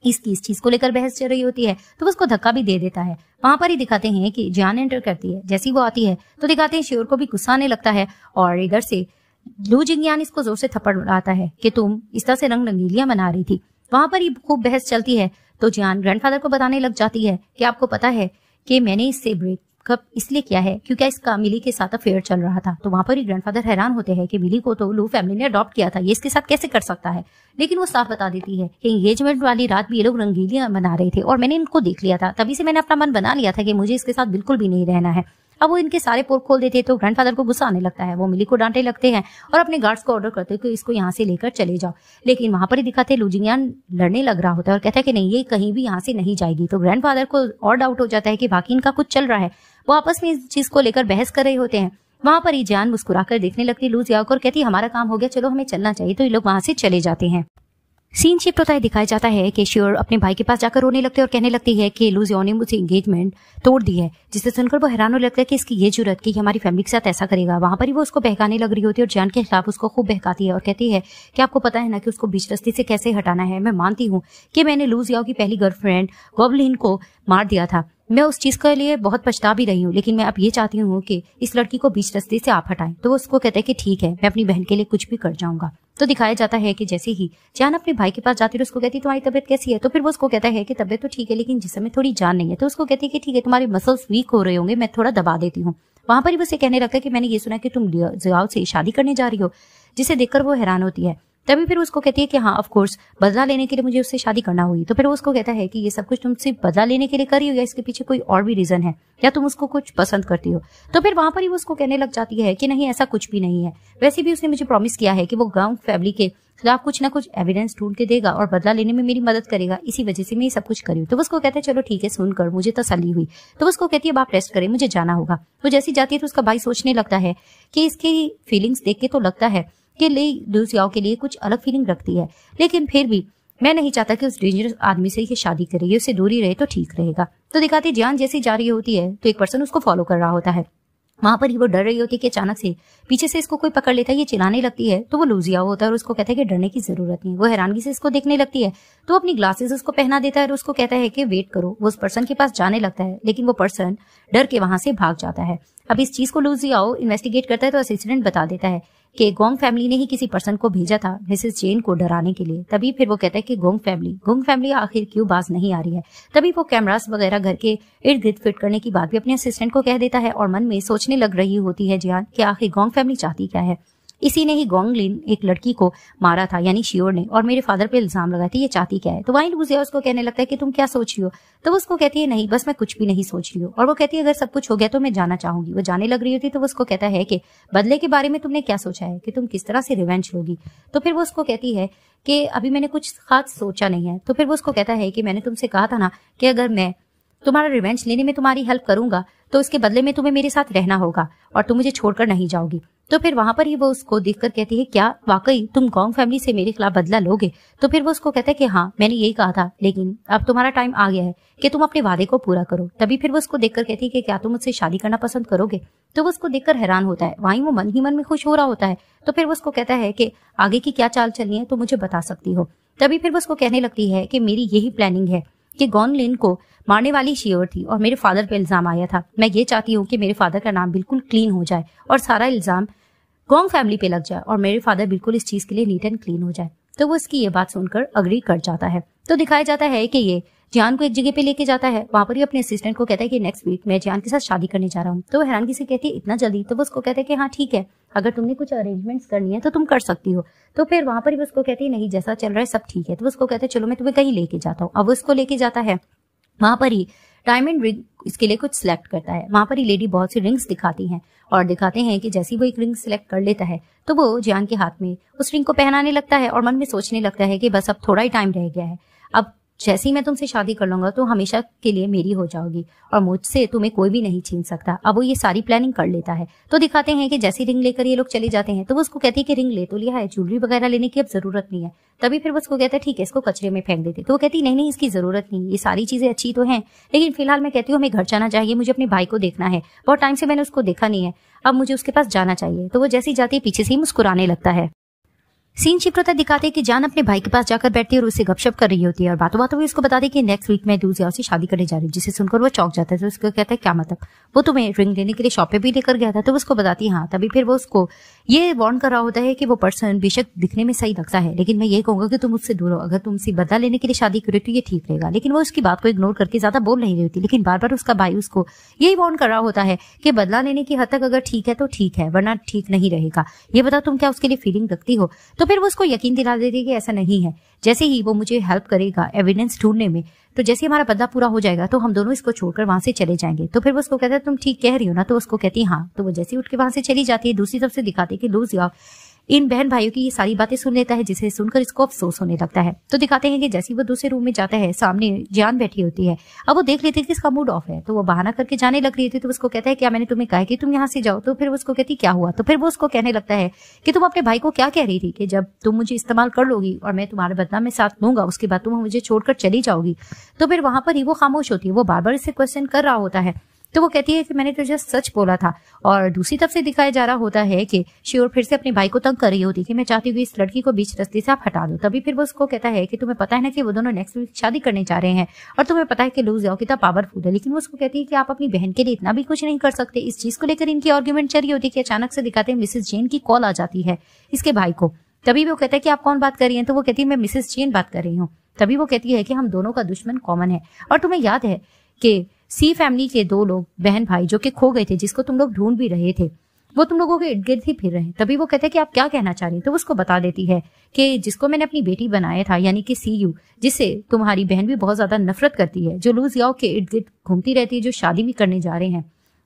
इसकी इस चीज को लेकर बहस चल रही होती है तो उसको धक्का भी दे देता है वहां पर ही दिखाते हैं कि जान एंटर करती है जैसी वो आती है तो दिखाते हैं श्योर को भी गुस्सा आने लगता है और इधर से लू जिंगयान इसको जोर से थप्पड़ उड़ाता है कि तुम इस तरह से रंग रंगीलियां बना रही थी वहां पर ही खूब बहस चलती है तो जियान ग्रैंडफादर को बताने लग जाती है कि आपको पता है कि मैंने इससे ब्रेक कब इसलिए किया है क्योंकि इसका मिली के साथ अफेयर चल रहा था तो वहां पर ही ग्रैंडफादर हैरान होते हैं कि मिली को तो लू फैमिली ने अडॉप्ट किया था ये इसके साथ कैसे कर सकता है लेकिन वो साफ बता देती है कि एंगेजमेंट वाली रात भी ये लोग रंगीलियां मना रहे थे और मैंने इनको देख लिया था तभी से मैंने अपना मन बना लिया था कि मुझे इसके साथ बिल्कुल भी नहीं रहना है अब वो इनके सारे पोर्ट खोल देते तो ग्रैंडफादर को गुस्सा आने लगता है वो मिली को डांटे लगते हैं और अपने गार्ड्स को ऑर्डर करते कि इसको यहाँ से लेकर चले जाओ लेकिन वहां पर ही दिखाते लुजिंगयान लड़ने लग रहा होता है और कहता है कि नहीं ये कहीं भी यहाँ से नहीं जाएगी तो ग्रैंडफादर को और डाउट हो जाता है कि बाकी इनका कुछ चल रहा है वो आपस में इस चीज को लेकर बहस कर रहे होते हैं वहां पर ही जान मुस्कुराकर देखने लगती लूज याक और कहती हमारा काम हो गया चलो हमें चलना चाहिए तो ये लोग वहां से चले जाते हैं सीन शिफ्ट होता है दिखाया जाता है कि श्योर अपने भाई के पास जाकर रोने लगते है और कहने लगती है कि लूजियो ने मुझे इंगेजमेंट तोड़ दी है जिससे सुनकर वो हैरान होने लगता है कि इसकी ये जरूरत की हमारी फैमिली के साथ ऐसा करेगा वहां पर ही वो उसको बहकाने लग रही होती है और जान के खिलाफ उसको खूब बहकाती है और कहती है कि आपको पता है ना कि उसको बीच रस्ती से कैसे हटाना है मैं मानती हूँ कि मैंने लूजियाओ की पहली गर्लफ्रेंड गोबलिन को मार दिया था मैं उस चीज के लिए बहुत पछता भी रही हूँ लेकिन मैं अब ये चाहती हूँ कि इस लड़की को बीच रस्ते से आप हटाएं तो वो उसको कहते हैं कि ठीक है मैं अपनी बहन के लिए कुछ भी कर जाऊंगा तो दिखाया जाता है कि जैसे ही जान अपने भाई के पास जाती है उसको कहती है तुम्हारी तबियत कैसी है तो फिर वो उसको कहता है कि तबियत तो ठीक है लेकिन जिसम में थोड़ी जान नहीं है तो उसको कहती है कि ठीक है तुम्हारे मसल्स वीक हो रहे होंगे मैं थोड़ा दबा देती हूँ वहां पर ही वो उसे कहने है कि मैंने ये सुना कि तुम जियाओ से शादी करने जा रही हो जिसे देखकर वो हैरान होती है तभी फिर उसको कहती है कि हाँ ऑफकोर्स बदला लेने के लिए मुझे उससे शादी करना हुई तो फिर वो उसको कहता है कि ये सब कुछ तुम सिर्फ बदला लेने के लिए कर रही हो या इसके पीछे कोई और भी रीजन है या तुम उसको कुछ पसंद करती हो तो फिर वहां पर ही वो उसको कहने लग जाती है कि नहीं ऐसा कुछ भी नहीं है वैसे भी उसने मुझे प्रॉमिस किया है कि वो गांव फैमिली के खिलाफ कुछ ना कुछ एविडेंस ढूंढ के देगा और बदला लेने में मेरी मदद करेगा इसी वजह से मैं ये सब कुछ करी तो उसको कहता है चलो ठीक है सुनकर मुझे तसली हुई तो उसको कहती है आप रेस्ट करें मुझे जाना होगा वो जैसी जाती है तो उसका भाई सोचने लगता है कि इसकी फीलिंग्स देख के तो लगता है के लिए लुसियाओ के लिए कुछ अलग फीलिंग रखती है लेकिन फिर भी मैं नहीं चाहता कि उस डेंजरस आदमी से ये शादी करे ये उससे दूरी रहे तो ठीक रहेगा तो दिखाती जान जैसी जा रही होती है तो एक पर्सन उसको फॉलो कर रहा होता है वहां पर ही वो डर रही होती है कि अचानक से पीछे से इसको कोई पकड़ लेता है ये चिल्लाने लगती है तो वो लूजिया होता है और उसको कहता है कि डरने की जरूरत नहीं वो हैरानगी से इसको देखने लगती है तो अपनी ग्लासेस उसको पहना देता है और उसको कहता है कि वेट करो वो उस पर्सन के पास जाने लगता है लेकिन वो पर्सन डर के वहां से भाग जाता है अब इस चीज को लूजियाओ इन्वेस्टिगेट करता है तो असिस्टेंट बता देता है कि गोंग फैमिली ने ही किसी पर्सन को भेजा था मिसेस जेन को डराने के लिए तभी फिर वो कहता है कि गोंग फैमिली गोंग फैमिली आखिर क्यों बाज नहीं आ रही है तभी वो कैमरास वगैरह घर के इर्द गिर्द फिट करने की बात भी अपने असिस्टेंट को कह देता है और मन में सोचने लग रही होती है जियान कि आखिर गोंग फैमिली चाहती क्या है इसी ने ही गोंगलिन एक लड़की को मारा था यानी शियोर ने और मेरे फादर पे इल्जाम लगाया था ये चाहती क्या है तो वाइन गुजिया उसको कहने लगता है कि तुम क्या सोच रही हो तो उसको कहती है नहीं बस मैं कुछ भी नहीं सोच रही हूँ और वो कहती है अगर सब कुछ हो गया तो मैं जाना चाहूंगी वो जाने लग रही होती तो वो उसको कहता है कि बदले के बारे में तुमने क्या सोचा है कि तुम किस तरह से रिवेंज लोगी तो फिर वो उसको कहती है कि अभी मैंने कुछ खास सोचा नहीं है तो फिर वो उसको कहता है कि मैंने तुमसे कहा था ना कि अगर मैं तुम्हारा रिवेंज लेने में तुम्हारी हेल्प करूंगा तो उसके बदले में तुम्हें मेरे साथ रहना होगा और तुम मुझे छोड़कर नहीं जाओगी तो फिर वहां पर ही वो उसको देखकर कहती है क्या वाकई तुम गोंग फैमिली से मेरे खिलाफ बदला लोगे तो फिर वो उसको कहता है कि हाँ मैंने यही कहा था लेकिन अब तुम्हारा टाइम आ गया है कि तुम अपने वादे को पूरा करो तभी फिर वो उसको देखकर कहती है कि क्या तुम मुझसे शादी करना पसंद करोगे तो वो उसको देखकर हैरान होता है वहीं वो मन ही मन में खुश हो रहा होता है तो फिर वो उसको कहता है कि आगे की क्या चाल चलनी है तो मुझे बता सकती हो तभी फिर वो उसको कहने लगती है कि मेरी यही प्लानिंग है कि गॉन लिन को मारने वाली शियोर थी और मेरे फादर पे इल्ज़ाम आया था मैं ये चाहती हूँ कि मेरे फादर का नाम बिल्कुल क्लीन हो जाए और सारा इल्ज़ाम रॉन्ग फैमिली पे लग जाए और मेरे फादर बिल्कुल इस चीज के लिए नीट एंड क्लीन हो जाए तो वो इसकी ये बात सुनकर अग्री कर जाता है तो दिखाया जाता है कि ये जियान को एक जगह पे लेके जाता है वहां पर ही अपने असिस्टेंट को कहता है कि नेक्स्ट वीक मैं जियान के साथ शादी करने जा रहा हूँ तो वो हैरानगी से कहती है इतना जल्दी तो वो उसको कहता है कि हाँ ठीक है अगर तुमने कुछ अरेंजमेंट्स करनी है तो तुम कर सकती हो तो फिर वहां पर भी उसको कहती है नहीं जैसा चल रहा है सब ठीक है तो उसको कहते हैं चलो मैं तुम्हें कहीं लेके जाता हूँ अब उसको लेके जाता है वहां पर ही डायमंड रिंग इसके लिए कुछ सिलेक्ट करता है वहां पर ही लेडी बहुत सी रिंग्स दिखाती हैं और दिखाते हैं कि जैसे वो एक रिंग सिलेक्ट कर लेता है तो वो जियान के हाथ में उस रिंग को पहनाने लगता है और मन में सोचने लगता है कि बस अब थोड़ा ही टाइम रह गया है अब जैसे ही मैं तुमसे शादी कर लूंगा तो हमेशा के लिए मेरी हो जाओगी और मुझसे तुम्हें कोई भी नहीं छीन सकता अब वो ये सारी प्लानिंग कर लेता है तो दिखाते हैं कि जैसी रिंग लेकर ये लोग चले जाते हैं तो वो उसको कहती है कि रिंग ले तो लिया है ज्वेलरी वगैरह लेने की अब जरूरत नहीं है तभी फिर वो उसको कहता है ठीक है इसको कचरे में फेंक देते तो वो कहती नहीं नहीं इसकी जरूरत नहीं ये सारी चीजें अच्छी तो है लेकिन फिलहाल मैं कहती हूँ हमें घर जाना चाहिए मुझे अपने भाई को देखना है बहुत टाइम से मैंने उसको देखा नहीं है अब मुझे उसके पास जाना चाहिए तो वो जैसी जाती है पीछे से ही मुस्कुराने लगता है सीन शिफ्ट होता तो दिखाते हैं कि जान अपने भाई के पास जाकर बैठती है और उसे गपशप कर रही होती है और बातों बातों में उसको बताती है कि नेक्स्ट वीक मैं दूसरी से शादी करने जा रही हूँ जिसे सुनकर वो चौक जाता है तो उसको कहता है क्या मतलब वो तुम्हें रिंग लेने के लिए शॉप पे भी लेकर गया था तो उसको बताती है हाँ तभी फिर वो उसको ये वार्न कर रहा होता है कि वो पर्सन बेशक दिखने में सही लगता है लेकिन मैं ये कहूंगा कि तुम उससे दूर हो अगर तुम उसे बदला लेने के लिए शादी करो तो ये ठीक रहेगा लेकिन वो उसकी बात को इग्नोर करके ज्यादा बोल नहीं रही लेकिन बार बार उसका भाई उसको यही वार्न कर रहा होता है कि बदला लेने की हद तक अगर ठीक है तो ठीक है वरना ठीक नहीं रहेगा ये बताओ तुम क्या उसके लिए फीलिंग रखती हो तो फिर वो उसको यकीन दिला देती है कि ऐसा नहीं है जैसे ही वो मुझे हेल्प करेगा एविडेंस ढूंढने में तो जैसे हमारा बदला पूरा हो जाएगा तो हम दोनों इसको छोड़कर वहां से चले जाएंगे तो फिर वो उसको कहता है तुम ठीक कह रही हो ना तो उसको कहती है हाँ तो वो जैसे उठ के वहां से चली जाती है दूसरी तरफ से दिखाती है कि लूज इन बहन भाइयों की ये सारी बातें सुन लेता है जिसे सुनकर इसको अफसोस होने लगता है तो दिखाते हैं कि जैसे वो दूसरे रूम में जाता है सामने जान बैठी होती है अब वो देख लेते हैं कि इसका मूड ऑफ है तो वो बहाना करके जाने लग रही थी तो उसको कहता है क्या मैंने तुम्हें कहा कि तुम यहाँ से जाओ तो फिर उसको कहती क्या हुआ तो फिर वो उसको कहने लगता है कि तुम अपने भाई को क्या कह रही थी कि जब तुम मुझे इस्तेमाल कर लोगी और मैं तुम्हारे बदला में साथ लूंगा उसके बाद तुम मुझे छोड़कर चली जाओगी तो फिर वहां पर ही वो खामोश होती है वो बार बार इससे क्वेश्चन कर रहा होता है तो वो कहती है कि मैंने तुझे सच बोला था और दूसरी तरफ से दिखाया जा रहा होता है कि श्योर फिर से अपने भाई को तंग कर रही होती कि मैं चाहती हूँ इस लड़की को बीच रस्ते से आप हटा दो तभी फिर वो उसको कहता है कि तुम्हें पता है ना कि वो दोनों नेक्स्ट वीक शादी करने जा रहे हैं और तुम्हें पता है कि लूज जाओ कितना पावरफुल है लेकिन वो उसको कहती है कि आप अपनी बहन के लिए इतना भी कुछ नहीं कर सकते इस चीज को लेकर इनकी आर्ग्यूमेंट चल रही होती है कि अचानक से दिखाते हैं मिसिस जेन की कॉल आ जाती है इसके भाई को तभी वो कहता है कि आप कौन बात कर रही हैं तो वो कहती है मैं मिसेस जेन बात कर रही हूँ तभी वो कहती है कि हम दोनों का दुश्मन कॉमन है और तुम्हें याद है कि सी फैमिली के दो लोग बहन भाई जो कि खो गए थे जिसको तुम लोग ढूंढ भी रहे थे वो तुम लोगों के इर्द गिर्द ही फिर रहे हैं तभी वो कहते हैं कि आप क्या कहना चाह रही हैं तो उसको बता देती है कि जिसको मैंने अपनी बेटी बनाया था यानी कि सी यू जिससे तुम्हारी बहन भी बहुत ज्यादा नफरत करती है जो लूजियाओ के इर्द गिर्द घूमती रहती है जो शादी भी करने जा रहे हैं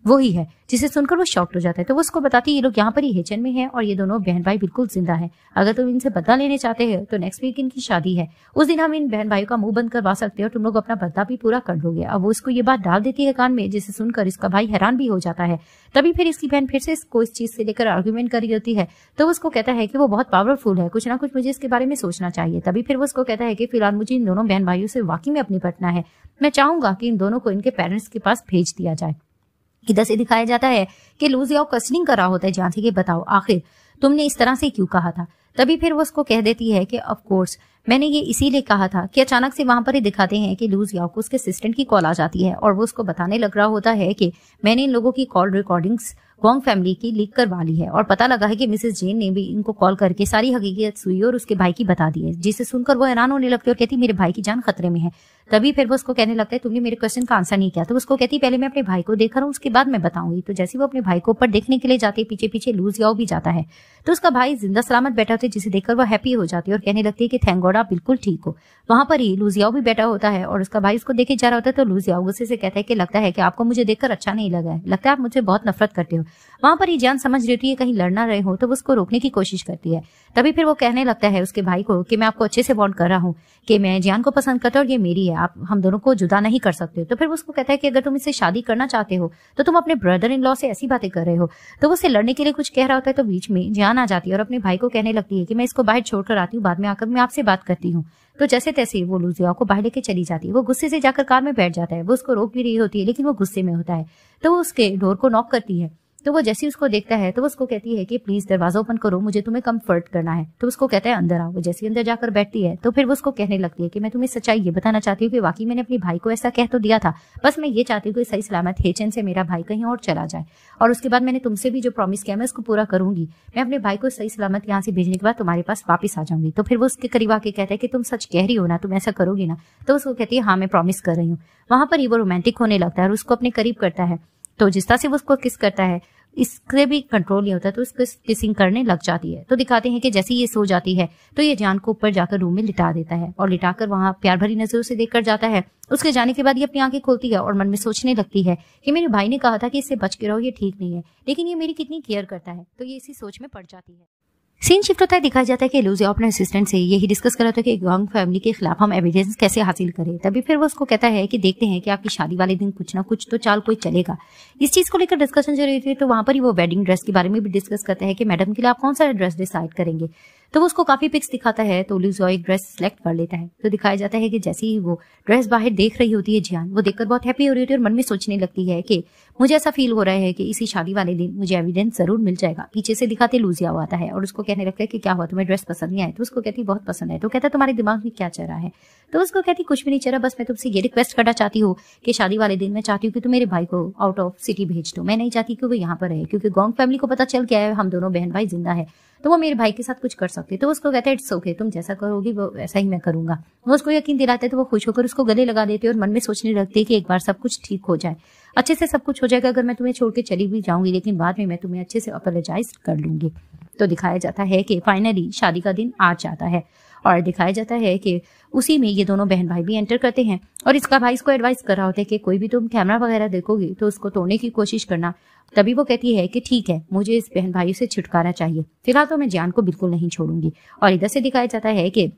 वही है जिसे सुनकर वो शॉक्ट हो जाता है तो वो उसको बताती है ये लोग यहाँ पर ही हेचन में है और ये दोनों बहन भाई बिल्कुल जिंदा है अगर तुम इनसे बदला लेने चाहते हो तो नेक्स्ट वीक इनकी शादी है उस दिन हम इन बहन भाई का मुंह बंद करवा सकते हो तुम लोग अपना बदला भी पूरा कर लोगे अब वो उसको ये बात डाल देती है कान में जिसे सुनकर इसका भाई हैरान भी हो जाता है तभी फिर इसकी बहन फिर से इसको इस चीज से लेकर आर्ग्यूमेंट कर देती है तो उसको कहता है कि वो बहुत पावरफुल है कुछ ना कुछ मुझे इसके बारे में सोचना चाहिए तभी फिर वो उसको कहता है कि फिलहाल मुझे इन दोनों बहन भाइयों से वाकई में अपनी पटना है मैं चाहूंगा कि इन दोनों को इनके पेरेंट्स के पास भेज दिया जाए किधर से दिखाया जाता है कि लूज या कर करा होता है झांसी के बताओ आखिर तुमने इस तरह से क्यों कहा था तभी फिर वो उसको कह देती है कि ऑफ कोर्स मैंने ये इसीलिए कहा था कि अचानक से वहां पर ही दिखाते हैं कि लूज याओ को उसके असिस्टेंट की कॉल आ जाती है और वो उसको बताने लग रहा होता है कि मैंने इन लोगों की कॉल रिकॉर्डिंग्स गोंग फैमिली की लीक करवा ली है और पता लगा है कि मिसेस जेन ने भी इनको कॉल करके सारी हकीकत सुई और उसके भाई की बता दी है जिसे सुनकर वो हैरान होने लगती है और कहती मेरे भाई की जान खतरे में है तभी फिर वो उसको कहने लगता है तुमने मेरे क्वेश्चन का आंसर नहीं किया तो उसको कहती पहले मैं अपने भाई को देख रहा हूँ उसके बाद मैं बताऊंगी तो जैसे वो अपने भाई को ऊपर देखने के लिए जाते है पीछे पीछे लूज याओ भी जाता है तो उसका भाई जिंदा सलामत बैठा होता है जिसे देखकर वो हैप्पी हो जाती है और कहने लगती है कि थैंक गॉड आप बिल्कुल ठीक हो वहां पर ही लूज याओ भी बैठा होता है और उसका भाई उसको देखे जा रहा होता है तो लूज याओ से कहता है कि लगता है कि आपको मुझे देखकर अच्छा नहीं लगा है लगता है आप मुझे बहुत नफरत करते हो वहां पर ही जान समझ रही होती है कहीं लड़ना रहे हो तो वो उसको रोकने की कोशिश करती है तभी फिर वो कहने लगता है उसके भाई को कि मैं आपको अच्छे से बॉन्ड कर रहा हूँ कि मैं जान को पसंद करता हूँ और ये मेरी है आप हम दोनों को जुदा नहीं कर सकते तो फिर वो उसको कहता है कि अगर तुम इससे शादी करना चाहते हो तो तुम अपने ब्रदर इन लॉ से ऐसी बातें कर रहे हो तो वो उसे लड़ने के लिए कुछ कह रहा होता है तो बीच में जान आ जाती है और अपने भाई को कहने लगती है कि मैं इसको बाहर छोड़कर आती हूँ बाद में आकर मैं आपसे बात करती हूँ तो जैसे तैसे वो लुजिया को बाहर लेके चली जाती है वो गुस्से से जाकर कार में बैठ जाता है वो उसको रोक भी रही होती है लेकिन वो गुस्से में होता है तो वो उसके डोर को नॉक करती है तो वो जैसी उसको देखता है तो वो उसको कहती है कि प्लीज दरवाजा ओपन करो मुझे तुम्हें कंफर्ट करना है तो उसको कहता है अंदर आओ वो जैसे अंदर जाकर बैठती है तो फिर वो उसको कहने लगती है कि मैं तुम्हें सच्चाई ये बताना चाहती हूँ कि वाकई मैंने अपने भाई को ऐसा कह तो दिया था बस मैं ये चाहती हूँ कि सही सलामत हेचन से मेरा भाई कहीं और चला जाए और उसके बाद मैंने तुमसे भी जो प्रॉमिस किया मैं उसको पूरा करूंगी मैं अपने भाई को सही सलामत यहाँ से भेजने के बाद तुम्हारे पास वापस आ जाऊंगी तो फिर वो उसके करीब आके कहते हैं कि तुम सच कह रही हो ना तुम ऐसा करोगी ना तो उसको कहती है हाँ मैं प्रॉमिस कर रही हूँ वहां पर ही वो रोमांटिक होने लगता है और उसको अपने करीब करता है तो जिस तरह से वो उसको किस करता है इससे भी कंट्रोल नहीं होता तो उसको किसिंग करने लग जाती है तो दिखाते हैं कि जैसे ये सो जाती है तो ये जान को ऊपर जाकर रूम में लिटा देता है और लिटा कर वहाँ प्यार भरी नजरों से देखकर जाता है उसके जाने के बाद ये अपनी आंखें खोलती है और मन में सोचने लगती है कि मेरे भाई ने कहा था कि इससे बच के रहो ये ठीक नहीं है लेकिन ये मेरी कितनी केयर करता है तो ये इसी सोच में पड़ जाती है सीन शिफ्ट होता है दिखाया जाता है कि लूजिया अपने असिस्टेंट से यही डिस्कस कर रहा था कि गॉन्ग फैमिली के खिलाफ हम एविडेंस कैसे हासिल करें तभी फिर वो उसको कहता है कि देखते हैं कि आपकी शादी वाले दिन कुछ ना कुछ तो चाल कोई चलेगा इस चीज़ को लेकर डिस्कशन चल रही थी तो वहाँ पर ही वो वेडिंग ड्रेस के बारे में भी डिस्कस करता है कि मैडम के लिए आप कौन सा ड्रेस डिसाइड करेंगे तो वो उसको काफी पिक्स दिखाता है तो लूजो एक ड्रेस सेलेक्ट कर लेता है तो दिखाया जाता है कि जैसे ही वो ड्रेस बाहर देख रही होती है जियान वो देखकर बहुत हैप्पी हो रही होती है और मन में सोचने लगती है कि मुझे ऐसा फील हो रहा है कि इसी शादी वाले दिन मुझे एविडेंस जरूर मिल जाएगा पीछे से दिखाते लूजिया हुआ आता है और उसको कहने लगता है कि क्या हुआ तुम्हें ड्रेस पसंद नहीं आया तो उसको कहती बहुत पसंद है तो कहता तुम्हारे दिमाग में क्या चल रहा है तो उसको कहती कुछ भी नहीं चल रहा बस मैं तुमसे ये रिक्वेस्ट करना चाहती हूँ कि शादी वाले दिन मैं चाहती हूँ कि तुम मेरे भाई को आउट ऑफ सिटी भेज दो मैं नहीं चाहती कि वो यहाँ पर रहे क्योंकि गोंग फैमिली को पता चल गया है हम दोनों बहन भाई जिंदा है तो वो मेरे भाई के साथ कुछ कर सकती तो उसको कहते इट्स ओके तुम जैसा करोगी वो वैसा ही मैं करूंगा वो उसको यकीन दिलाते तो वो खुश होकर उसको गले लगा देती और मन में सोचने लगती है कि एक बार सब कुछ ठीक हो जाए अच्छे से सब कुछ हो जाएगा अगर मैं तुम्हें छोड़ के चली भी जाऊंगी लेकिन बाद में मैं तुम्हें अच्छे से अपोलोजाइज कर लूंगी तो दिखाया जाता है कि फाइनली शादी का दिन आ जाता है और दिखाया जाता है कि उसी में ये दोनों बहन भाई भी एंटर करते हैं और इसका भाई इसको एडवाइस कर रहा होता है कि कोई भी तुम कैमरा वगैरह देखोगी तो उसको तोड़ने की कोशिश करना तभी वो कहती है कि ठीक है मुझे इस बहन भाई से छुटकारा चाहिए फिलहाल तो मैं जान को बिल्कुल नहीं छोड़ूंगी और इधर से दिखाया जाता है कि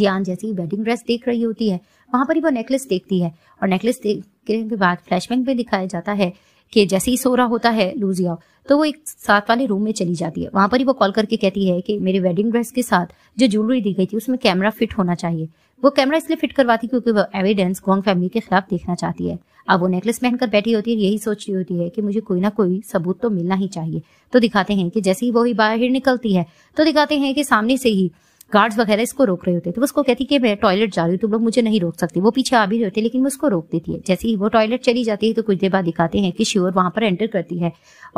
जियान जैसी वेडिंग ड्रेस देख रही होती है वहां पर ही वो नेकलेस देखती है और नेकलेस देखने के बाद फ्लैशबैक में दिखाया जाता है कि जैसे ही सो रहा होता है लूजिया तो वो एक साथ वाले रूम में चली जाती है वहां पर ही वो कॉल करके कहती है कि मेरे वेडिंग ड्रेस के साथ जो ज्वेलरी दी गई थी उसमें कैमरा फिट होना चाहिए वो कैमरा इसलिए फिट करवाती क्योंकि वो एविडेंस गोंग फैमिली के खिलाफ देखना चाहती है अब वो नेकलेस पहनकर बैठी होती है यही सोच रही होती है कि मुझे कोई ना कोई सबूत तो मिलना ही चाहिए तो दिखाते हैं कि जैसे ही वो ही बाहर निकलती है तो दिखाते हैं कि सामने से ही गार्ड्स वगैरह इसको रोक रहे होते तो उसको कहती कि मैं टॉयलेट जा रही हूँ तुम लोग मुझे नहीं रोक सकती वो पीछे आ भी रहे होते लेकिन वो उसको रोक देती है जैसे ही वो टॉयलेट चली जाती है तो कुछ देर बाद दिखाते हैं कि श्योर वहां पर एंटर करती है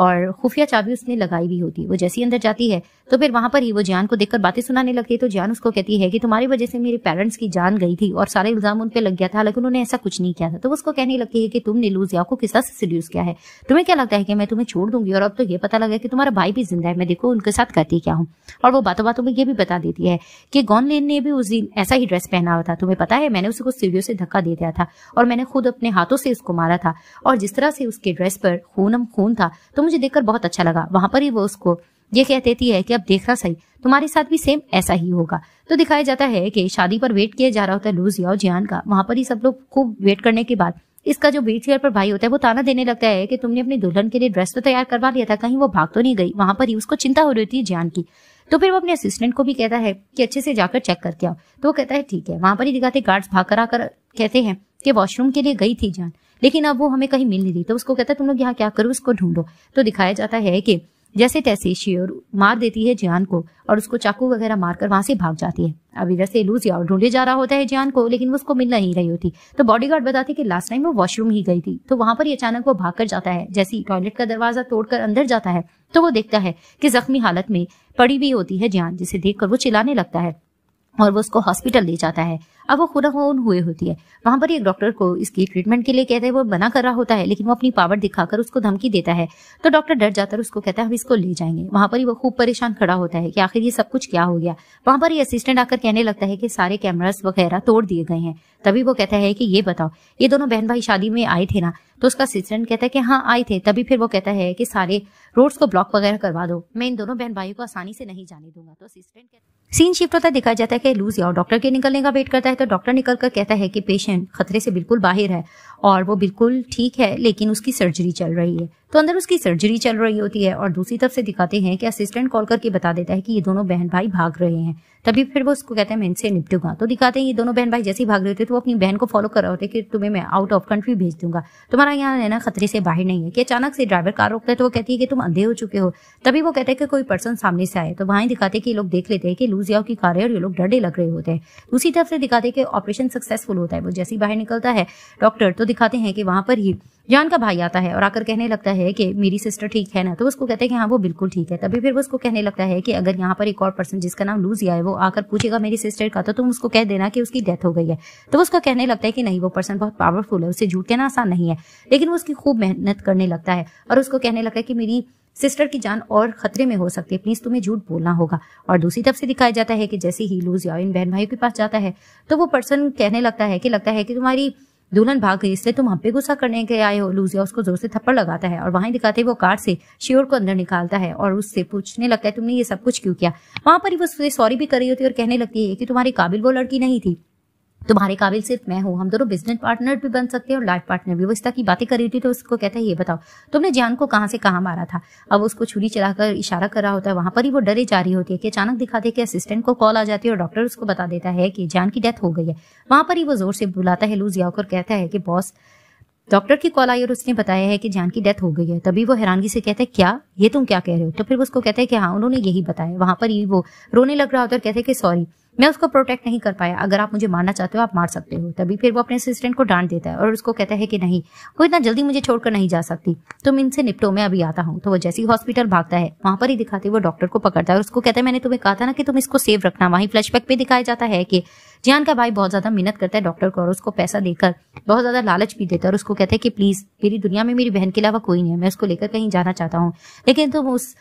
और खुफिया चाबी उसने लगाई भी होती है वो जैसे अंदर जाती है तो फिर वहां पर ही वो जान को देखकर बातें सुनाने लगती है तो जान उसको कहती है कि तुम्हारी वजह से मेरे पेरेंट्स की जान गई थी और सारे इल्जाम उन पर लग गया था लेकिन उन्होंने ऐसा कुछ नहीं किया था तो उसको कहने लगती है कि तुमने लूजिया को किस तरह से किया है तुम्हें क्या लगता है कि मैं तुम्हें छोड़ दूंगी और अब तो ये पता लगा कि तुम्हारा भाई भी जिंदा है मैं देखो उनके साथ करती क्या हूँ और वो बातों बातों में ये भी बता देती है कि गॉनलेन लेन ने भी उस दिन ऐसा ही ड्रेस पहना हुआ था तुम्हें पता है मैंने उसको सीढ़ियों से धक्का दे दिया था और मैंने खुद अपने हाथों से उसको मारा था और जिस तरह से उसके ड्रेस पर खूनम खून था तो मुझे देखकर बहुत अच्छा लगा वहां पर ही वो उसको ये कह देती है कि अब देखना सही तुम्हारे साथ भी सेम ऐसा ही होगा तो दिखाया जाता है कि शादी पर वेट किया जा रहा होता है लूज या जियान का वहां पर ही सब लोग खूब वेट करने के बाद इसका जो बीच चेयर पर भाई होता है वो ताना देने लगता है कि तुमने अपनी दुल्हन के लिए ड्रेस तो तैयार करवा लिया था कहीं वो भाग तो नहीं गई वहां पर ही उसको चिंता हो रही थी जान की तो फिर वो अपने असिस्टेंट को भी कहता है कि अच्छे से जाकर चेक करके आओ तो वो कहता है ठीक है वहां पर ही दिखाते गार्ड्स भाग कर आकर कहते हैं कि वॉशरूम के लिए गई थी जान लेकिन अब वो हमें कहीं मिल नहीं रही तो उसको कहता है तुम लोग यहाँ क्या करो उसको ढूंढो तो दिखाया जाता है कि जैसे तैसे शियोर मार देती है जियान को और उसको चाकू वगैरह मारकर वहां से भाग जाती है अब इधर से लूसी और ढूंढे जा रहा होता है जियान को लेकिन वो उसको मिल नहीं रही होती तो बॉडी गार्ड बताते कि लास्ट टाइम वो वॉशरूम ही गई थी तो वहां पर ही अचानक वो भाग कर जाता है जैसे ही टॉयलेट का दरवाजा तोड़कर अंदर जाता है तो वो देखता है कि जख्मी हालत में पड़ी हुई होती है जियान जिसे देखकर वो चिल्लाने लगता है और वो उसको हॉस्पिटल ले जाता है अब वो खुदा खून हुए होती है वहां पर एक डॉक्टर को इसकी ट्रीटमेंट के लिए कहते हैं वो मना कर रहा होता है लेकिन वो अपनी पावर दिखाकर उसको धमकी देता है तो डॉक्टर डर जाता है उसको कहता है हम इसको ले जाएंगे वहां पर ही वो खूब परेशान खड़ा होता है कि आखिर ये सब कुछ क्या हो गया वहां पर ही असिस्टेंट आकर कहने लगता है कि सारे कैमराज वगैरह तोड़ दिए गए हैं तभी वो कहता है कि ये बताओ ये दोनों बहन भाई शादी में आए थे ना तो उसका असिस्टेंट कहता है कि हाँ आए थे तभी फिर वो कहता है कि सारे रोड्स को ब्लॉक वगैरह करवा दो मैं इन दोनों बहन भाई को आसानी से नहीं जाने दूंगा तो असिस्टेंट कहता है सीन शिफ्ट होता देखा जाता है कि या और डॉक्टर के निकलने का वेट करता है तो डॉक्टर निकल कर कहता है कि पेशेंट खतरे से बिल्कुल बाहर है और वो बिल्कुल ठीक है लेकिन उसकी सर्जरी चल रही है तो अंदर उसकी सर्जरी चल रही होती है और दूसरी तरफ से दिखाते हैं कि असिस्टेंट कॉल करके बता देता है कि ये दोनों बहन भाई भाग रहे हैं तभी फिर वो उसको कहते हैं मैं इनसे निपटूंगा तो दिखाते हैं ये दोनों बहन भाई जैसे ही भाग रहे होते तो वो अपनी बहन को फॉलो कर रहे होते कि तुम्हें मैं आउट ऑफ कंट्री भेज दूंगा तुम्हारा यहाँ रहना खतरे से बाहर नहीं है कि अचानक से ड्राइवर कार रोकता है तो वो कहती है कि तुम अंधे हो चुके हो तभी वो कहते हैं कि कोई पर्सन सामने से आए तो वहां दिखाते कि ये लोग देख लेते हैं कि लूजियाओ की कार है और ये लोग डरे लग रहे होते हैं दूसरी तरफ से दिखाते कि ऑपरेशन सक्सेसफुल होता है वो जैसे ही बाहर निकलता है डॉक्टर तो दिखाते हैं कि वहां पर ही जान का भाई आता है और आकर कहने लगता है कि मेरी सिस्टर ठीक है ना तो उसको कहते हैं कि हाँ वो बिल्कुल ठीक है तभी फिर वो उसको कहने लगता है कि अगर यहाँ पर एक और पर्सन जिसका नाम लूजिया है वो आकर पूछेगा मेरी सिस्टर का तो तुम उसको कह देना कि उसकी डेथ हो गई है तो उसका कहने लगता है कि नहीं वो पर्सन बहुत पावरफुल है उसे झूठ कहना आसान नहीं है लेकिन वो उसकी खूब मेहनत करने लगता है और उसको कहने लगता है कि मेरी सिस्टर की जान और खतरे में हो सकती है प्लीज तुम्हें झूठ बोलना होगा और दूसरी तरफ से दिखाया जाता है कि जैसे ही लूज या इन बहन भाइयों के पास जाता है तो वो पर्सन कहने लगता है कि लगता है कि तुम्हारी दुल्हन भाग गई इसलिए तुम हम पे गुस्सा करने के आए हो लूजिया उसको जोर से थप्पड़ लगाता है और वहीं दिखाते वो कार से शिवर को अंदर निकालता है और उससे पूछने लगता है तुमने ये सब कुछ क्यों किया वहां पर ही वो सॉरी भी कर रही होती है और कहने लगती है कि तुम्हारी काबिल वो लड़की नहीं थी तुम्हारे काबिल सिर्फ मैं हूँ हम दोनों बिजनेस पार्टनर भी बन सकते हैं और लाइफ पार्टनर भी वो इस तरह की बातें कर रही थी तो उसको कहता है ये बताओ तुमने जान को कहाँ से कहाँ मारा था अब उसको छुरी चलाकर इशारा कर रहा होता है वहाँ पर ही वो डरे जा रही होती है कि अचानक दिखाते कि असिस्टेंट को कॉल आ जाती है और डॉक्टर उसको बता देता है कि जान की डेथ हो गई है वहाँ पर ही वो जोर से बुलाता है लूज याकर कहता है कि बॉस डॉक्टर की कॉल आई और उसने बताया है कि जान की डेथ हो गई है तभी वो हैरानगी से कहते हैं क्या ये तुम क्या कह रहे हो तो फिर उसको कहता है कि हाँ उन्होंने यही बताया वहाँ पर ही वो रोने लग रहा होता है और कहते हैं कि सॉरी मैं उसको प्रोटेक्ट नहीं कर पाया अगर आप मुझे मारना चाहते हो आप मार सकते हो तभी फिर वो अपने असिस्टेंट को डांट देता है और उसको कहता है कि नहीं वो इतना जल्दी मुझे छोड़कर नहीं जा सकती तुम इनसे निपटो मैं अभी आता हूँ तो वो जैसे ही हॉस्पिटल भागता है वहां पर ही दिखाते वो डॉक्टर को पकड़ता है और उसको कहता है मैंने तुम्हें कहा था ना कि तुम इसको सेव रखना वहीं फ्लैशबैक पे दिखाया जाता है कि जियान का भाई बहुत ज्यादा मेहनत करता है डॉक्टर को और उसको पैसा देकर बहुत ज्यादा लालच भी देता है और उसको कहता है कि प्लीज मेरी दुनिया में मेरी बहन के अलावा कोई नहीं है मैं उसको लेकर कहीं जाना चाहता हूँ लेकिन तुम उस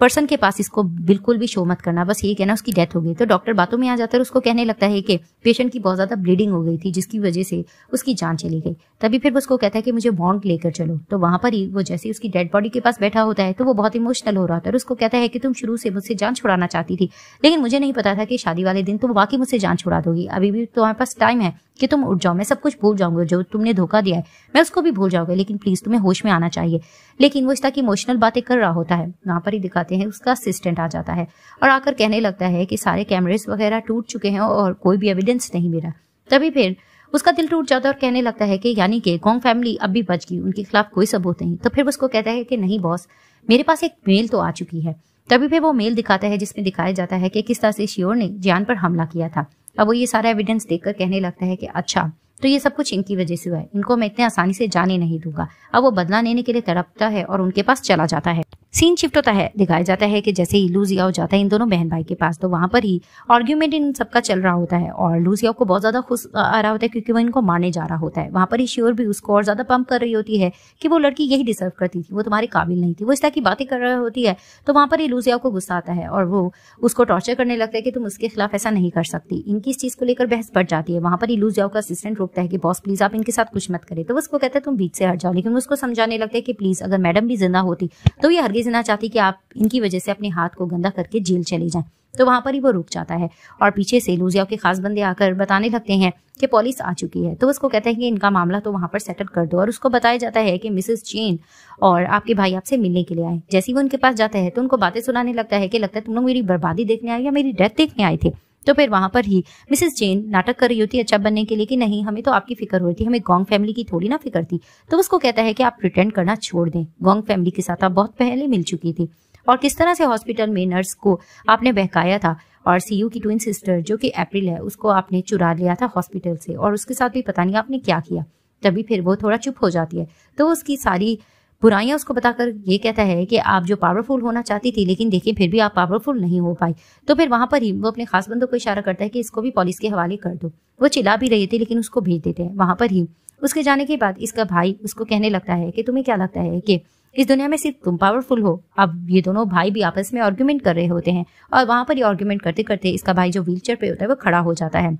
पर्सन के पास इसको बिल्कुल भी शो मत करना बस ये कहना उसकी डेथ हो गई तो डॉक्टर बातों में आ जाता है उसको कहने लगता है कि पेशेंट की बहुत ज़्यादा ब्लीडिंग हो गई थी जिसकी वजह से उसकी जान चली गई तभी फिर उसको कहता है कि मुझे बॉन्ड लेकर चलो तो वहां पर ही वो जैसे उसकी डेड बॉडी के पास बैठा होता है तो वो बहुत इमोशनल हो रहा था और उसको कहता है कि तुम शुरू से मुझसे जान छुड़ाना चाहती थी लेकिन मुझे नहीं पता था कि शादी वाले दिन तुम वाकई मुझसे जान छुड़ा दोगी अभी भी तुम्हारे तो पास टाइम है कि तुम उठ जाओ मैं सब कुछ भूल जाऊंगा जो तुमने धोखा दिया है मैं उसको भी भूल जाऊंगा लेकिन प्लीज तुम्हें होश में आना चाहिए लेकिन वो इस तरह की इमोशनल बातें कर रहा होता है वहां पर ही दिखाते हैं उसका असिस्टेंट आ जाता है और आकर कहने लगता है कि सारे कैमरेज वगैरह टूट चुके हैं और कोई भी एविडेंस नहीं मिला तभी फिर उसका दिल टूट जाता है और कहने लगता है कि यानी कि गोंग फैमिली अब भी बच गई उनके खिलाफ कोई सबूत नहीं तो फिर उसको कहता है कि नहीं बॉस मेरे पास एक मेल तो आ चुकी है तभी फिर वो मेल दिखाता है जिसमें दिखाया जाता है कि किस तरह से श्योर ने जान पर हमला किया था अब वो ये सारा एविडेंस देखकर कहने लगता है कि अच्छा तो ये सब कुछ इनकी वजह से हुआ है इनको मैं इतने आसानी से जाने नहीं दूंगा अब वो बदला लेने के लिए तड़पता है और उनके पास चला जाता है सीन शिफ्ट होता है दिखाया जाता है कि जैसे ही लूजियाओ जाता है इन दोनों बहन भाई के पास तो वहां पर ही आर्ग्यूमेंट इन सबका चल रहा होता है और लूजियाओ को बहुत ज़्यादा खुश आ रहा होता है क्योंकि वो इनको मारने जा रहा होता है वहां पर ही श्योर भी उसको और ज़्यादा पंप कर रही होती है कि वो लड़की यही डिजर्व करती थी वो तुम्हारे काबिल नहीं थी वो इस तरह की बातें कर रही होती है तो वहां पर ही लूजियाओ को गुस्सा आता है और वो उसको टॉर्चर करने लगता है कि तुम उसके खिलाफ ऐसा नहीं कर सकती इनकी इस चीज़ को लेकर बहस बढ़ जाती है वहां पर ही लूजियाओ का असिस्टेंट रोकता है कि बॉस प्लीज़ आप इनके साथ कुछ मत करें तो उसको कहता है तुम बीच से हट जाओ लेकिन उसको समझाने लगता है कि प्लीज़ अगर मैडम भी जिंदा होती तो ये हरगिज से ना चाहती कि आप इनकी वजह से अपने हाथ को गंदा करके जेल चले जाएं तो वहां पर ही वो रुक जाता है और पीछे से लूजिया के खास बंदे आकर बताने लगते हैं कि पुलिस आ चुकी है तो उसको कहते हैं कि इनका मामला तो वहां पर सेटल कर दो और उसको बताया जाता है कि मिसेस चेन और आपके भाई आपसे मिलने के लिए आए जैसे ही वो उनके पास जाता है तो उनको बातें सुनाने लगता है कि लगता है तुम लोग मेरी बर्बादी देखने आए या मेरी डेथ देखने आए थे तो फिर वहां पर ही मिसेस जेन नाटक कर रही होती है अच्छा बनने के लिए कि नहीं हमें तो आपकी फिक्र हो रही थी हमें गोंग फैमिली की थोड़ी ना फिक्र थी तो उसको कहता है कि आप प्रिटेंड करना छोड़ दें गोंग फैमिली के साथ आप बहुत पहले मिल चुकी थी और किस तरह से हॉस्पिटल में नर्स को आपने बहकाया था और सीयू की ट्विन सिस्टर जो कि अप्रैल है उसको आपने चुरा लिया था हॉस्पिटल से और उसके साथ भी पता नहीं आपने क्या किया तभी फिर वो थोड़ा चुप हो जाती है तो उसकी सारी बुराइयाँ उसको बताकर ये कहता है कि आप जो पावरफुल होना चाहती थी लेकिन देखिए फिर भी आप पावरफुल नहीं हो पाई तो फिर वहाँ पर ही वो अपने खास बंदों को इशारा करता है कि इसको भी पॉलिस के हवाले कर दो वो चिल्ला भी रही थी लेकिन उसको भेज देते हैं वहाँ पर ही उसके जाने के बाद इसका भाई उसको कहने लगता है कि तुम्हें क्या लगता है कि इस दुनिया में सिर्फ तुम पावरफुल हो अब ये दोनों भाई भी आपस में आर्ग्यूमेंट कर रहे होते हैं और वहां पर ये आर्ग्यूमेंट करते करते इसका भाई जो व्हील पे होता है वो खड़ा हो जाता है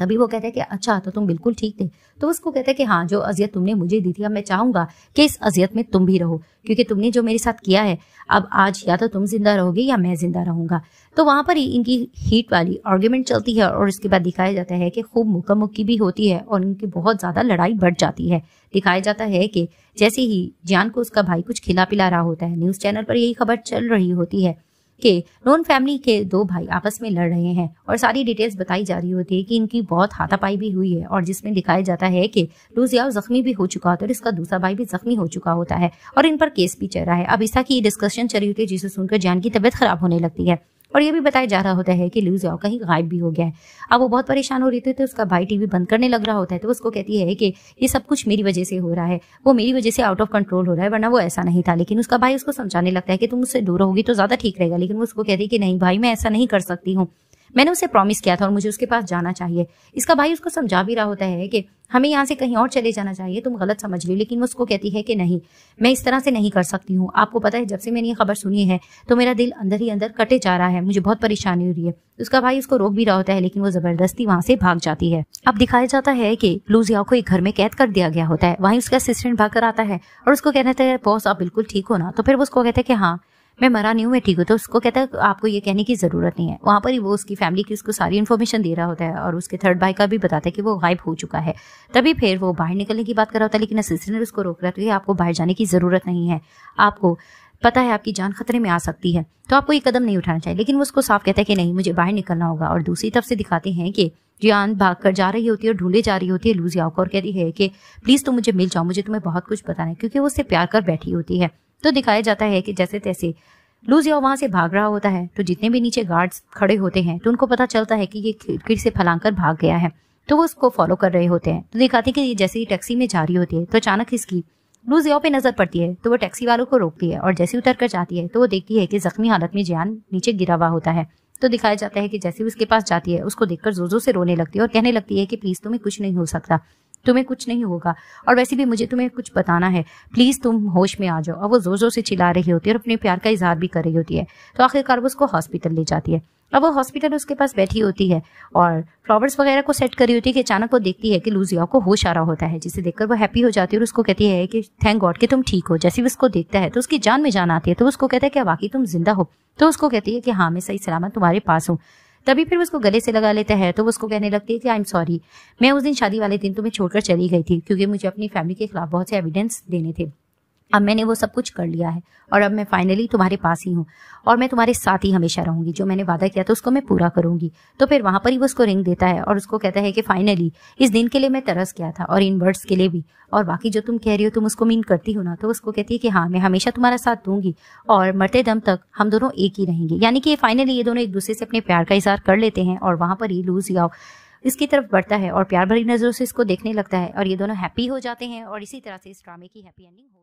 तभी वो कहता है कि अच्छा तो तुम बिल्कुल ठीक थे तो उसको कहता है कि हाँ जो अजियत तुमने मुझे दी थी अब मैं चाहूंगा कि इस अजियत में तुम भी रहो क्योंकि तुमने जो मेरे साथ किया है अब आज या तो तुम जिंदा रहोगे या मैं जिंदा रहूंगा तो वहां पर ही इनकी हीट वाली आर्ग्यूमेंट चलती है और उसके बाद दिखाया जाता है कि खूब मुक्का मुक्की भी होती है और इनकी बहुत ज्यादा लड़ाई बढ़ जाती है दिखाया जाता है कि जैसे ही जान को उसका भाई कुछ खिला पिला रहा होता है न्यूज चैनल पर यही खबर चल रही होती है के नोन फैमिली के दो भाई आपस में लड़ रहे हैं और सारी डिटेल्स बताई जा रही होती है कि इनकी बहुत हाथापाई भी हुई है और जिसमें दिखाया जाता है कि लूजियाओ जख्मी भी हो चुका होता है और इसका दूसरा भाई भी जख्मी हो चुका होता है और इन पर केस भी चल रहा है अब ईसा की डिस्कशन चल रही होती है जिसे सुनकर जान की तबियत खराब होने लगती है और ये भी बताया जा रहा होता है कि लू जियाओ कहीं गायब भी हो गया है अब वो बहुत परेशान हो रही थी तो उसका भाई टीवी बंद करने लग रहा होता है तो उसको कहती है कि ये सब कुछ मेरी वजह से हो रहा है वो मेरी वजह से आउट ऑफ कंट्रोल हो रहा है वरना वो ऐसा नहीं था लेकिन उसका भाई उसको समझाने लगता है कि तुम उससे दूर होगी तो ज्यादा ठीक रहेगा लेकिन वो उसको कहती है कि नहीं भाई मैं ऐसा नहीं कर सकती हूँ मैंने उसे प्रॉमिस किया था और मुझे उसके पास जाना चाहिए इसका भाई उसको समझा भी रहा होता है कि हमें यहाँ से कहीं और चले जाना चाहिए तुम गलत समझ रही हो लेकिन वो उसको कहती है कि नहीं मैं इस तरह से नहीं कर सकती हूँ आपको पता है जब से मैंने ये खबर सुनी है तो मेरा दिल अंदर ही अंदर कटे जा रहा है मुझे बहुत परेशानी हो रही है उसका भाई उसको रोक भी रहा होता है लेकिन वो जबरदस्ती वहाँ से भाग जाती है अब दिखाया जाता है कि लूजिया को एक घर में कैद कर दिया गया होता है वहीं उसका असिस्टेंट भाग कर आता है और उसको कहना है बॉस आप बिल्कुल ठीक हो ना तो फिर वो उसको कहते हैं कि हाँ मैं मरा नहीं हूँ मैं ठीक हूँ तो उसको कहता है आपको ये कहने की ज़रूरत नहीं है वहाँ पर ही वो उसकी फैमिली की उसको सारी इन्फॉर्मेशन दे रहा होता है और उसके थर्ड भाई का भी बताता है कि वो गायब हो चुका है तभी फिर वो बाहर निकलने की बात कर रहा होता है लेकिन असिस्टेंट ने उसको रोक रहा था कि तो आपको बाहर जाने की ज़रूरत नहीं है आपको पता है आपकी जान खतरे में आ सकती है तो आपको ये कदम नहीं उठाना चाहिए लेकिन वो उसको साफ कहता है कि नहीं मुझे बाहर निकलना होगा और दूसरी तरफ से दिखाते हैं कि जियान भाग कर जा रही होती है और ढूंढे जा रही होती है लूजियाओ को और कहती है कि प्लीज़ तुम मुझे मिल जाओ मुझे तुम्हें बहुत कुछ बताना है क्योंकि वो उससे प्यार कर बैठी होती है तो दिखाया जाता है कि जैसे तैसे लूजिया वहां से भाग रहा होता है तो जितने भी नीचे गार्ड्स खड़े होते हैं तो उनको पता चलता है कि ये खिड़की से फलांग भाग गया है तो वो उसको फॉलो कर रहे होते हैं तो दिखाते हैं कि ये जैसे ही टैक्सी में जा रही होती है तो अचानक इसकी लूजिया पे नजर पड़ती है तो वो टैक्सी वालों को रोकती है और जैसे उतर कर जाती है तो वो देखती है कि जख्मी हालत में जियान नीचे गिरा हुआ होता है तो दिखाया जाता है कि जैसे उसके पास जाती है उसको देखकर जोर जोर से रोने लगती है और कहने लगती है कि प्लीज तुम्हें कुछ नहीं हो सकता तुम्हें कुछ नहीं होगा और वैसे भी मुझे तुम्हें कुछ बताना है प्लीज़ तुम होश में आ जाओ और वो ज़ोर ज़ोर से चिल्ला रही होती है और अपने प्यार का इजहार भी कर रही होती है तो आखिरकार वो उसको हॉस्पिटल ले जाती है अब वो हॉस्पिटल उसके पास बैठी होती है और फ्लावर्स वगैरह को सेट करी होती है कि अचानक वो देखती है कि लूजिया को होश आ रहा होता है जिसे देखकर वो हैप्पी हो जाती है और उसको कहती है कि थैंक गॉड कि तुम ठीक हो जैसे ही उसको देखता है तो उसकी जान में जान आती है तो उसको कहता है कि वाकई तुम जिंदा हो तो उसको कहती है कि हाँ मैं सही सलामत तुम्हारे पास हूँ तभी फिर उसको गले से लगा लेता है तो उसको कहने लगती है कि आई एम सॉरी मैं उस दिन शादी वाले दिन तुम्हें छोड़कर चली गई थी क्योंकि मुझे अपनी फैमिली के खिलाफ बहुत से एविडेंस देने थे अब मैंने वो सब कुछ कर लिया है और अब मैं फाइनली तुम्हारे पास ही हूँ और मैं तुम्हारे साथ ही हमेशा रहूंगी जो मैंने वादा किया था उसको मैं पूरा करूंगी तो फिर वहां पर ही वो उसको रिंग देता है और उसको कहता है कि फाइनली इस दिन के लिए मैं तरस गया था और इन वर्ड्स के लिए भी और बाकी जो तुम कह रही हो तुम उसको मीन करती हो ना तो उसको कहती है कि हाँ मैं हमेशा तुम्हारा साथ दूंगी और मरते दम तक हम दोनों एक ही रहेंगे यानी कि फाइनली ये दोनों एक दूसरे से अपने प्यार का इजहार कर लेते हैं और वहां पर ही लूज याओ इसकी तरफ बढ़ता है और प्यार भरी नज़रों से इसको देखने लगता है और ये दोनों हैप्पी हो जाते हैं और इसी तरह से इस ड्रामे की हैप्पी एंडिंग हो